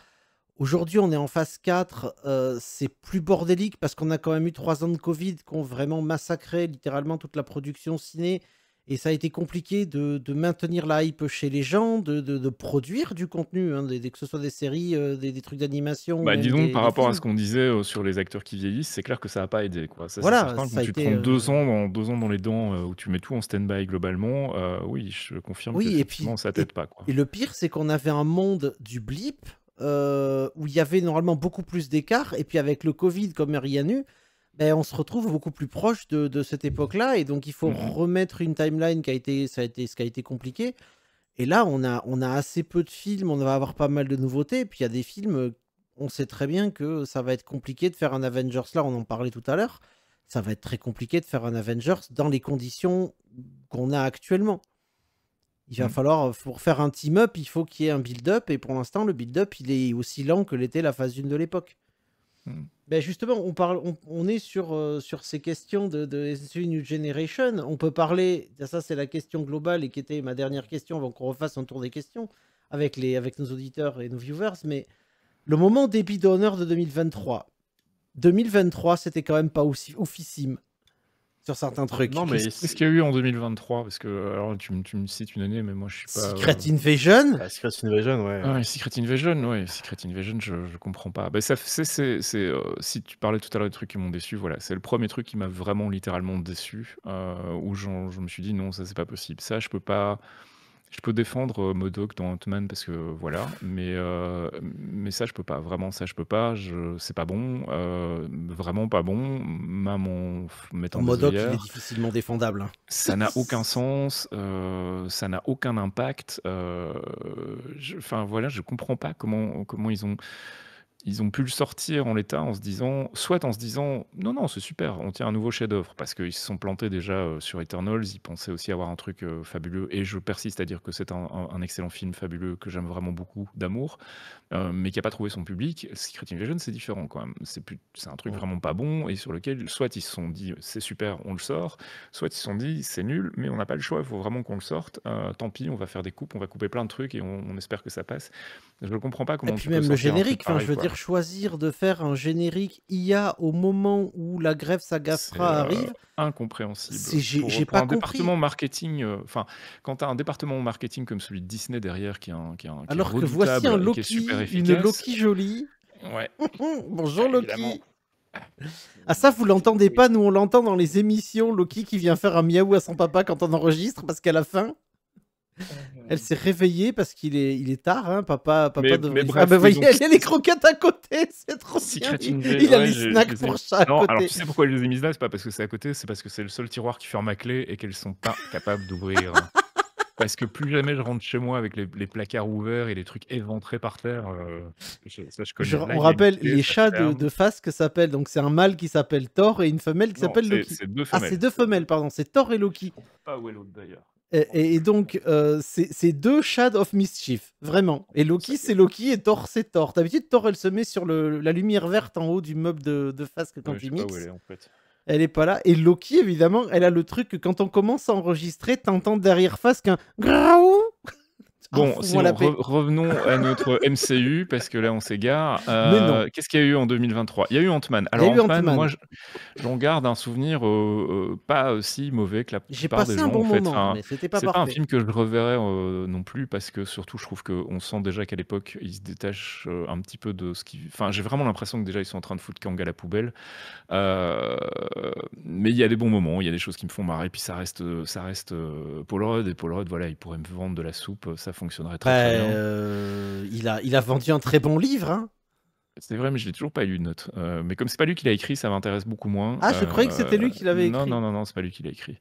Aujourd'hui, on est en phase 4, euh, c'est plus bordélique parce qu'on a quand même eu trois ans de Covid qui ont vraiment massacré littéralement toute la production ciné et ça a été compliqué de, maintenir la hype chez les gens, de, produire du contenu, hein, que ce soit des séries, euh, des, trucs d'animation. Bah, disons, par rapport à ce qu'on disait euh, sur les acteurs qui vieillissent, c'est clair que ça n'a pas aidé. Quoi. voilà, quand tu prends euh, deux, ans dans, les dents où tu mets tout en stand-by globalement, oui, je confirme que et puis, ça t'aide pas. Quoi. Et le pire, c'est qu'on avait un monde du blip où il y avait normalement beaucoup plus d'écart, et puis avec le Covid, comme rien ben, on se retrouve beaucoup plus proche de, cette époque-là. Et donc, il faut mmh remettre une timeline qui a été, ça a été, ce qui a été compliqué. Et là, on a, assez peu de films, on va avoir pas mal de nouveautés. puis, il y a des films, on sait très bien que ça va être compliqué de faire un Avengers. Là, on en parlait tout à l'heure. Ça va être très compliqué de faire un Avengers dans les conditions qu'on a actuellement. Il va mmh. falloir, pour faire un team-up, il faut qu'il y ait un build-up. Et pour l'instant, le build-up, il est aussi lent que l'était la phase 1 de l'époque. Hmm. Ben, justement, on, parle, on, est sur, euh, sur ces questions de, de New Generation. On peut parler, ça c'est la question globale et qui était ma dernière question avant qu'on refasse un tour des questions avec, les, avec nos auditeurs et nos viewers, mais le moment débit d'honneur de 2023. 2023, c'était quand même pas aussi oufissime sur certains trucs. Non, mais qu'est-ce qu'il y a eu en 2023 Parce que alors, tu, tu, me cites une année, mais moi je suis pas. Secret euh, Invasion ah, Secret Invasion, ouais. Secret Invasion, ouais. Secret Invasion, je, je comprends pas. Bah, ça, c'est, euh, si tu parlais tout à l'heure des trucs qui m'ont déçu, voilà, c'est le premier truc qui m'a vraiment littéralement déçu, euh, où je me suis dit non, ça c'est pas possible. Ça, je peux pas. Je peux défendre euh, Modoc dans Ant-Man parce que voilà, mais, euh, mais ça, je peux pas. Vraiment, ça, je peux pas. c'est pas bon. Euh, vraiment pas bon. Même Modoc, est difficilement défendable. Hein. ça n'a aucun sens. ça n'a aucun impact. Enfin, voilà, je comprends pas comment, comment ils ont ils ont pu le sortir en l'état en se disant, soit en se disant, non, non, c'est super, on tient un nouveau chef-d'œuvre, parce qu'ils se sont plantés déjà euh, sur Eternals, ils pensaient aussi avoir un truc euh, fabuleux, et je persiste à dire que c'est un, excellent film fabuleux que j'aime vraiment beaucoup d'amour, euh, mais qui n'a pas trouvé son public. Secret Invasion, c'est différent quand même, c'est un truc vraiment pas bon, et sur lequel soit ils se sont dit, c'est super, on le sort, soit ils se sont dit, c'est nul, mais on n'a pas le choix, il faut vraiment qu'on le sorte, tant pis, on va faire des coupes, on va couper plein de trucs, et on espère que ça passe. Je ne comprends pas comment. Et puis même le générique, je veux dire, choisir de faire un générique IA au moment où la grève s'agacera euh, arrive. Euh, incompréhensible. J'ai pas un département marketing, euh, enfin, quand tu as un département marketing comme celui de Disney derrière, qui est un, qui est un qui alors que voici un Loki, super une Loki jolie. Ouais. Bonjour bah, Loki. Ah ça, vous l'entendez pas, nous on l'entend dans les émissions, Loki qui vient faire un miaou à son papa quand on enregistre, parce qu'à la fin, elle s'est réveillée parce qu'il est, il est tard, hein. papa. papa mais, mais ah, voyez, a les croquettes à côté, c'est trop bien. il a les snacks pour ça. Non, alors tu sais pourquoi je les ai mises là C'est pas parce que c'est à côté, c'est parce que c'est le seul tiroir qui ferme à clé et qu'elles sont pas capables d'ouvrir. parce que plus jamais je rentre chez moi avec les, placards ouverts et les trucs éventrés par terre. Euh, on rappelle les chats de, face que s'appelle donc c'est un mâle qui s'appelle Thor et une femelle qui s'appelle Loki. ah, c'est deux femelles, pardon, c'est Thor et Loki. pas où est l'autre d'ailleurs. Et, donc, euh, c'est deux Shad of Mischief, vraiment. Et Loki, c'est Loki et Thor, c'est Thor. D'habitude, Thor, elle se met sur la lumière verte en haut du meuble de, de face quand il mixe. elle est en fait elle est pas là. Et Loki, évidemment, elle a le truc que quand on commence à enregistrer, t'entends derrière face un... graou ah, bon, revenons à notre MCU, parce que là, on s'égare. Euh, qu'est-ce qu'il y a eu en 2023 Il y a eu Ant-Man. Alors, Ant-Man, moi, j'en garde un souvenir euh, euh, pas aussi mauvais que la plupart des gens. J'ai fait. c'était pas C'est pas un film que je reverrai non plus, parce que surtout, je trouve qu'on sent déjà qu'à l'époque, ils se détachent un petit peu de ce qui... Enfin, j'ai vraiment l'impression que déjà, ils sont en train de foutre Kang à la poubelle. mais il y a des bons moments, il y a des choses qui me font marrer, puis ça reste, ça reste Rudd, et Rudd, voilà, il pourrait me vendre de la soupe, ça fonctionnerait très, ben, bien. Euh, il, a, il a vendu un très bon livre. Hein. c'est vrai, mais je l'ai toujours pas eu de note. Euh, mais comme c'est pas lui qui l'a écrit, ça m'intéresse beaucoup moins. Ah, je croyais que c'était lui qui l'avait euh, écrit. Non, non, non, non, c'est pas lui qui l'a écrit.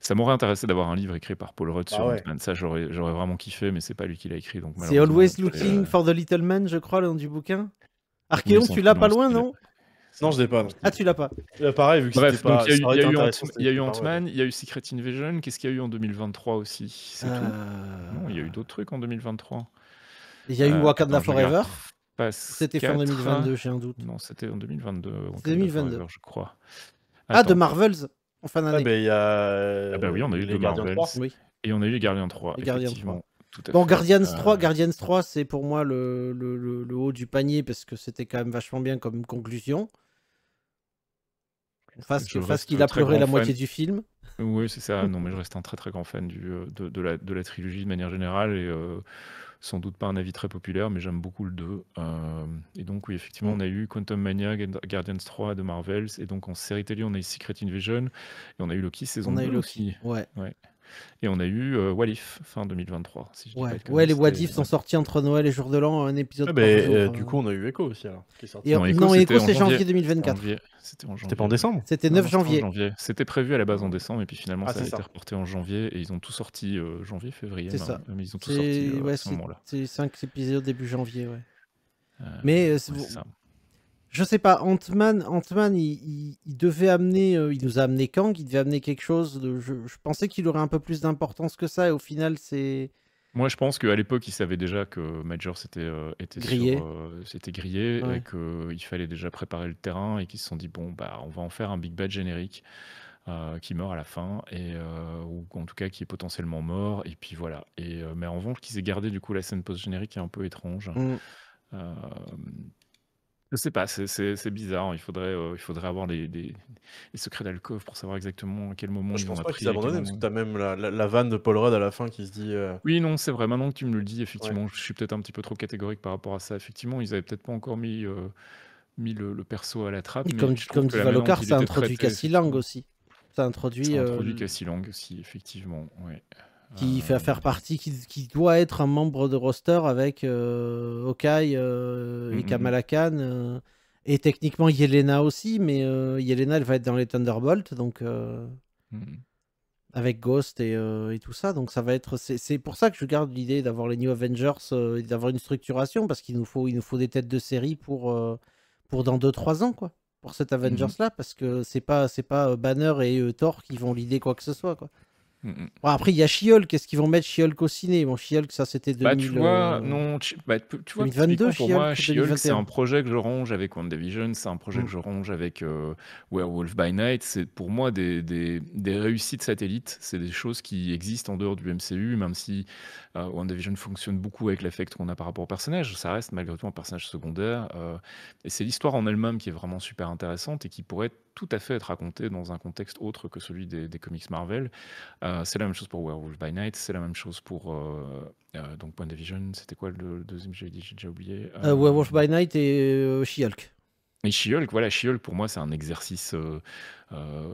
Ça m'aurait intéressé d'avoir un livre écrit par Paul roth sur ah Ça, j'aurais, j'aurais vraiment kiffé, mais c'est pas lui qui l'a écrit. Donc, c'est Always Looking for the Little Man, je crois, le nom du bouquin. archéon tu l'as pas loin, non non, je l'ai pas. Ah, tu l'as pas. Euh, pareil, vu que bah, il y, a eu Ant-Man, il y a eu, Secret Invasion. Qu'est-ce qu'il y a eu en 2023 aussi euh, il y a eu d'autres trucs en 2023. Il y a eu euh, Wakanda Forever. C'était fin en 2022, j'ai un doute. Non, c'était en 2022. 2022, je crois. Ah, de Marvels en fin ah, d'année. Ah, bah, oui, on a eu de Marvels. Et on a eu les Gardiens 3. Les 3. Bon, Guardians 3, Guardians 3, c'est pour moi le, haut du panier parce que c'était quand même vachement bien comme conclusion. Face, qu'il a pleuré la moitié du film. Oui, c'est ça. Non, mais je reste un très très grand fan du, euh, de, de, la, trilogie de manière générale et euh, sans doute pas un avis très populaire, mais j'aime beaucoup le 2. Euh, et donc, oui, effectivement, mm. on a eu Quantum Mania, Guardians 3 de Marvels, et donc en série télé, on a eu Secret Invasion et on a eu Loki saison on a Eu Loki. Ouais. ouais. Et on a eu euh, Walif fin 2023. ouais. ouais, les Walif sont sortis entre Noël et Jour de l'An, un épisode. Ah, par bah, jour, euh, euh. du coup, on a eu Echo aussi alors. Qui est sorti. Et, non, Echo, c'est janvier 2024. C'était en janvier. pas en décembre C'était 9 janvier. janvier. C'était prévu à la base en décembre et puis finalement ah, ça a été reporté en janvier et ils ont tout sorti janvier, février. C'est ça. Mais ils ont tout sorti à ce moment-là. C'est 5 épisodes début janvier, ouais. Mais je sais pas, Ant-Man, il, devait amener, euh, il nous a amené Kang, il devait amener quelque chose. De, je, pensais qu'il aurait un peu plus d'importance que ça, et au final, c'est. Moi, je pense qu'à l'époque, il savait déjà que Major s'était euh, était grillé, euh, grillé et qu'il fallait déjà préparer le terrain, et qu'ils se sont dit, bon, bah, on va en faire un Big Bad générique. qui meurt à la fin, et, ou en tout cas qui est potentiellement mort, et puis voilà. Et, mais en revanche, qu'ils aient gardé du coup la scène post-générique est un peu étrange. Mm. Je sais pas, c'est bizarre. Hein. Il faudrait, euh, il faudrait avoir les, secrets d'Alcove pour savoir exactement à quel moment ils ont pense pas qu'ils parce que tu as même la, vanne de Paul Rudd à la fin qui se dit. Euh, oui, non, c'est vrai. Maintenant que tu me le dis, effectivement, je suis peut-être un petit peu trop catégorique par rapport à ça. Effectivement, ils n'avaient peut-être pas encore mis, euh, le, perso à la trappe, mais comme, comme dit Valocard, ça introduit aussi. Ça introduit. ça euh, aussi, effectivement. Ouais qui fait euh. faire partie, qui, doit être un membre de roster avec euh, Okai euh, et mm, mm, Kamala mm. Khan. et techniquement Yelena aussi, mais Yelena elle va être dans les Thunderbolts, donc avec Ghost et, tout ça. Donc ça va être, c'est pour ça que je garde l'idée d'avoir les New Avengers et d'avoir une structuration parce qu'il nous faut, il nous faut des têtes de série pour pour dans 2-3 ans quoi, pour cet Avengers là, parce que c'est pas c'est pas Banner et Thor qui vont l'idée quoi que ce soit quoi. Mm, mm. après, il y a She-Hulk. Qu'est-ce qu'ils vont mettre She-Hulk au ciné She-Hulk, ça c'était bah, euh, bah, tu vois, non, vois, 2022, pour moi, she c'est un projet que je ronge avec WandaVision, c'est un projet mm. que je ronge avec euh, Werewolf by Night. C'est pour moi des, des, réussites satellites. C'est des choses qui existent en dehors du MCU, même si euh, WandaVision fonctionne beaucoup avec l'affect qu'on a par rapport au personnage. Ça reste malgré tout un personnage secondaire. et c'est l'histoire en elle-même qui est vraiment super intéressante et qui pourrait être tout à fait être raconté dans un contexte autre que celui des, comics Marvel. Euh, c'est la même chose pour Werewolf by Night, c'est la même chose pour euh, euh donc Point C'était quoi le deuxième J'ai déjà oublié. Euh, Werewolf by Night et She-Hulk. Mais She-Hulk, voilà, pour moi, c'est un exercice euh, euh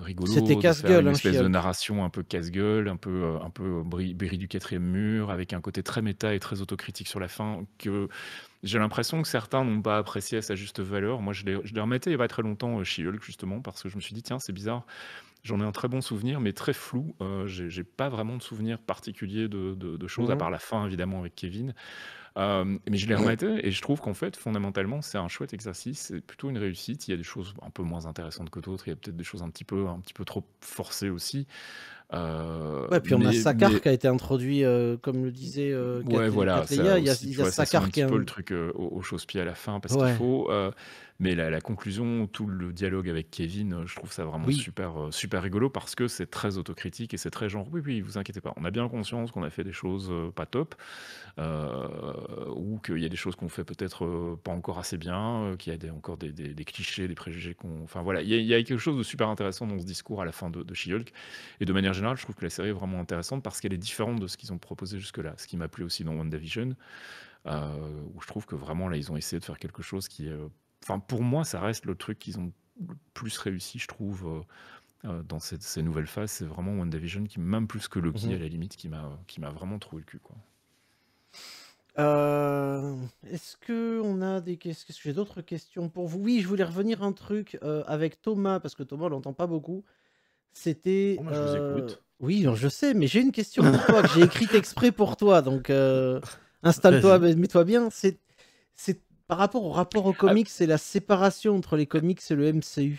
rigolo. C'était casse-gueule, Une hein, espèce de narration un peu casse-gueule, un peu, euh, un peu euh, du quatrième mur, avec un côté très méta et très autocritique sur la fin, que j'ai l'impression que certains n'ont pas apprécié à sa juste valeur. Moi, je les je remettais il n'y a pas très longtemps, She-Hulk, justement, parce que je me suis dit, tiens, c'est bizarre. J'en ai un très bon souvenir, mais très flou. j'ai j'ai pas vraiment de souvenir particulier de, choses, à mhm. part la fin, évidemment, avec Kevin. Euh, mais je l'ai remetté et je trouve qu'en fait, fondamentalement, c'est un chouette exercice. C'est plutôt une réussite. Il y a des choses un peu moins intéressantes que d'autres. Il y a peut-être des choses un petit peu, un petit peu trop forcées aussi. Euh, ouais, puis on a Sakar qui a été introduit, euh, comme le disait ouais, voilà, Il y a, il a qui un peu le truc aux, choses pieds à la fin parce qu'il faut. Mais la, conclusion, tout le dialogue avec Kevin, euh, je trouve ça vraiment super, euh, super rigolo parce que c'est très autocritique et c'est très genre, oui, oui, vous inquiétez pas, on a bien conscience qu'on a fait des choses euh, pas top, ou qu'il y a des choses qu'on fait peut-être pas encore assez bien, qu'il y a des, encore des, des, clichés, des préjugés qu'on. Enfin voilà, il y, a quelque chose de super intéressant dans ce discours à la fin de, de She-Hulk. Et de manière générale, je trouve que la série est vraiment intéressante parce qu'elle est différente de ce qu'ils ont proposé jusque-là, ce qui m'a plu aussi dans WandaVision. Euh, où je trouve que vraiment là ils ont essayé de faire quelque chose qui est enfin, pour moi, ça reste le truc qu'ils ont le plus réussi, je trouve, euh, euh, dans cette, ces nouvelles phases. C'est vraiment WandaVision qui, même plus que Loki, mhm. à la limite, qui m'a, qui m'a vraiment trouvé le cul. Quoi. Euh, est-ce que on a des est-ce que j'ai d'autres questions pour vous Oui, je voulais revenir un truc avec Thomas parce que Thomas on l'entend pas beaucoup. C'était. Oh, vous écoute. Oui, je sais, mais j'ai une question que j'ai écrite exprès pour toi, donc installe-toi, mets-toi bien. c'est par rapport au rapport aux comics, ah. c'est la séparation entre les comics et le MCU.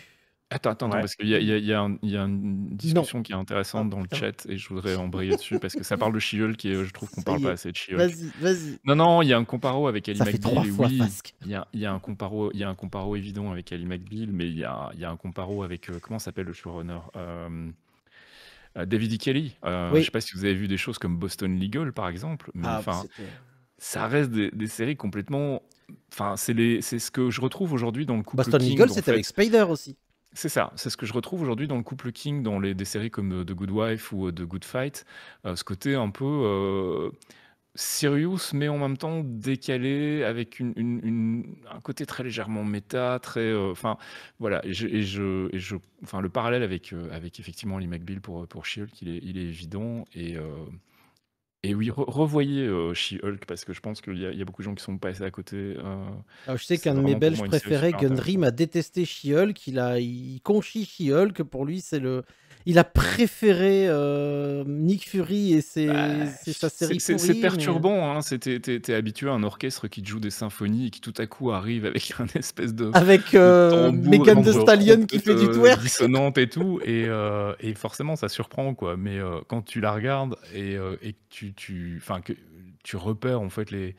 Attends, attends, parce qu'il y, a une discussion qui est intéressante ah, dans le chat et je voudrais en embrayer dessus parce que ça parle de Chiol qui est, je trouve qu'on parle pas assez de Chiol. Vas-y, vas-y. Non, non, il y a un comparo avec Ali McBeal. Oui, il y a, y a un comparo, il y a un comparo évident avec Ali McBeal, mais il y a, un comparo avec euh, comment s'appelle le showrunner euh, euh, David E. Kelly. Je sais pas si vous avez vu des choses comme Boston Legal par exemple, mais ah, enfin. ça reste des, séries complètement Enfin, c'est c'est ce que je retrouve aujourd'hui dans le couple King. Boston c'était avec Spider aussi. C'est ça, c'est ce que je retrouve aujourd'hui dans le couple King, dans les, des séries comme euh, The Good Wife ou euh, The Good Fight, euh, ce côté un peu euh, serious, mais en même temps décalé, avec une, un côté très légèrement méta, très... Enfin, voilà, et je, je, enfin le parallèle avec, avec effectivement Lee McBeal pour, pour Shield, hulk il est, il est évident, et... Et oui, revoyez euh, She-Hulk parce que je pense qu'il y, a beaucoup de gens qui sont passés à côté. Euh, je sais qu'un de mes Belges préférés, Gundry, m'a détesté She-Hulk. Il, a, il conchit She-Hulk. Pour lui, c'est le, il a préféré euh, Nick Fury et ses, bah, sa série. C'est perturbant, hein, c'était t'es habitué à un orchestre qui joue des symphonies et qui tout à coup arrive avec un espèce de. Avec euh, Megan de Stallion qui euh, fait du twerk. Dissonante et tout, et, forcément ça surprend, quoi. Mais quand tu la regardes et, et tu. Enfin, que tu repères en fait les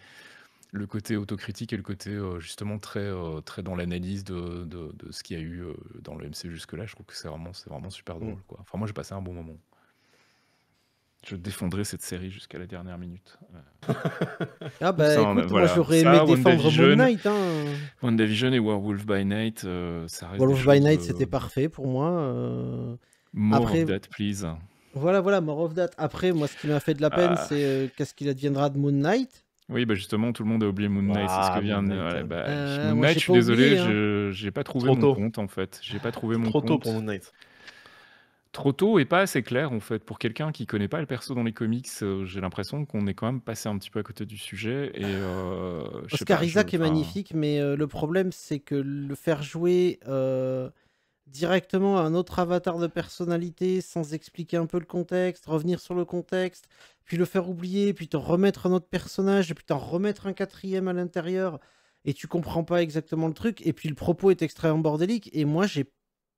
le côté autocritique et le côté euh, justement très, euh, très dans l'analyse de, de, ce qu'il y a eu euh, dans le MC jusque-là, je trouve que c'est vraiment, c'est vraiment super drôle. Mm. Quoi. Enfin, moi, j'ai passé un bon moment. Je défendrai cette série jusqu'à la dernière minute. ah bah écoute, moi j'aurais aimé défendre Moon Knight. Hein. WandaVision et Werewolf by Night, ça reste Werewolf by Night, c'était parfait pour moi. More of that, please. Voilà, voilà, More of that. Après, moi, ce qui m'a fait de la peine, ah. c'est qu'est-ce qu'il adviendra de Moon Knight oui, bah justement, tout le monde a oublié Moon Knight, c'est ce que ah, vient de... Knight. Bah, euh, Moon je suis désolé, hein. je j'ai pas trouvé mon compte en fait. J'ai pas trouvé mon trop tôt pour Moon Knight. Trop tôt et pas assez clair en fait. Pour quelqu'un qui connaît pas le perso dans les comics, euh, j'ai l'impression qu'on est quand même passé un petit peu à côté du sujet et euh, Oscar Isaac est magnifique, mais le problème, c'est que le faire jouer directement à un autre avatar de personnalité sans expliquer un peu le contexte, revenir sur le contexte, puis le faire oublier, puis te remettre un autre personnage, puis t'en remettre un quatrième à l'intérieur, et tu comprends pas exactement le truc, et puis le propos est extrêmement bordélique, et moi j'ai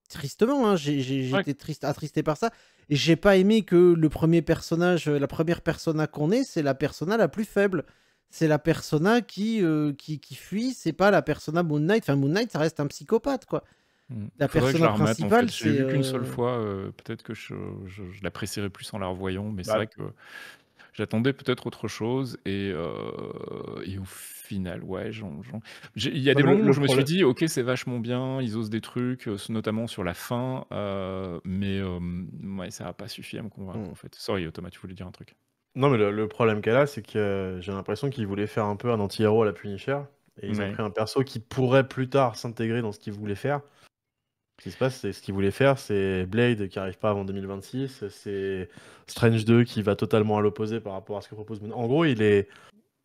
tristement, hein, j'ai été triste, attristé par ça, et j'ai pas aimé que le premier personnage, euh, la première persona qu'on ait c'est la persona la plus faible. C'est la persona qui, euh, qui, qui fuit, c'est pas la persona Moon Knight. Enfin, Moon Knight, ça reste un psychopathe, quoi. Mm. La personne principale je l'ai principale, vu qu'une seule euh, fois, euh, peut-être que je, je, l'apprécierais plus en la revoyant, mais c'est bah. vrai que j'attendais peut-être autre chose et, euh, et au final, ouais, il y a bah, des moments où je me suis dit, ok, c'est vachement bien, ils osent des trucs, notamment sur la fin, mais ça n'a pas suffi à me convaincre hmm. en fait. Sorry, Thomas, tu voulais dire un truc. Non, mais le, problème qu'elle a, c'est que j'ai l'impression qu'ils voulaient faire un peu un anti-héros à la Punisher et ils ouais. ont pris un perso qui pourrait plus tard s'intégrer dans ce qu'ils voulaient faire. Ce qui se passe, c'est ce qu'il voulait faire, c'est Blade qui arrive pas avant 2026, c'est Strange 2 qui va totalement à l'opposé par rapport à ce que propose Moon. En gros, il est,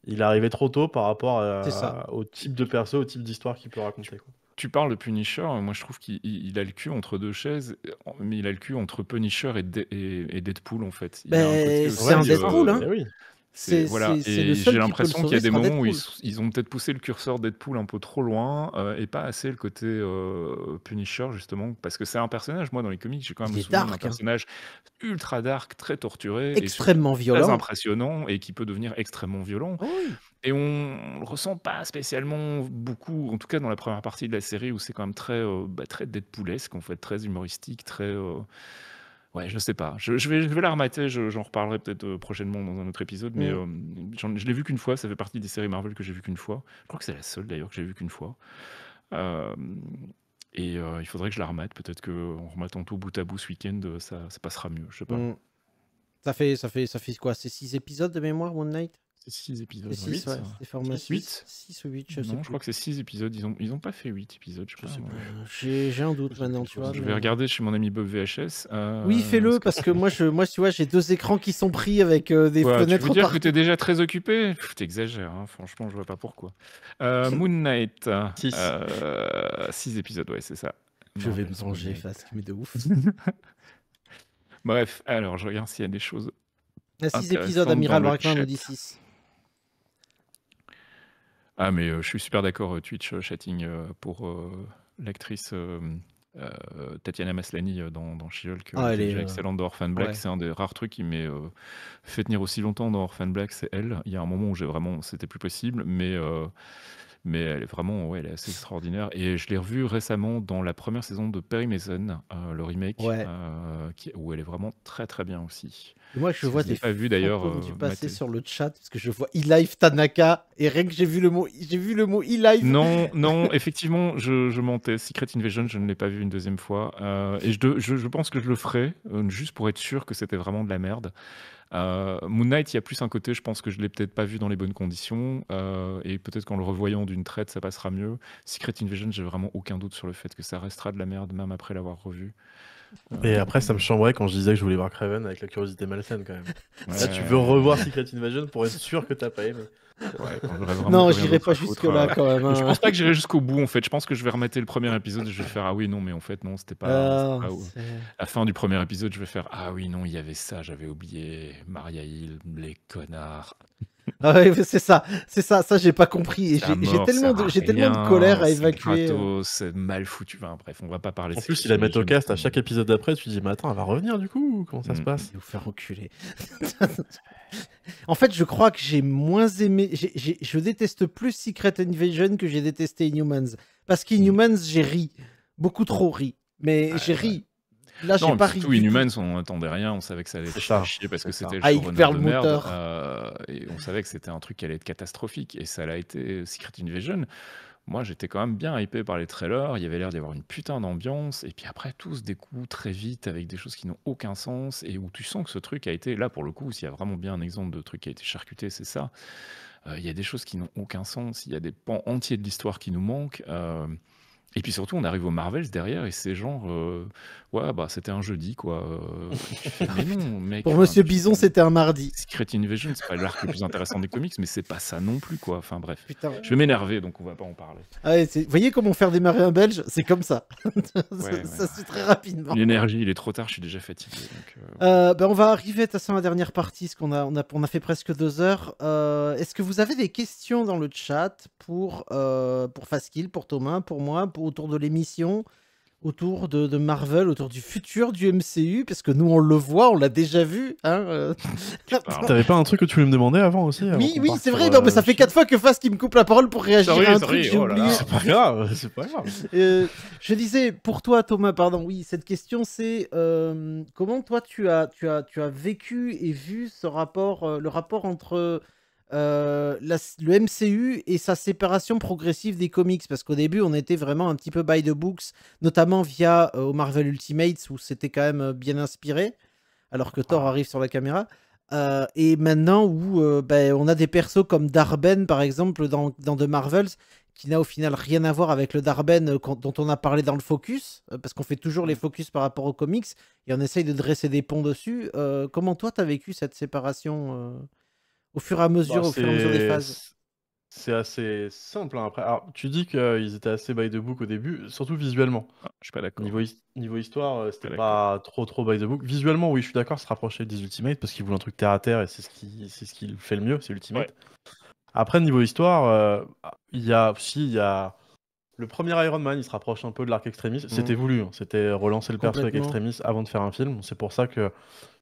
il est arrivé trop tôt par rapport euh, au type de perso, au type d'histoire qu'il peut raconter. Tu parles de Punisher, moi je trouve qu'il a le cul entre deux chaises, mais il a le cul entre Punisher et, et Deadpool en fait. Ben, c'est un euh, Deadpool, hein. Eh c'est voilà. Et j'ai l'impression qu'il y a des moments où ils, ont peut-être poussé le curseur Deadpool un peu trop loin euh, et pas assez le côté euh, Punisher justement parce que c'est un personnage. Moi dans les comics, j'ai quand même souvenir d'un hein. personnage ultra dark, très torturé, extrêmement violent, très impressionnant et qui peut devenir extrêmement violent. Oh et on le ressent pas spécialement beaucoup, en tout cas dans la première partie de la série où c'est quand même très euh, bah, très Deadpoolesque en fait, très humoristique, très Ouais, je sais pas. Je, vais, vais, la remater, j'en reparlerai peut-être euh, prochainement dans un autre épisode, mais mm. euh, je l'ai vu qu'une fois, ça fait partie des séries Marvel que j'ai vu qu'une fois. Je crois que c'est la seule d'ailleurs que j'ai vu qu'une fois. Euh, et il faudrait que je la remette, peut-être qu'en remettant tout bout à bout ce week-end, ça, ça, passera mieux, je sais pas. Mm. Ça fait, ça fait, ça fait quoi C'est six épisodes de mémoire, One Night c'est 6 épisodes. 6 8 6 ou 8, je non, sais je crois que c'est 6 épisodes. Ils n'ont ils ont pas fait 8 épisodes, je, pense. Euh, j'ai un doute maintenant, tu vois. Je vais regarder chez mon ami Bob VHS. Euh, oui, fais-le, parce que moi, je, moi, tu vois, j'ai deux écrans qui sont pris avec euh, des fenêtres. Tu veux dire que tu es déjà très occupé T'exagères, hein, franchement, je vois pas pourquoi. Euh, Moon Knight. 6. 6 épisodes, ouais, c'est ça. Je vais me venger, face, mais de ouf. Bref, alors, je regarde s'il y a des choses. 6 ah, épisodes, Amiral Warcraft nous dit 6. Ah, mais euh, je suis super d'accord, euh, Twitch euh, chatting pour l'actrice Tatiana Maslany dans, dans She-Hulk. Ah, elle est excellente dans Orphan Black. C'est un des rares trucs qui m'est fait tenir aussi longtemps dans Orphan Black, c'est elle. Il y a un moment où j'ai vraiment, c'était plus possible, mais mais elle est vraiment, ouais, elle est assez extraordinaire. Et je l'ai revue récemment dans la première saison de Perry Mason, euh, le remake, euh, où elle est vraiment très très bien aussi. moi, je vois des pas vu d'ailleurs euh, du passer sur le chat parce que je vois e-life Tanaka et rien que j'ai vu le mot, j'ai vu le mot e-life. Non, non, effectivement, je, je, mentais. Secret Invasion, je ne l'ai pas vu une deuxième fois et je, je pense que je le ferai juste pour être sûr que c'était vraiment de la merde. Euh, Moon Knight, il y a plus un côté, je pense que je l'ai peut-être pas vu dans les bonnes conditions, euh, et peut-être qu'en le revoyant d'une traite, ça passera mieux. Secret Invasion, j'ai vraiment aucun doute sur le fait que ça restera de la merde, même après l'avoir revu. Et après, ça me chambrait quand je disais que je voulais voir Kraven avec la curiosité malsaine quand même. Là, tu veux revoir Secret Invasion pour être sûr que t'as pas aimé. non, j'irai pas jusque-là quand même. Hein. Je pense pas que j'irai jusqu'au bout en fait. Je pense que je vais remettre le premier épisode et je vais faire Ah oui, non, mais en fait, non, c'était pas. Ah, pas la fin du premier épisode, je vais faire Ah oui, non, il y avait ça, j'avais oublié. Maria Hill, les connards. Ah c'est ça, c'est ça, ça j'ai pas compris. J'ai tellement, de, tellement de colère à évacuer. C'est mal foutu. bref, on va pas parler. En plus, il la met au cast à chaque épisode d'après. Tu dis, mais attends, elle va revenir du coup Comment ça se mm. passe Vous faire reculer. en fait, je crois que j'ai moins aimé. je déteste plus Secret Invasion que j'ai détesté Inhumans parce qu'Inhumans, j'ai ri beaucoup trop ri, mais ah, j'ai ri. Là, non, pas surtout, Inhumans, on n'attendait rien, on savait que ça allait être chier parce que c'était le showrunner de merde. Hein. Euh, et on savait que c'était un truc qui allait être catastrophique. Et ça l'a été Secret Invasion. Moi, j'étais quand même bien hypé par les trailers. Il y avait l'air d'y avoir une putain d'ambiance. Et puis après, tout se coups très vite avec des choses qui n'ont aucun sens et où tu sens que ce truc a été, là pour le coup, s'il y a vraiment bien un exemple de truc qui a été charcuté, c'est ça. Euh, il y a des choses qui n'ont aucun sens. Il y a des pans entiers de l'histoire qui nous manquent. Euh, et puis surtout, on arrive aux Marvels derrière et c'est genre, euh, ouais, bah c'était un jeudi quoi. mais non, mec, Pour Monsieur Bison, c'était un mardi. Secret Invasion, c'est pas l'arc le plus intéressant des comics, mais c'est pas ça non plus quoi. Enfin bref, je vais m'énerver donc on va pas en parler. vous ah voyez comment faire démarrer un Belge C'est comme ça. ça, se fait très rapidement. L'énergie, il est trop tard, je suis déjà fatigué. Euh, euh, bah, on va arriver de toute façon à la dernière partie, ce qu'on a, on a, on a fait presque deux heures. Est-ce que vous avez des questions dans le chat pour, pour Faskill, pour Thomas, pour moi, pour autour de l'émission, autour de, Marvel, autour du futur du MCU, parce que nous on le voit, on l'a déjà vu. Hein euh. T'avais pas un truc que tu voulais me demander avant aussi Oui, oui, c'est vrai, euh, mais ça fait quatre fois que Fast qui me coupe la parole pour réagir à un truc. Oh c'est pas grave, c'est pas grave. Euh, je disais, pour toi Thomas, pardon, oui, cette question c'est comment toi tu as, tu, as, tu as vécu et vu ce rapport, le rapport entre euh, le MCU et sa séparation progressive des comics, parce qu'au début on était vraiment un petit peu by the books, notamment via euh, au Marvel Ultimates où c'était quand même euh, bien inspiré, alors que Thor ah. arrive sur la caméra. et maintenant où ben, on a des persos comme Darben par exemple dans, dans The Marvels qui n'a au final rien à voir avec le Darben dont on a parlé dans le focus, parce qu'on fait toujours les mmh. focus par rapport aux comics, et on essaye de dresser des ponts dessus. comment toi, t'as vécu cette séparation au fur et à mesure, bah, au fur et à mesure des phases. C'est assez simple. Hein. après, Alors, tu dis qu'ils étaient assez by the book au début, surtout visuellement. Je ah, je suis pas d'accord. Niveau, niveau, histoire, euh, c'était pas, pas trop trop by the book. Visuellement, oui, je suis d'accord, se rapprocher des Ultimates parce qu'ils voulaient un truc terre à terre et c'est ce qui, c'est ce fait le mieux, c'est l'Ultimate. Après, niveau histoire, euh, il y a aussi il y a le premier Iron Man, il se rapproche un peu de l'arc extrémiste. Mm. C'était voulu, hein. c'était relancer le perso avec extrémiste avant de faire un film. C'est pour ça que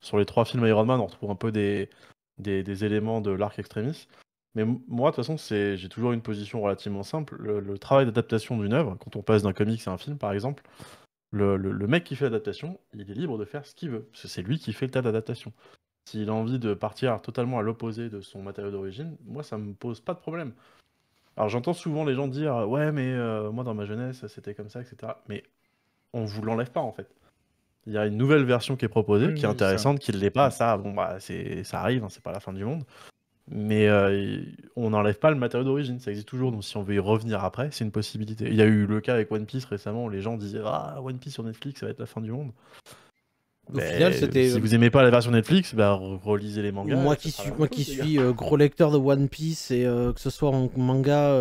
sur les trois films Iron Man, on retrouve un peu des, des, éléments de l'arc extrémiste. Mais moi, de toute façon, j'ai toujours une position relativement simple. Le, travail d'adaptation d'une œuvre, quand on passe d'un comics à un film, par exemple, le, mec qui fait l'adaptation, il est libre de faire ce qu'il veut, c'est lui qui fait le tas d'adaptation. S'il a envie de partir totalement à l'opposé de son matériau d'origine, moi, ça me pose pas de problème. Alors, j'entends souvent les gens dire Ouais, mais euh, moi, dans ma jeunesse, c'était comme ça, etc. Mais on vous l'enlève pas, en fait. Il y a une nouvelle version qui est proposée, qui est intéressante, qui ne l'est pas. Mm. Ça, bon, bah, ça arrive, hein, c'est pas la fin du monde. Mais euh, on n'enlève pas le matériau d'origine, ça existe toujours. Donc si on veut y revenir après, c'est une possibilité. Il y a eu le cas avec One Piece récemment, où les gens disaient Ah, One Piece sur Netflix, ça va être la fin du monde. Si euh, vous aimez pas la version Netflix, bah, relisez les mangas. Moi qui suis, moi qui suis euh, gros lecteur de One Piece et que ce soit en manga,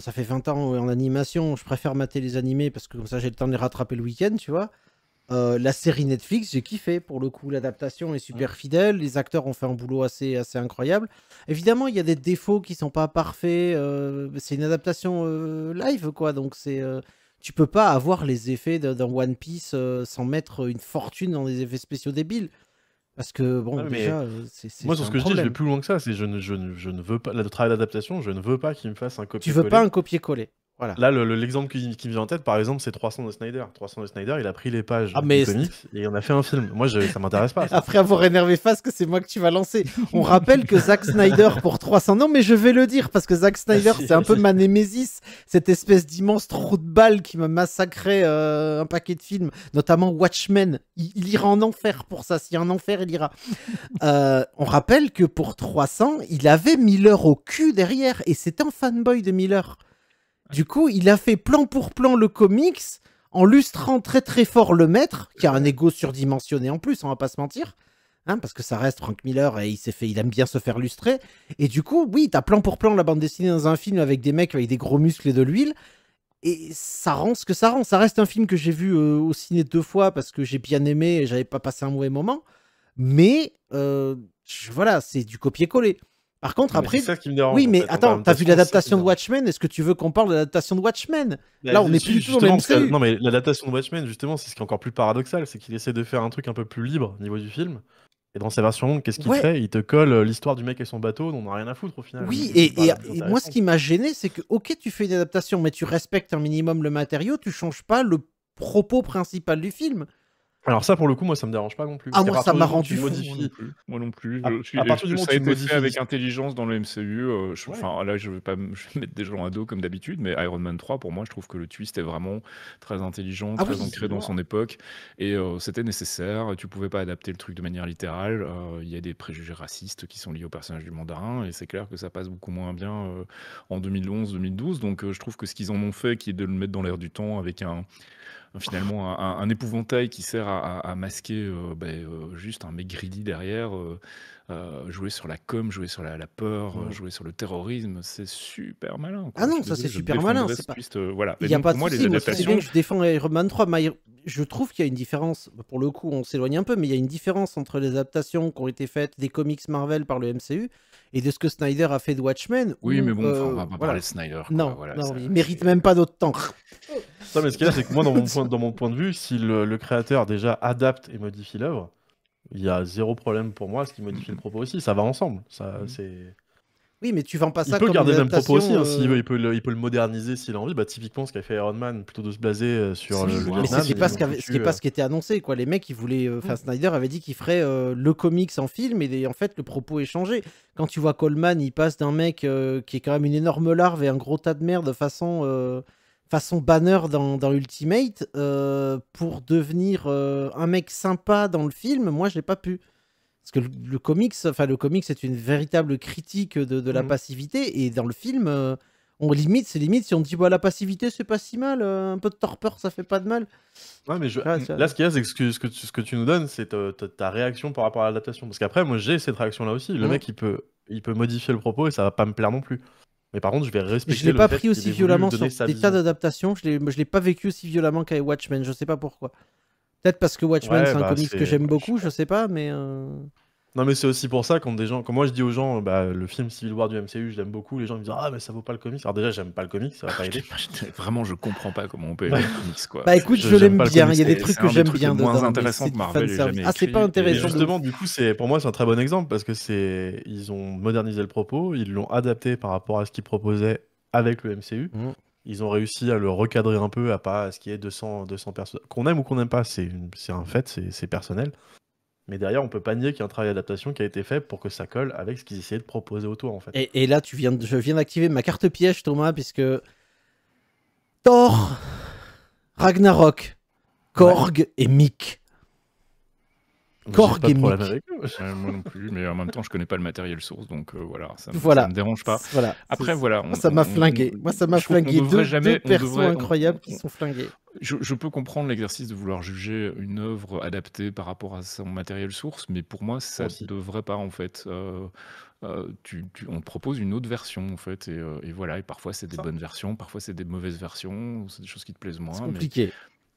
ça fait 20 ans, ou en animation, je préfère mater les animés parce que ça j'ai le temps de les rattraper le week-end, tu vois. Euh, la série Netflix, j'ai kiffé pour le coup. L'adaptation est super fidèle. Les acteurs ont fait un boulot assez, assez incroyable. Évidemment, il y a des défauts qui sont pas parfaits. Euh, c'est une adaptation euh, live, quoi. Donc, c'est tu peux pas avoir les effets d'un One Piece sans mettre une fortune dans des effets spéciaux débiles. Parce que, bon, déjà, c'est. Moi, sur ce que je dis, je vais plus loin que ça. C'est je ne, je, ne, veux pas. Le travail d'adaptation, je ne veux pas qu'il me fasse un copier-coller. Tu veux pas un copier-coller. Là, l'exemple le, qui, me vient en tête, par exemple, c'est 300 de Snyder. 300 de Snyder, il a pris les pages de ah, mais et on a fait un film. Moi, je, ça m'intéresse pas. Après avoir énervé que c'est moi que tu vas lancer. On rappelle que Zack Snyder pour 300. Non, mais je vais le dire parce que Zack ah, Snyder, c'est un peu ma némésis, cette espèce d'immense trou de balle qui me massacré euh, un paquet de films, notamment Watchmen. Il, ira en enfer pour ça. S'il y a un enfer, il ira. Euh, on rappelle que pour 300, il avait Miller au cul derrière et c'est un fanboy de Miller. Du coup, il a fait plan pour plan le comics en lustrant très très fort le maître, qui a un ego surdimensionné en plus, on va pas se mentir. Hein, parce que ça reste Frank Miller et il fait, il aime bien se faire lustrer. Et du coup, oui, t'as plan pour plan la bande dessinée dans un film avec des mecs avec des gros muscles et de l'huile. Et ça rend ce que ça rend. Ça reste un film que j'ai vu euh, au ciné deux fois parce que j'ai bien aimé et j'avais pas passé un mauvais moment. Mais euh, voilà, c'est du copier-coller. Par contre, après, Oui, mais attends, t'as vu l'adaptation de Watchmen Est-ce que tu veux qu'on parle de l'adaptation de Watchmen Là, on est plus du tout Non, mais l'adaptation de Watchmen, justement, c'est ce qui est encore plus paradoxal, c'est qu'il essaie de faire un truc un peu plus libre au niveau du film. Et dans sa version qu'est-ce qu'il fait Il te colle euh, l'histoire du mec et son bateau, on a rien à foutre au final. Oui, et, moi, ce qui m'a gêné, c'est que, ok, tu fais une adaptation, mais tu respectes un minimum le matériau, tu changes pas le propos principal du film. Alors ça, pour le coup, moi, ça me dérange pas non plus. Ah, moi, ça m'a rendu fou. Moi non plus. à, partir du moment avec intelligence dans le MCU, euh, enfin là, je vais pas mettre des gens à dos comme d'habitude, mais Iron Man 3, pour moi, je trouve que le twist est vraiment très intelligent, ah très ancré dans son époque, et euh, c'était nécessaire. Tu pouvais pas adapter le truc de manière littérale. Euh, il y a des préjugés racistes qui sont liés au personnage du mandarin, et c'est clair que ça passe beaucoup moins bien en 2011-2012. Donc, je trouve que ce qu'ils en ont fait, qui est de le mettre dans l'air du temps avec un finalement un, épouvantail qui sert à, masquer euh, ben, euh, juste un maigridi derrière. Euh, jouer sur la com, jouer sur la, peur, mmh. jouer sur le terrorisme, c'est super malin. Ah non, ça c'est super malin. C'est pas... voilà. Il y a pas de moi, les adaptations... que je défends Iron Man 3, mais je trouve qu'il y a une différence. Pour le coup, on s'éloigne un peu, mais il y a une différence entre les adaptations qui ont été faites des comics Marvel par le MCU et de ce que Snyder a fait de Watchmen. Oui, mais bon, on va euh, pas parler de Snyder. Non, voilà, non mérite même pas d'autre temps. non, mais ce qu'il y a, c'est que moi, dans mon, point, dans mon point de vue, si le, le créateur déjà adapte et modifie l'œuvre, il y a zéro problème pour moi, ce qui modifie le propos aussi, ça va ensemble. Ça, mm. c'est. Oui, mais tu vas pas ça. Il peut garder le même propos aussi. Hein, euh, il, peut le, moderniser s'il a envie. Bah, typiquement, ce qu'a fait Iron Man, plutôt de se baser euh, sur euh, le. Vietnam, mais c'est pas, ce qui pas ce qui était annoncé. Quoi. Les mecs, ils voulaient. Enfin, mm. Snyder avait dit qu'il ferait le comics en film, et en fait, le propos est changé. Quand tu vois Coleman, il passe d'un mec qui est quand même une énorme larve et un gros tas de merde façon façon banner dans, dans Ultimate pour devenir un mec sympa dans le film, moi je l'ai pas pu. Parce que le, comics, enfin le comics, c'est une véritable critique de, la mm. passivité. Et dans le film, euh, on limite, c'est limite si on dit bah, la passivité, c'est pas si mal, euh, un peu de torpeur, ça fait pas de mal. mais là, ce qu'il y a, c'est que ce que, tu, nous donnes, c'est euh, ta, réaction par rapport à l'adaptation. Parce qu'après, moi, j'ai cette réaction-là aussi. Le mm. mec, il peut, il peut modifier le propos et ça va pas me plaire non plus. Mais par contre, je vais respecter. Je l'ai pas pris aussi violemment sur des tas d'adaptations. Je l'ai pas vécu aussi violemment qu'à Watchmen. Je sais pas pourquoi. Peut-être parce que Watchmen, c'est un bah, comics que j'aime beaucoup, je sais pas, mais. Euh. Non, mais c'est aussi pour ça, quand, des gens, comme moi je dis aux gens, bah, le film Civil War du MCU, je l'aime beaucoup, les gens me disent Ah, mais ça vaut pas le comics. Alors déjà, j'aime pas le comics, ça va pas ah, aider. Vraiment, je comprends pas comment on peut aimer le comics, quoi. Bah écoute, je, l'aime bien, il y a des trucs que j'aime bien. C'est moins intéressant que Marvel. ah, c'est pas intéressant. justement, du coup, pour moi, c'est un très bon exemple parce que c'est ils ont modernisé le propos, ils l'ont adapté par rapport à ce qu'ils proposaient avec le MCU. Mm. Ils ont réussi à le recadrer un peu, à pas ce qu'il y ait 200, personnes. Qu'on aime ou qu'on n'aime pas, c'est un fait, c'est personnel. Mais derrière, on peut pas nier qu'il y a un travail d'adaptation qui a été fait pour que ça colle avec ce qu'ils essayaient de proposer autour, en fait. Et, là, tu viens je viens d'activer ma carte piège, Thomas, puisque Thor, Ragnarok, Korg et Mick Core pas Moi non plus, mais en même temps, je connais pas le matériel source, donc euh, voilà, ça, voilà, me dérange pas. Voilà. Après, voilà. ça m'a flingué. Moi, ça m'a flingué. Deux, jamais, deux personnes incroyables qui sont flinguées. Je, peux comprendre l'exercice de vouloir juger une œuvre adaptée par rapport à son matériel source, mais pour moi, ça ne devrait pas en fait. Euh, euh, on te propose une autre version en fait et, voilà et parfois c'est des bonnes versions parfois c'est des mauvaises versions c'est des choses qui te plaisent moins c'est compliqué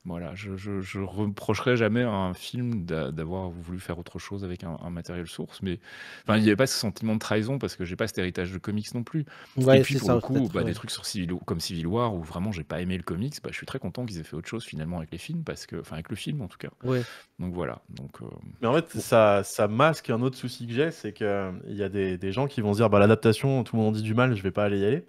voilà, je, je, reprocherai jamais à un film d'avoir voulu faire autre chose avec un, matériel source, mais enfin, il n'y avait pas ce sentiment de trahison parce que j'ai pas cet héritage de comics non plus. et puis pour le coup, bah, des trucs sur Civil, comme Civil War où vraiment j'ai pas aimé le comics, bah, je suis très content qu'ils aient fait autre chose finalement avec les films parce que, enfin avec le film en tout cas. Ouais. Donc voilà. Donc. Euh, mais en fait, ça, ça masque un autre souci que j'ai, c'est que euh, il y a des, des, gens qui vont se dire bah l'adaptation, tout le monde dit du mal, je vais pas aller y aller.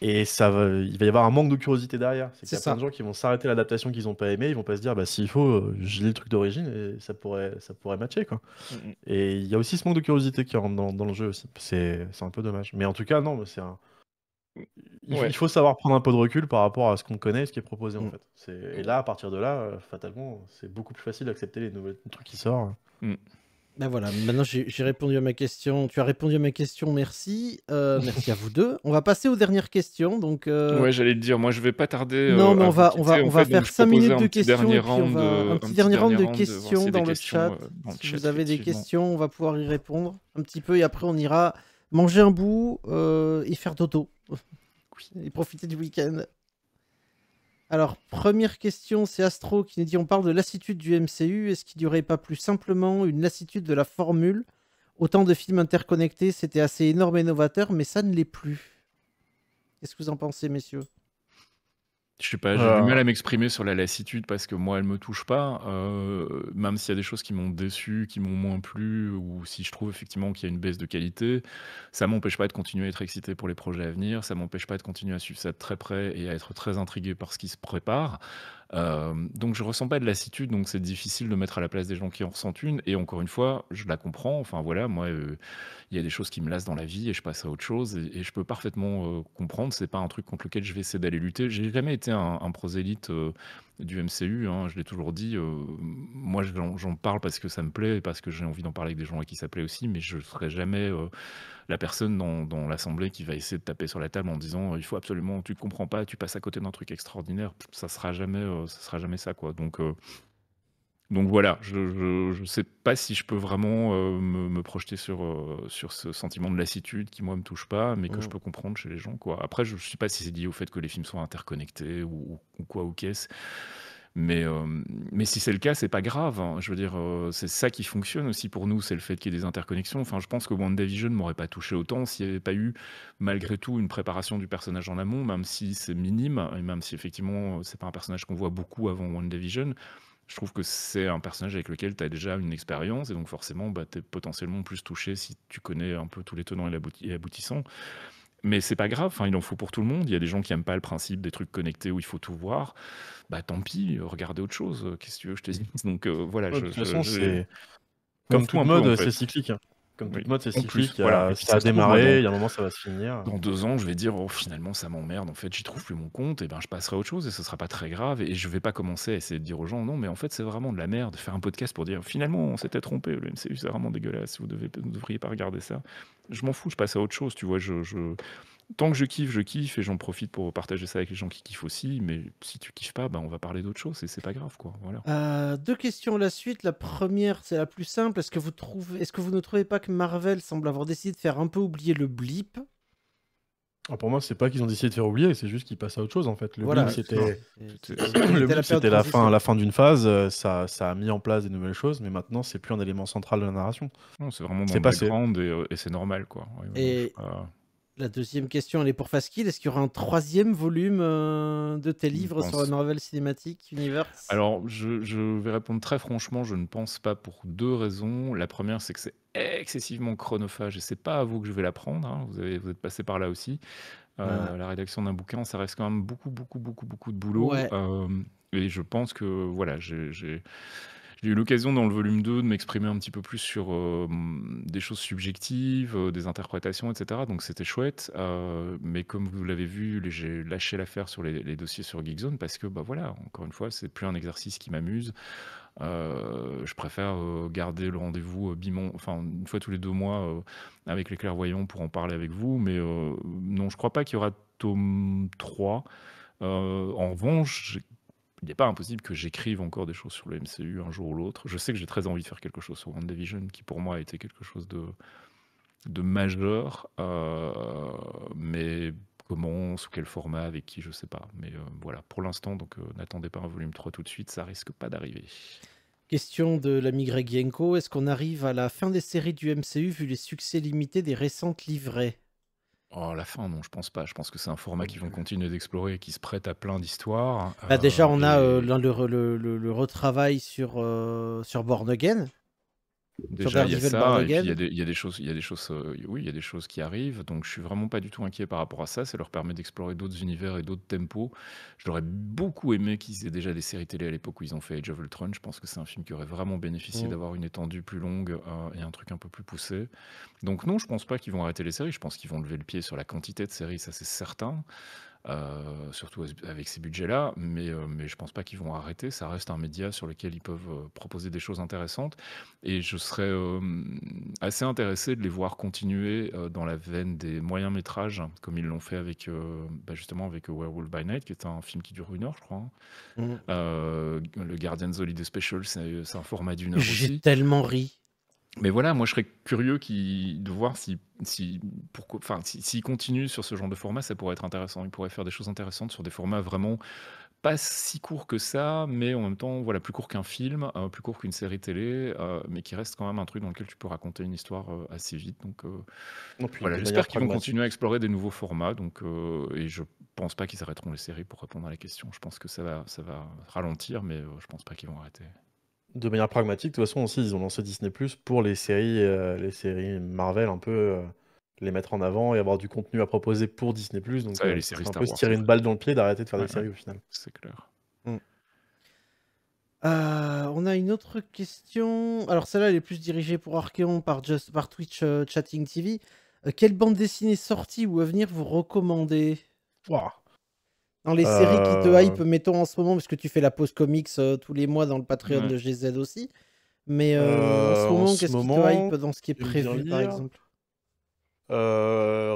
Et ça va, il va y avoir un manque de curiosité derrière. C'est qu'il y a de gens qui vont s'arrêter l'adaptation qu'ils n'ont pas aimé, ils vont pas se dire bah s'il faut, euh, j'ai le truc d'origine et ça pourrait, ça pourrait matcher quoi. Mm, mm. Et il y a aussi ce manque de curiosité qui rentre dans, le jeu aussi. C'est un peu dommage. Mais en tout cas non, c'est il, faut savoir prendre un peu de recul par rapport à ce qu'on connaît, et ce qui est proposé en mm. fait. Et là, à partir de là, euh, fatalement, c'est beaucoup plus facile d'accepter les nouveaux trucs qui sortent. Ben voilà, maintenant j'ai répondu à ma question. Tu as répondu à ma question, merci. Euh, merci à vous deux. On va passer aux dernières questions. Donc, euh, Ouais, j'allais te dire, moi je vais pas tarder. Non, euh, mais on va, on va, on va faire 5 minutes de questions. on va... Un petit, dernier round de questions dans, le chat. si vous avez des questions, on va pouvoir y répondre un petit peu. Et après, on ira manger un bout et faire dodo. et profiter du week-end. Alors, première question, c'est Astro qui nous dit on parle de lassitude du MCU. Est-ce qu'il n'y aurait pas plus simplement une lassitude de la formule Autant de films interconnectés, c'était assez énorme et novateur, mais ça ne l'est plus. Qu'est-ce que vous en pensez, messieurs je sais pas, j'ai euh. du mal à m'exprimer sur la lassitude parce que moi, elle me touche pas. Euh, même s'il y a des choses qui m'ont déçu, qui m'ont moins plu, ou si je trouve effectivement qu'il y a une baisse de qualité, ça m'empêche pas de continuer à être excité pour les projets à venir. Ça m'empêche pas de continuer à suivre ça de très près et à être très intrigué par ce qui se prépare. Euh, donc je ressens pas de lassitude, donc c'est difficile de mettre à la place des gens qui en ressentent une. Et encore une fois, je la comprends. Enfin voilà, moi, euh, il y a des choses qui me lassent dans la vie et je passe à autre chose. Et, je peux parfaitement euh, comprendre. C'est pas un truc contre lequel je vais essayer d'aller lutter. J'ai jamais été un, un prosélyte du MCU. Hein, je l'ai toujours dit. moi, j'en parle parce que ça me plaît, et parce que j'ai envie d'en parler avec des gens à qui ça plaît aussi, mais je serai jamais la personne dans, l'assemblée qui va essayer de taper sur la table en disant il faut absolument, tu comprends pas, tu passes à côté d'un truc extraordinaire, ça sera jamais, euh, ça sera jamais ça quoi. Donc euh, donc voilà, je ne sais pas si je peux vraiment euh, me, projeter sur, sur ce sentiment de lassitude qui, moi, me touche pas, mais que je mm. peux comprendre chez les gens. Quoi. Après, je ne sais pas si c'est lié au fait que les films soient interconnectés ou quoi, ou qu'est-ce. Mais, euh, mais si c'est le cas, c'est pas grave. Hein. Je veux dire, euh, c'est ça qui fonctionne aussi pour nous, c'est le fait qu'il y ait des interconnexions. Enfin, je pense que WandaVision ne m'aurait pas touché autant s'il n'y avait pas eu, malgré tout, une préparation du personnage en amont, même si c'est minime, et même si effectivement, c'est pas un personnage qu'on voit beaucoup avant WandaVision. Je trouve que c'est un personnage avec lequel tu as déjà une expérience, et donc forcément, bah, tu es potentiellement plus touché si tu connais un peu tous les tenants et les aboutissants. Mais c'est pas grave, hein, il en faut pour tout le monde. Il y a des gens qui n'aiment pas le principe des trucs connectés où il faut tout voir. Bah tant pis, regardez autre chose. Qu'est-ce que tu veux je te dise Donc euh, voilà. je, c'est comme tout mode, en c'est cyclique. Comme toute Voilà. Ça, a démarré, il y a un moment, ça va se finir. Dans deux ans, je vais dire oh, finalement, ça m'emmerde. En fait, j'y trouve plus mon compte. Et ben, je passerai à autre chose et ce sera pas très grave. Et je vais pas commencer à essayer de dire aux gens non, mais en fait, c'est vraiment de la merde. de Faire un podcast pour dire finalement, on s'était trompé. Le MCU, c'est vraiment dégueulasse. Vous, devez, vous devriez pas regarder ça. Je m'en fous. Je passe à autre chose. Tu vois, je tant que je kiffe, je kiffe et j'en profite pour partager ça avec les gens qui kiffent aussi. Mais si tu kiffes pas, bah, on va parler d'autre chose et c'est pas grave, quoi. Voilà. Euh, deux questions à la suite. La première, c'est la plus simple. Est-ce que vous trouvez, est-ce que vous ne trouvez pas que Marvel semble avoir décidé de faire un peu oublier le blip ah, pour moi, c'est pas qu'ils ont décidé de faire oublier, c'est juste qu'ils passent à autre chose en fait. Le blip, c'était la, fin, la fin d'une phase. Euh, ça, a mis en place des nouvelles choses, mais maintenant, c'est plus un élément central de la narration. C'est vraiment dans le background euh, et, c'est normal quoi. et... La deuxième question, elle est pour Faskil. Est-ce qu'il y aura un troisième volume euh, de tes livres sur le Marvel cinématique univers Alors, je, vais répondre très franchement, je ne pense pas pour deux raisons. La première, c'est que c'est excessivement chronophage et c'est pas à vous que je vais l'apprendre. Hein. Vous, avez, vous êtes passé par là aussi. Euh, la rédaction d'un bouquin, ça reste quand même beaucoup, beaucoup, beaucoup, beaucoup de boulot. Euh, et je pense que voilà, j'ai j'ai eu l'occasion dans le volume 2 de m'exprimer un petit peu plus sur euh, des choses subjectives, euh, des interprétations, etc. Donc c'était chouette. Euh, mais comme vous l'avez vu, j'ai lâché l'affaire sur les, dossiers sur Geekzone parce que, bah voilà, encore une fois, c'est plus un exercice qui m'amuse. je préfère garder le rendez-vous bimon, enfin une fois tous les deux mois avec les clairvoyants pour en parler avec vous. Mais non, je ne crois pas qu'il y aura tome 3. en revanche, il n'est pas impossible que j'écrive encore des choses sur le MCU un jour ou l'autre. Je sais que j'ai très envie de faire quelque chose sur WandaVision, qui pour moi a été quelque chose de, de majeur, euh, mais comment, sous quel format, avec qui, je ne sais pas. Mais euh, voilà, pour l'instant, donc euh, n'attendez pas un volume 3 tout de suite, ça risque pas d'arriver. Question de l'ami Greg Yenko, est-ce qu'on arrive à la fin des séries du MCU vu les succès limités des récentes livrées Oh, la fin, non, je pense pas. Je pense que c'est un format qu'ils vont continuer d'explorer et qui se prête à plein d'histoires. Bah, déjà, euh, on a euh, le, retravail sur, euh, sur Born Again, Déjà, il y a des, choses, il y a des choses, euh, oui, il y a des choses qui arrivent, donc je suis vraiment pas du tout inquiet par rapport à ça. Ça leur permet d'explorer d'autres univers et d'autres tempos. J'aurais beaucoup aimé qu'ils aient déjà des séries télé à l'époque où ils ont fait Age of Ultron. Je pense que c'est un film qui aurait vraiment bénéficié mm. d'avoir une étendue plus longue euh, et un truc un peu plus poussé. Donc non, je pense pas qu'ils vont arrêter les séries. Je pense qu'ils vont lever le pied sur la quantité de séries, ça c'est certain. Euh, surtout avec ces budgets-là, mais, euh, mais je pense pas qu'ils vont arrêter, ça reste un média sur lequel ils peuvent euh, proposer des choses intéressantes, et je serais assez intéressé de les voir continuer dans la veine des moyens métrages, comme ils l'ont fait avec bah, justement avec Werewolf by Night, qui est un film qui dure une heure, je crois. Hein. Mmh. le Guardians Holiday Special, c'est un format d'une heure. J'ai tellement ri mais voilà, moi je serais curieux de voir si, si enfin, sur ce genre de format, ça pourrait être intéressant. ils pourraient faire des choses intéressantes sur des formats vraiment pas si courts que ça, mais en même temps, voilà, plus courts qu'un film, euh, plus courts qu'une série télé, euh, mais qui reste quand même un truc dans lequel tu peux raconter une histoire euh, assez vite. Donc j'espère qu'ils vont continuer à explorer des nouveaux formats. Donc et je pense pas qu'ils arrêteront les séries pour répondre à la question. Je pense que ça va, ça va ralentir, mais je pense pas qu'ils vont arrêter de manière pragmatique, de toute façon, aussi, ils ont lancé Disney Plus pour les séries, euh, les séries Marvel, un peu euh, les mettre en avant et avoir du contenu à proposer pour Disney Plus. Donc, euh, c'est un peu se tirer une balle dans le pied d'arrêter de faire des séries au final. C'est clair. Mm. Euh, on a une autre question. Alors, celle-là, elle est plus dirigée pour Archeon par, Just, Twitch Chatting TV. quelle bande dessinée sortie ou à venir vous recommandez dans les séries qui te euh. hype, mettons en ce moment, parce que tu fais la pause comics euh, tous les mois dans le Patreon de GZ aussi. Mais euh, en ce moment, qu'est-ce qui te hype dans ce qui est prévu, par exemple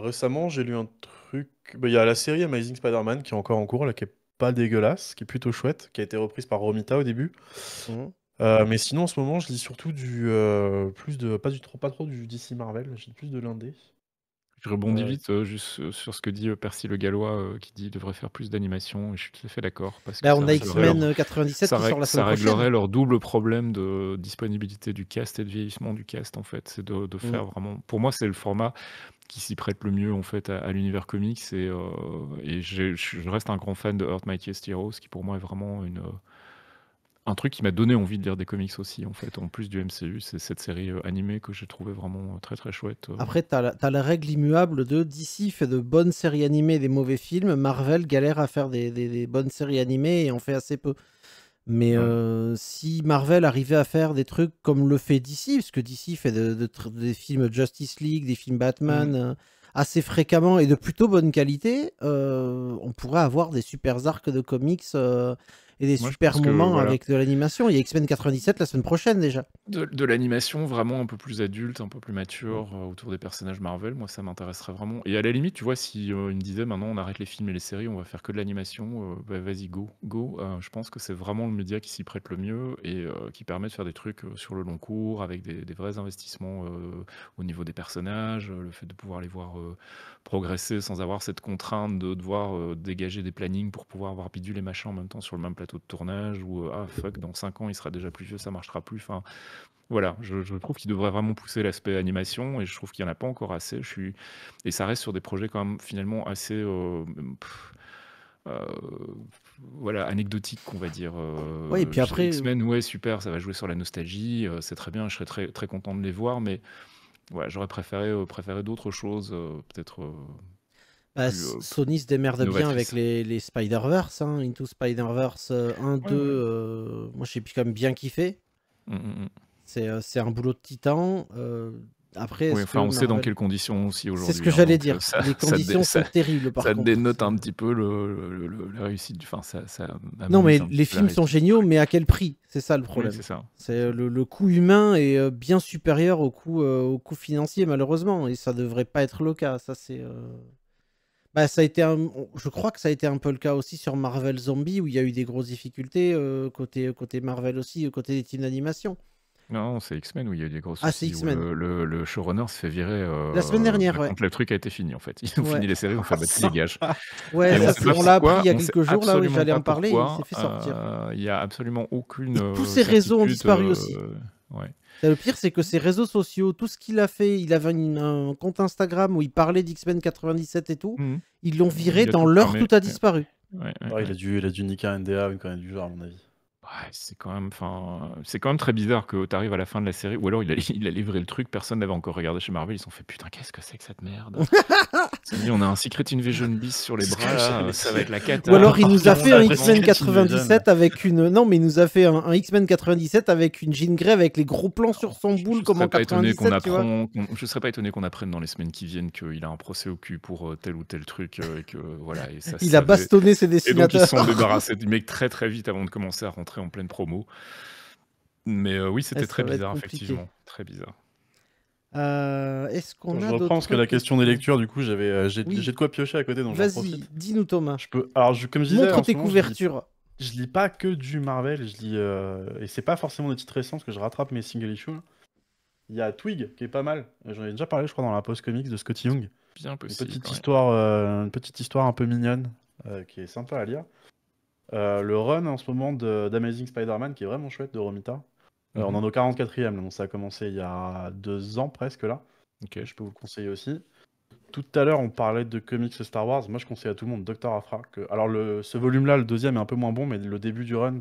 Récemment, j'ai lu un truc. Bah, il y a la série Amazing Spider-Man qui est encore en cours, là, qui est pas dégueulasse, qui est plutôt chouette, qui a été reprise par Romita au début. Mmh. mais sinon, en ce moment, je lis surtout du plus de pas du trop pas trop du DC Marvel, j'ai plus de l'indé. Je rebondis vite euh, juste euh, sur ce que dit euh, Percy le Gallois qui dit qu'il devrait faire plus d'animation et je suis tout à fait d'accord. Parce bah, on a X-Men 97 ça qui sort la semaine Ça réglerait leur double problème de disponibilité du cast et de vieillissement du cast en fait. C'est de, mm. faire vraiment. Pour moi, c'est le format qui s'y prête le mieux en fait à, l'univers comics et, et je reste un grand fan de Earth Mightiest Heroes qui pour moi est vraiment une un truc qui m'a donné envie de lire des comics aussi, en fait, en plus du MCU, c'est cette série euh, animée que j'ai trouvée vraiment euh, très très chouette. Euh. Après, t'as la, as la règle immuable de DC fait de bonnes séries animées et des mauvais films, Marvel galère à faire des, bonnes séries animées et en fait assez peu. Mais si Marvel arrivait à faire des trucs comme le fait DC, parce que DC fait des films Justice League, des films Batman. Mm. assez fréquemment et de plutôt bonne qualité, on pourrait avoir des super arcs de comics et des super moments avec de l'animation. Il y a X-Men 97 la semaine prochaine déjà. De, l'animation vraiment un peu plus adulte, un peu plus mature euh, autour des personnages Marvel. Moi, ça m'intéresserait vraiment. Et à la limite, tu vois, si on euh, disait me maintenant on arrête les films et les séries, on va faire que de l'animation, euh, bah, vas-y, go, go. je pense que c'est vraiment le média qui s'y prête le mieux et qui permet de faire des trucs sur le long cours avec des, des vrais investissements au niveau des personnages, le fait de pouvoir les voir progresser sans avoir cette contrainte de devoir dégager des plannings pour pouvoir avoir bidule et machin en même temps sur le même plateau de tournage ou euh, ah fuck, dans cinq ans il sera déjà plus vieux, ça marchera plus. Enfin, voilà, je, trouve qu'il devrait vraiment pousser l'aspect animation et je trouve qu'il n'y en a pas encore assez. Je suis... Et ça reste sur des projets quand même finalement assez. Euh, euh, voilà, anecdotique, on va dire. oui, et puis après. ouais, super, ça va jouer sur la nostalgie, c'est très bien, je serais très, très content de les voir, mais ouais, j'aurais préféré, préférer d'autres choses, peut-être bah, euh, Sony se démerde bien avec les, les Spider-Verse, hein. Into Spider-Verse 1, euh, 2. Euh, moi, j'ai quand même bien kiffé. Mm, mm, mm. C'est un boulot de titan. Après, enfin, on sait dans quelles conditions aussi aujourd'hui. C'est ce que hein, j'allais dire. les conditions sont terribles. Par ça dénote un petit peu le, la réussite. Enfin, non, mais les films sont géniaux, mais à quel prix C'est ça le problème. ça. c'est le, coût humain est bien supérieur au coût, au coût financier, malheureusement. Et ça devrait pas être le cas. Ça, c'est. Bah, ça a été un... Je crois que ça a été un peu le cas aussi sur Marvel Zombie, où il y a eu des grosses difficultés euh, côté, côté Marvel aussi, euh, côté des teams d'animation. Non, c'est X-Men où il y a eu des grosses. Ah, c'est X-Men. Le, le, showrunner s'est fait virer. Euh, la semaine dernière, bah, ouais. Le truc a été fini en fait. Ils ont fini les séries, on fait battre dégage. Ouais, ça, on, on l'a appris il y a quelques jours là où j'allais en parler, il s'est fait sortir. Il n'y a absolument aucune. Tous ces réseaux ont disparu aussi. Le pire, c'est que ses réseaux sociaux, tout ce qu'il a fait, il avait un compte Instagram où il parlait d'X-Men 97 et tout, mhm. ils l'ont viré dans l'heure, tout a disparu. il, a dû, il a dû niquer NDA du genre, à mon avis. c'est quand, même, c'est quand même très bizarre que tu arrives à la fin de la série, ou alors il a, il a livré le truc, personne n'avait encore regardé chez Marvel, ils se sont fait putain, qu'est-ce que c'est que cette merde on a un Secret Invasion bis sur les bras, ça va être la cata. Ou alors il nous a fait un X-Men 97 avec une. Non, mais il nous a fait un, X-Men avec une Jean Grey avec les gros plans sur son boule, comme en 97. Je Je serais pas étonné qu'on apprenne dans les semaines qui viennent qu'il a un procès au cul pour euh, tel ou tel truc. Euh, et que, voilà, ça, il a bastonné ses dessinateurs. Et donc ils sont débarrassés du mec très très vite avant de commencer à rentrer en pleine promo. Mais euh, oui, c'était très bizarre, effectivement. Très bizarre. Euh, est-ce qu'on a. Je reprends parce que la question des lectures, du coup, j'avais, euh, j'ai de quoi piocher à côté, Vas-y, dis-nous Thomas. Je peux. Alors, comme je montre tes couvertures. Je lis... pas que du Marvel, je lis euh... et c'est pas forcément des titres récents parce que je rattrape mes single issues. Hein. Il y a Twig qui est pas mal. J'en ai déjà parlé, je crois, dans la post comics de Scotty Young. une petite histoire, euh, une petite histoire un peu mignonne qui est sympa à lire. le run en ce moment d'Amazing Spider-Man qui est vraiment chouette de Romita. Euh, on mhm. en est au 44e, donc ça a commencé il y a deux ans presque là. Ok, Je peux vous le conseiller aussi. Tout à l'heure, on parlait de comics Star Wars. Moi, je conseille à tout le monde Doctor Afra. Que... Alors, ce volume-là, le deuxième, est un peu moins bon, mais le début du run,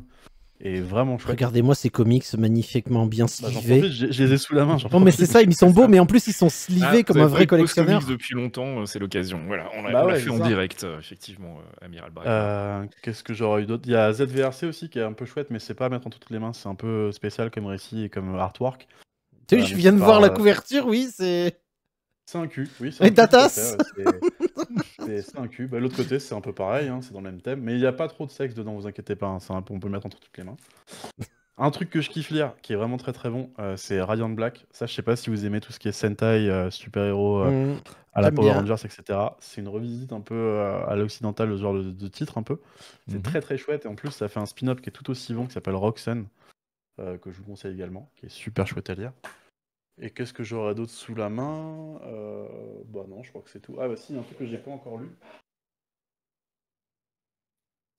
et vraiment chouette. Regardez-moi ces comics magnifiquement bien bah, slivés. je les ai sous la main. Non, mais c'est ça, ils sont beaux, mais en plus, ils sont slivés ah, comme un vrai collectionneur. Comics depuis longtemps, euh, c'est l'occasion. Voilà, on l'a bah fait en direct, euh, effectivement, euh, Amiral Barry. Qu'est-ce que j'aurais eu d'autre Il y a ZVRC aussi qui est un peu chouette, mais c'est pas à mettre entre toutes les mains. C'est un peu spécial comme récit et comme artwork. Tu sais, je viens de voir la couverture, oui, c'est. C'est un cul, oui. Et ta C'est un cul. Bah, l'autre côté, c'est un peu pareil, hein, c'est dans le même thème. Mais il n'y a pas trop de sexe dedans, vous inquiétez pas. Hein, on peut mettre entre toutes les mains. Un truc que je kiffe lire, qui est vraiment très très bon, euh, c'est Ryan Black. Ça, je sais pas si vous aimez tout ce qui est Sentai, euh, super-héros, euh, mm. à la Power Rangers, etc. C'est une revisite un peu à l'occidental, le genre de, titre un peu. C'est mm-hmm. très très chouette. Et en plus, ça fait un spin-off qui est tout aussi bon, qui s'appelle Roxanne, que je vous conseille également, qui est super chouette à lire. Et qu'est-ce que j'aurais d'autre sous la main euh, Bah non, je crois que c'est tout. Ah bah si, il y un truc que j'ai pas encore lu.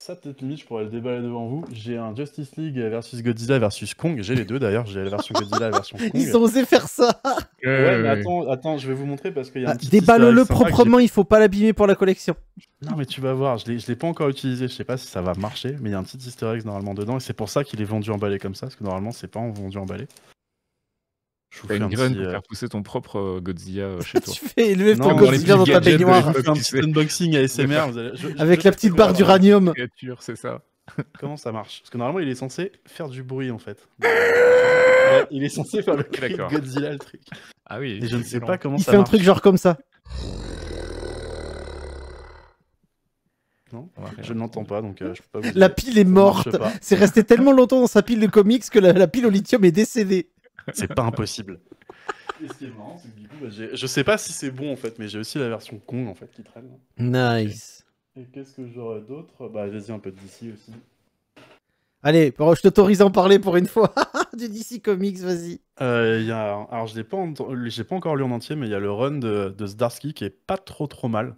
Ça peut-être limite, je pourrais le déballer devant vous. J'ai un Justice League versus Godzilla versus Kong. J'ai les deux d'ailleurs. J'ai la version Godzilla et la version Kong. Ils ont osé faire ça. ouais, mais attends, attends, je vais vous montrer parce qu'il y a un bah, Déballe-le proprement. Il faut pas l'abîmer pour la collection. Non mais tu vas voir. Je l'ai, l'ai pas encore utilisé. Je sais pas si ça va marcher, mais il y a un petit Easter egg normalement dedans et c'est pour ça qu'il est vendu emballé comme ça parce que normalement c'est pas vendu emballé. Je vous fais une graine pour euh, faire pousser ton propre euh, Godzilla euh, chez toi. tu fais élever ton Godzilla dans ta baignoire. fais un petit unboxing ASMR. Vous allez... Avec la petite barre d'uranium. C'est ça. Comment ça marche Parce que normalement, il est censé faire du bruit en fait. il est censé faire le cri de Godzilla, le truc. Ah oui. Et je ne sais pas comment ça marche. Il fait un truc genre comme ça. Non, je ne l'entends pas, donc je je peux pas vous La pile est morte. C'est resté tellement longtemps dans sa pile de comics que la pile au lithium est décédée. C'est pas impossible. Et ce qui est marrant, c'est que du coup, bah, je sais pas si c'est bon en fait, mais j'ai aussi la version con en fait qui traîne. Nice. Et qu'est-ce que j'aurais d'autre Bah, vas-y, un peu de DC aussi. Allez, je t'autorise à en parler pour une fois. du DC Comics, vas-y. il euh, a, alors, je l'ai pas, j'ai pas encore lu en entier, mais il y a le run de, Zdarsky qui est pas trop trop mal,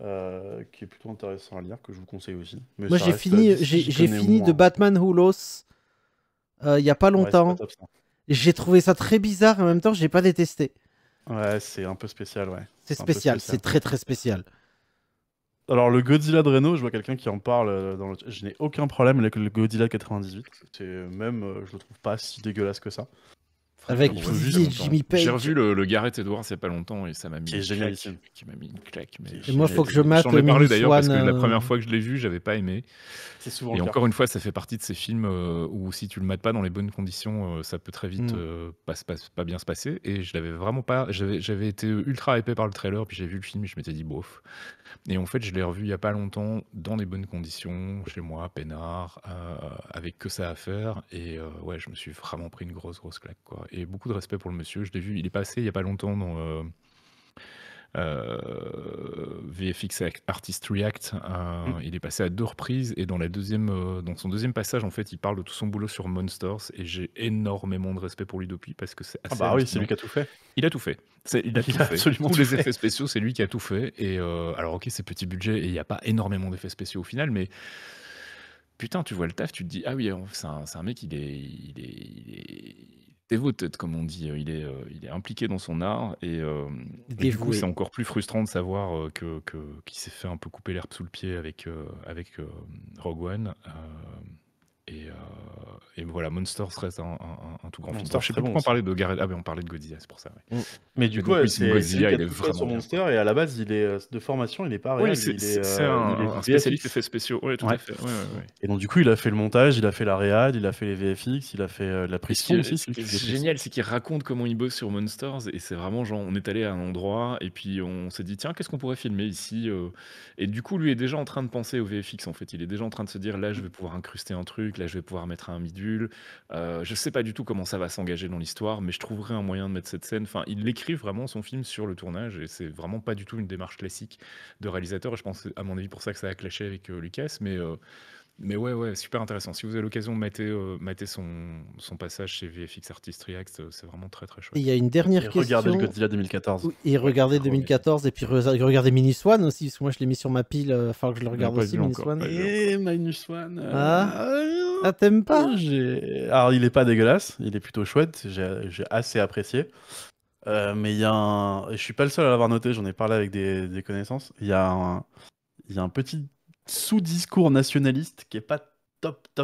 euh, qui est plutôt intéressant à lire, que je vous conseille aussi. Moi, j'ai fini, j'ai fini de Batman Who euh, il y a pas longtemps. J'ai trouvé ça très bizarre en même temps, j'ai pas détesté. Ouais, c'est un peu spécial, ouais. C'est spécial, c'est très très spécial. Alors, le Godzilla de Reno, je vois quelqu'un qui en parle euh, dans Je n'ai aucun problème avec le Godzilla 98. Euh, même, euh, je le trouve pas si dégueulasse que ça. Avec Jimmy J'ai revu le, le Gareth Edwards il n'y a pas longtemps et ça m'a mis, une claque, mis une claque. et moi, il faut que je mate. J'en ai parlé d'ailleurs parce que la euh, première fois que je l'ai vu, j'avais pas aimé. C'est souvent Et encore une fois, ça fait partie de ces films euh, où si tu le mates pas dans les bonnes conditions, euh, ça peut très vite hmm. pas, pas bien se passer. Et je l'avais vraiment pas. J'avais été ultra hypé par le trailer, puis j'ai vu le film et je m'étais dit, bof. Et en fait, je l'ai revu il n'y a pas longtemps, dans des bonnes conditions, chez moi, peinard, euh, avec que ça à faire. Et euh, ouais, je me suis vraiment pris une grosse, grosse claque. Quoi. Et beaucoup de respect pour le monsieur. Je l'ai vu, il est passé il n'y a pas longtemps dans. Euh, euh, VFX Artist React, euh, mm. il est passé à deux reprises et dans, la deuxième, euh, dans son deuxième passage, en fait, il parle de tout son boulot sur Monsters et j'ai énormément de respect pour lui depuis parce que c'est Ah bah oui, c'est lui qui a tout fait. Il a tout fait. Il a, tout fait. absolument Tous les effets spéciaux, c'est lui qui a tout fait. Et alors, ok, c'est petit budget et il n'y a pas énormément d'effets spéciaux au final, mais putain, tu vois le taf, tu te dis, ah oui, c'est un, mec, il il est, peut-être, comme on dit. Euh, euh, il est, impliqué dans son art et, euh, du coup, c'est encore plus frustrant de savoir que, que, qu'il s'est fait un peu couper l'herbe sous le pied avec, avec Rogue One. Euh, et, voilà, Monsters reste un, tout grand film. Je sais pas pourquoi on parlait de Gareth. Ah, mais on parlait de Godzilla, c'est pour ça. Mm. Mais du coup, c'est Godzilla, il est vraiment. Sur Monster, et à la base, il est euh, de formation, il est pas réel. c'est euh, un, un, spécialiste d'effets spéciaux. tout à fait. et donc, du coup, il a fait le montage, il a fait la réal, il a fait les VFX, il a fait la prise aussi. Ce qui est génial, c'est qu'il raconte comment il bosse sur Monsters, et c'est vraiment genre, on est allé à un endroit, et puis on s'est dit, tiens, qu'est-ce qu'on pourrait filmer ici Et du coup, lui est déjà en train de penser au VFX, en fait. Il est déjà en train de se dire, là, je mm. vais pouvoir incruster un truc là je vais pouvoir mettre un midule Euh, je sais pas du tout comment ça va s'engager dans l'histoire, mais je trouverai un moyen de mettre cette scène. Enfin, il écrit vraiment son film sur le tournage et c'est vraiment pas du tout une démarche classique de réalisateur. Et je pense, à mon avis, pour ça que ça a clashé avec euh, Lucas, mais. Euh, mais ouais, ouais, super intéressant. Si vous avez l'occasion de mater, euh, son, son, passage chez VFX Artist React, c'est vraiment très très chouette. il y a une dernière question. Regardez le Godzilla 2014. Et regardez 2014 et puis regardez Minus One aussi, moi je l'ai mis sur ma pile, il faut que je le regarde aussi, eh, Minus One. Et ah. Ah, ah, t'aimes pas ah, Alors, il est pas dégueulasse, il est plutôt chouette, j'ai assez apprécié. Euh, mais il y a un. Je suis pas le seul à l'avoir noté, j'en ai parlé avec des, connaissances. Il y, a un... y a un petit sous-discours nationaliste qui est pas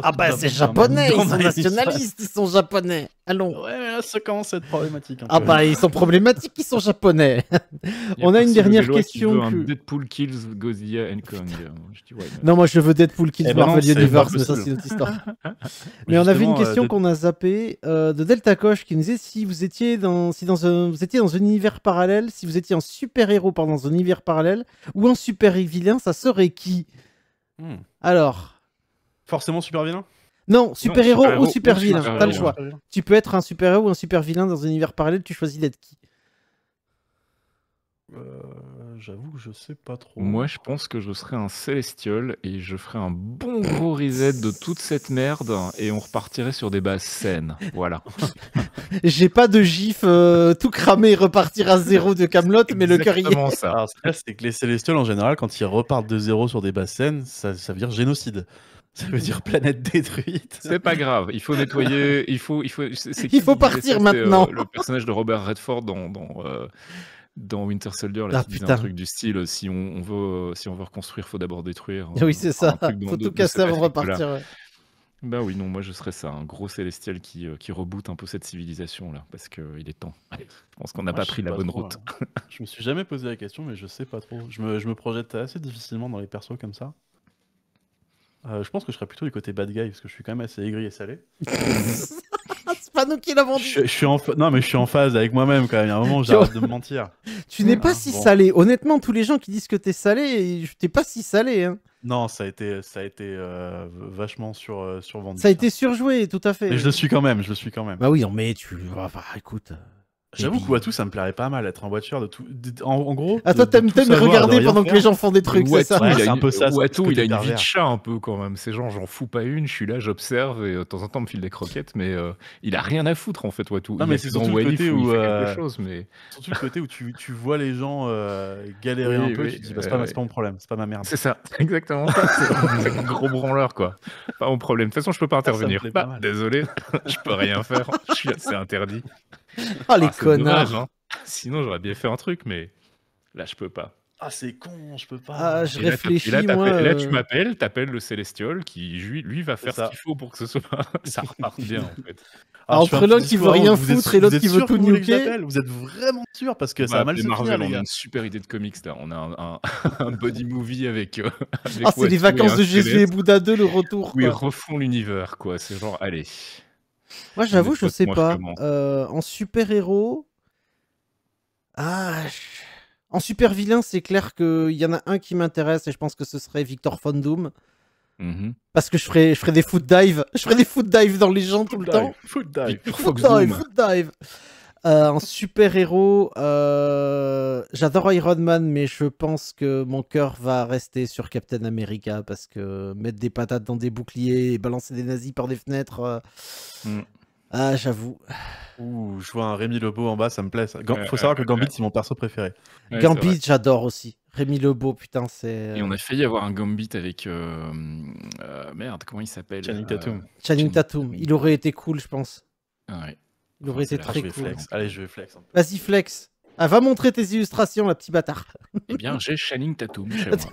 ah bah c'est japonais, ils sont nationalistes, ils sont japonais. Allons. Ouais, mais là, ça commence à être problématique. Hein, ah bah ils sont problématiques, ils sont japonais. On a, une dernière question. Que... Deadpool kills Godzilla and Kong. non, moi je veux Deadpool kills eh ben Marvel Universe, mais ça c'est notre histoire. mais on avait une question euh, qu'on a zappée euh, de Delta Koch qui nous disait si vous étiez dans si dans un vous étiez dans un univers parallèle, si vous étiez un super héros par dans un univers parallèle ou un super vilain, ça serait qui hmm. Alors forcément super vilain non, super-héros ou super-vilain, t'as le choix. Tu peux être un super-héros ou un super-vilain dans un univers parallèle, tu choisis d'être qui euh, J'avoue que je sais pas trop. Moi, je pense que je serais un Célestiole et je ferais un bon gros reset de toute cette merde et on repartirait sur des bases saines. Voilà. J'ai pas de gif euh, tout cramé et repartir à zéro de Camelot, mais le cœur y est. ça. c'est que les Célestiole en général, quand ils repartent de zéro sur des bases saines, ça, ça veut dire génocide. Ça veut dire planète détruite. C'est pas grave. Il faut nettoyer. Il faut. Il faut. Il faut partir euh, maintenant. le personnage de Robert Redford dans, dans, euh, Winter Soldier, là, ah, un truc du style euh, si on, veut si on veut reconstruire, faut d'abord détruire. Hein, oui, c'est ça. Il faut tout casser avant de repartir. Bah oui, non, moi je serais ça, un gros célestiel qui, qui reboot un peu cette civilisation là, parce qu'il il est temps. je pense qu'on n'a pas pris la bonne route. Hein. je me suis jamais posé la question, mais je sais pas trop. Je me, je me projette assez difficilement dans les persos comme ça. Euh, je pense que je serais plutôt du côté bad guy parce que je suis quand même assez aigri et salé. c'est pas nous qui l'avons dit. Je, suis en... Non, mais je suis en phase avec moi-même quand même. Il y a un moment, j'arrête de me mentir. Tu n'es pas ah, si salé. Honnêtement, tous les gens qui disent que t'es salé, t'es pas si salé. Hein. Non, ça a été, ça a été euh, vachement sur, sur euh, survendu. Ça a été surjoué, tout à fait. Mais je le suis quand même, je le suis quand même. Bah oui, mais tu. Enfin, écoute. J'avoue que ça me plairait pas mal, être en voiture, de tout... En, gros... Ah, toi, t'aimes regarder pendant que les gens font des trucs, c'est ça ouais, C'est un peu ça. il a une vie de chat, un peu, quand même. Ces gens, j'en fous pas une, je suis là, j'observe, et euh, de temps en temps, me file des croquettes, mais euh, il a rien à foutre, en fait, Watou. Non, euh, mais c'est surtout le côté où... Surtout le côté où tu vois les gens galérer un peu, tu te dis, bah, c'est pas mon problème, c'est pas ma merde. C'est ça, exactement C'est un gros branleur, quoi. Pas mon problème. De toute façon, je peux pas ah, intervenir. Bah, désolé, je peux rien faire, c'est interdit. Oh, ah, les connards. Hein. Sinon, j'aurais bien fait un truc, mais là, je peux pas. Ah, c'est con, je peux pas. Ah, je réfléchis. Là, moi, euh. là, tu m'appelles, t'appelles le Célestiol qui, lui, va faire ce qu'il faut pour que ce soit. ça repart bien, en fait. Ah, ah, entre l'autre qui veut rien hein. foutre et l'autre qui veut tout nuquer. Vous êtes vraiment sûr parce que ça bah, a mal se on a une super idée de comics là. On a un, body movie avec. Euh, ah, c'est les vacances de Jésus et Bouddha 2, le retour. Où ils refont l'univers, quoi. C'est genre, allez. Moi, j'avoue, je sais pas. Euh, en super-héros. Ah. En super-vilain, c'est clair qu'il y en a un qui m'intéresse et je pense que ce serait Victor Von Doom. Mm-hmm. Parce que je ferais, je ferais des foot dive. Je ferais des foot dive dans les gens tout le temps. foot foot dive. Euh, un super-héros, euh, j'adore Iron Man, mais je pense que mon cœur va rester sur Captain America parce que mettre des patates dans des boucliers et balancer des nazis par des fenêtres. Euh, mm. Ah, j'avoue. Ouh, je vois un Rémi Lebeau en bas, ça me plaît. Il faut savoir que Gambit, c'est mon perso préféré. Gambit, j'adore aussi. Rémi Lebeau, putain, c'est. Et on a failli avoir un Gambit avec. merde, comment il s'appelle Channing Tatum. Channing Tatum. Il aurait été cool, je pense. Ah ouais. Il aurait très cool. Allez, je vais flex. Vas-y, flex. Ah, va montrer tes illustrations, la petit bâtard. Eh bien, j'ai Shining Tatum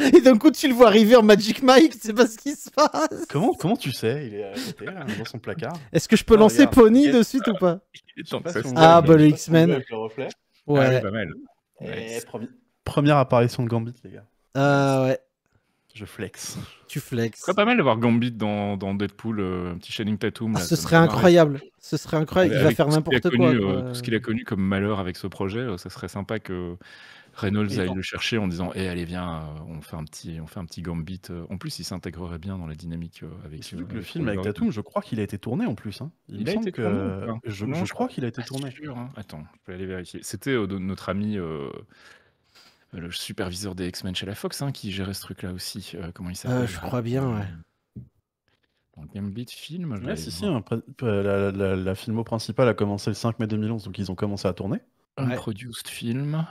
Et d'un coup, tu le vois arriver en Magic Mike, c'est pas ce qui se passe. Comment, comment tu sais Il est euh, à dans son placard. Est-ce que je peux lancer Pony de suite ou pas Ah, bah le X-Men. Ouais. Ah première apparition de Gambit, les gars. Ah, ouais. Je flex. Tu flex. C'est pas mal d'avoir Gambit dans, Deadpool, euh, un petit shading Tatum. Ah, ce serait incroyable. Ce serait incroyable. il va faire n'importe euh, quoi. tout ce qu'il a connu comme malheur avec ce projet, euh, ça serait sympa que Reynolds aille le chercher en disant Eh, allez, viens, on fait, un petit, on fait un petit Gambit. En plus, il s'intégrerait bien dans la dynamique avec. que le film avec Tatum, je crois qu'il a été tourné en plus. Hein. Il, a que... je, crois qu'il a été ah, tourné. Hein. Attends, je peux aller vérifier. C'était notre ami le superviseur des X-Men chez la Fox, hein, qui gérait ce truc-là aussi. Euh, comment il ah, s'appelle Je euh, crois bien, ouais dans Gambit film. Euh, la, la, la, filmo principale a commencé le 5 mai 2011, donc ils ont commencé à tourner. Un produced film.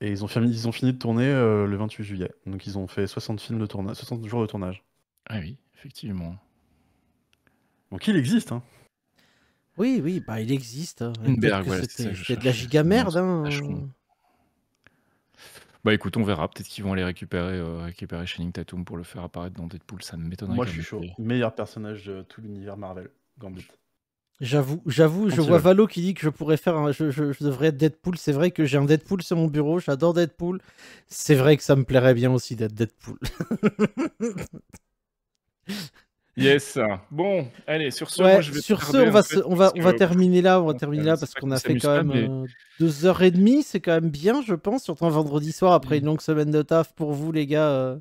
Et ils ont, fini, ils ont fini de tourner le 28 juillet. Donc ils ont fait 60, films de tournage, 60 jours de tournage. Ah oui, effectivement. Donc il existe. Hein. Oui, oui, bah il existe. Hein. de la giga merde. Hein. Bah écoute, on verra. Peut-être qu'ils vont aller récupérer, Shining euh, Tatum pour le faire apparaître dans Deadpool. Ça ne m'étonnerait. Moi, je suis chaud. Meilleur personnage de tout l'univers Marvel, Gambit. J'avoue, j'avoue, je vois Valo qui dit que je pourrais faire un, je, je devrais être Deadpool. C'est vrai que j'ai un Deadpool sur mon bureau. J'adore Deadpool. C'est vrai que ça me plairait bien aussi d'être Deadpool. Yes. Bon, allez, sur ce, sur ce, on va, on va, terminer là, on va terminer là parce qu'on a fait quand même euh, deux heures et demie, c'est quand même bien, je pense, surtout un vendredi soir après mm. une longue semaine de taf pour vous, les gars. Euh.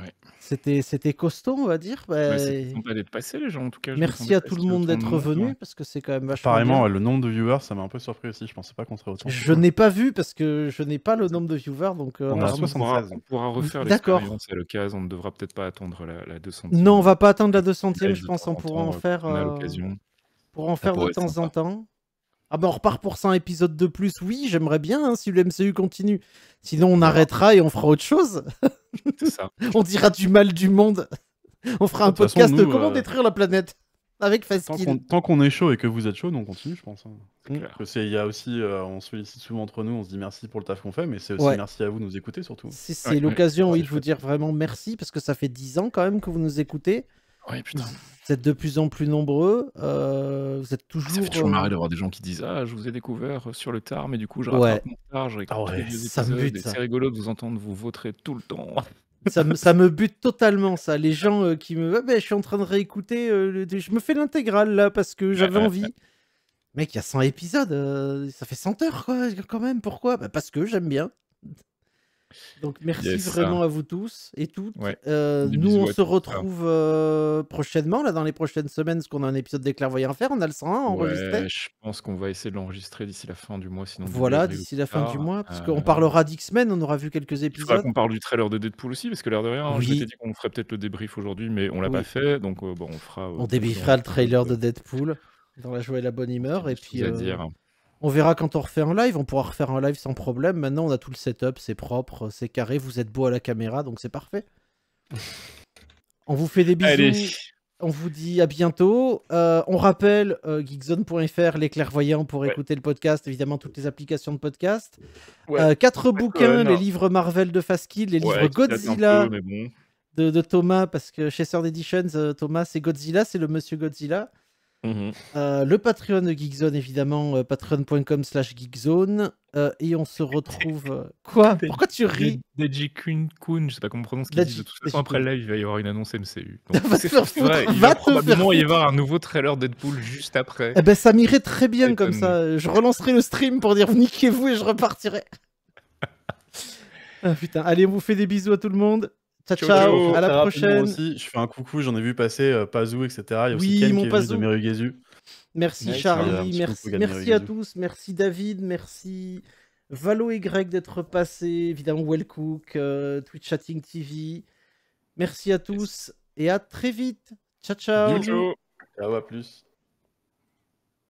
Ouais, c'était, c'était costaud, on va dire. Bah, bah les gens, en tout cas. Merci à tout le monde d'être venu, parce que c'est quand même vachement. Apparemment, le nombre de viewers, ça m'a un peu surpris aussi. Je pensais pas qu'on serait autant. Je n'ai pas vu, parce que je n'ai pas le nombre de viewers. Donc, euh, on, Pourra, on pourra refaire l'expérience à l'occasion. On ne devra peut-être pas attendre la, 200 200 Non, on va pas attendre la 200e, je pense. On euh, pourra en faire. Pour en faire de temps en temps. Ah bah on repart pour 100 épisodes de plus, oui, j'aimerais bien hein, si le MCU continue. Sinon on arrêtera et on fera autre chose. On dira du mal du monde. On fera un podcast de comment euh, détruire la planète avec Faskin. Tant qu'on est chaud et que vous êtes chaud, on continue, je pense. Hein. Mm. Il y a aussi, euh, on sollicite souvent entre nous, on se dit merci pour le taf qu'on fait, mais c'est aussi merci à vous de nous écouter surtout. C'est l'occasion, de vous dire vraiment merci parce que ça fait 10 ans quand même que vous nous écoutez. Vous êtes de plus en plus nombreux. Euh, vous êtes toujours. Ça fait toujours marrer euh, d'avoir des gens qui disent Ah, je vous ai découvert euh, sur le tard, mais du coup, je rattrape ouais. mon tard. Ah ça ah ouais, C'est rigolo de vous entendre vous vautrer tout le temps. Ça me, ça me, bute totalement ça. Les gens qui me, ah ben, je suis en train de réécouter, je me fais l'intégrale là parce que j'avais envie. Mec, il y a 100 épisodes, ça fait 100 heures quoi, quand même. Pourquoi ben, Parce que j'aime bien. Donc merci vraiment ah. à vous tous et toutes. Euh, nous, on se ah. retrouve euh, prochainement, là, dans les prochaines semaines, parce qu'on a un épisode des clairvoyants faire. On a le 101 enregistré. Ouais, je pense qu'on va essayer de l'enregistrer d'ici la fin du mois. sinon. Voilà, d'ici la fin du mois, parce euh, qu'on parlera d'X-Men, on aura vu quelques épisodes. Il faudra qu'on parle du trailer de Deadpool aussi, parce que l'air de rien, hein, oui. je dit qu'on ferait peut-être le débrief aujourd'hui, mais on l'a pas fait, donc bon, on fera... on débriefera le trailer de Deadpool dans la joie et la bonne humeur, et puis... À dire. On verra quand on refait un live, on pourra refaire un live sans problème. Maintenant, on a tout le setup, c'est propre, c'est carré, vous êtes beau à la caméra, donc c'est parfait. on vous fait des bisous. On vous dit à bientôt. Euh, on rappelle euh, geekzone.fr, les clairvoyants pour écouter le podcast, évidemment toutes les applications de podcast. Euh, quatre bouquins, les livres Marvel de Faskill, les livres Godzilla de, Thomas, parce que chez Third Editions, Thomas c'est Godzilla, c'est le monsieur Godzilla. Mhm. Euh, le Patreon de Geekzone, évidemment, euh, patreon.com slash Geekzone. Euh, et on se retrouve. Quoi Pourquoi tu ris je sais pas comment on prononce. Dit, de après le live, il va y avoir une annonce MCU. va il va, probablement y avoir un nouveau trailer Deadpool juste après. Eh ben, ça m'irait très bien comme ça. Je relancerai le stream pour dire niquez-vous et je repartirai. Ah, putain, allez, on vous fait des bisous à tout le monde. Ciao, ciao, à la prochaine. Aussi, je fais un coucou, j'en ai vu passer euh, Pazou, etc. Il y a aussi Ken qui est venu de Merci Charlie, merci, merci à tous, merci David, merci Valo et Greg d'être passés, évidemment Wellcook, Cook, euh, Twitch Chatting TV. Merci à tous et à très vite. Ciao, ciao. Ciao, ciao à plus.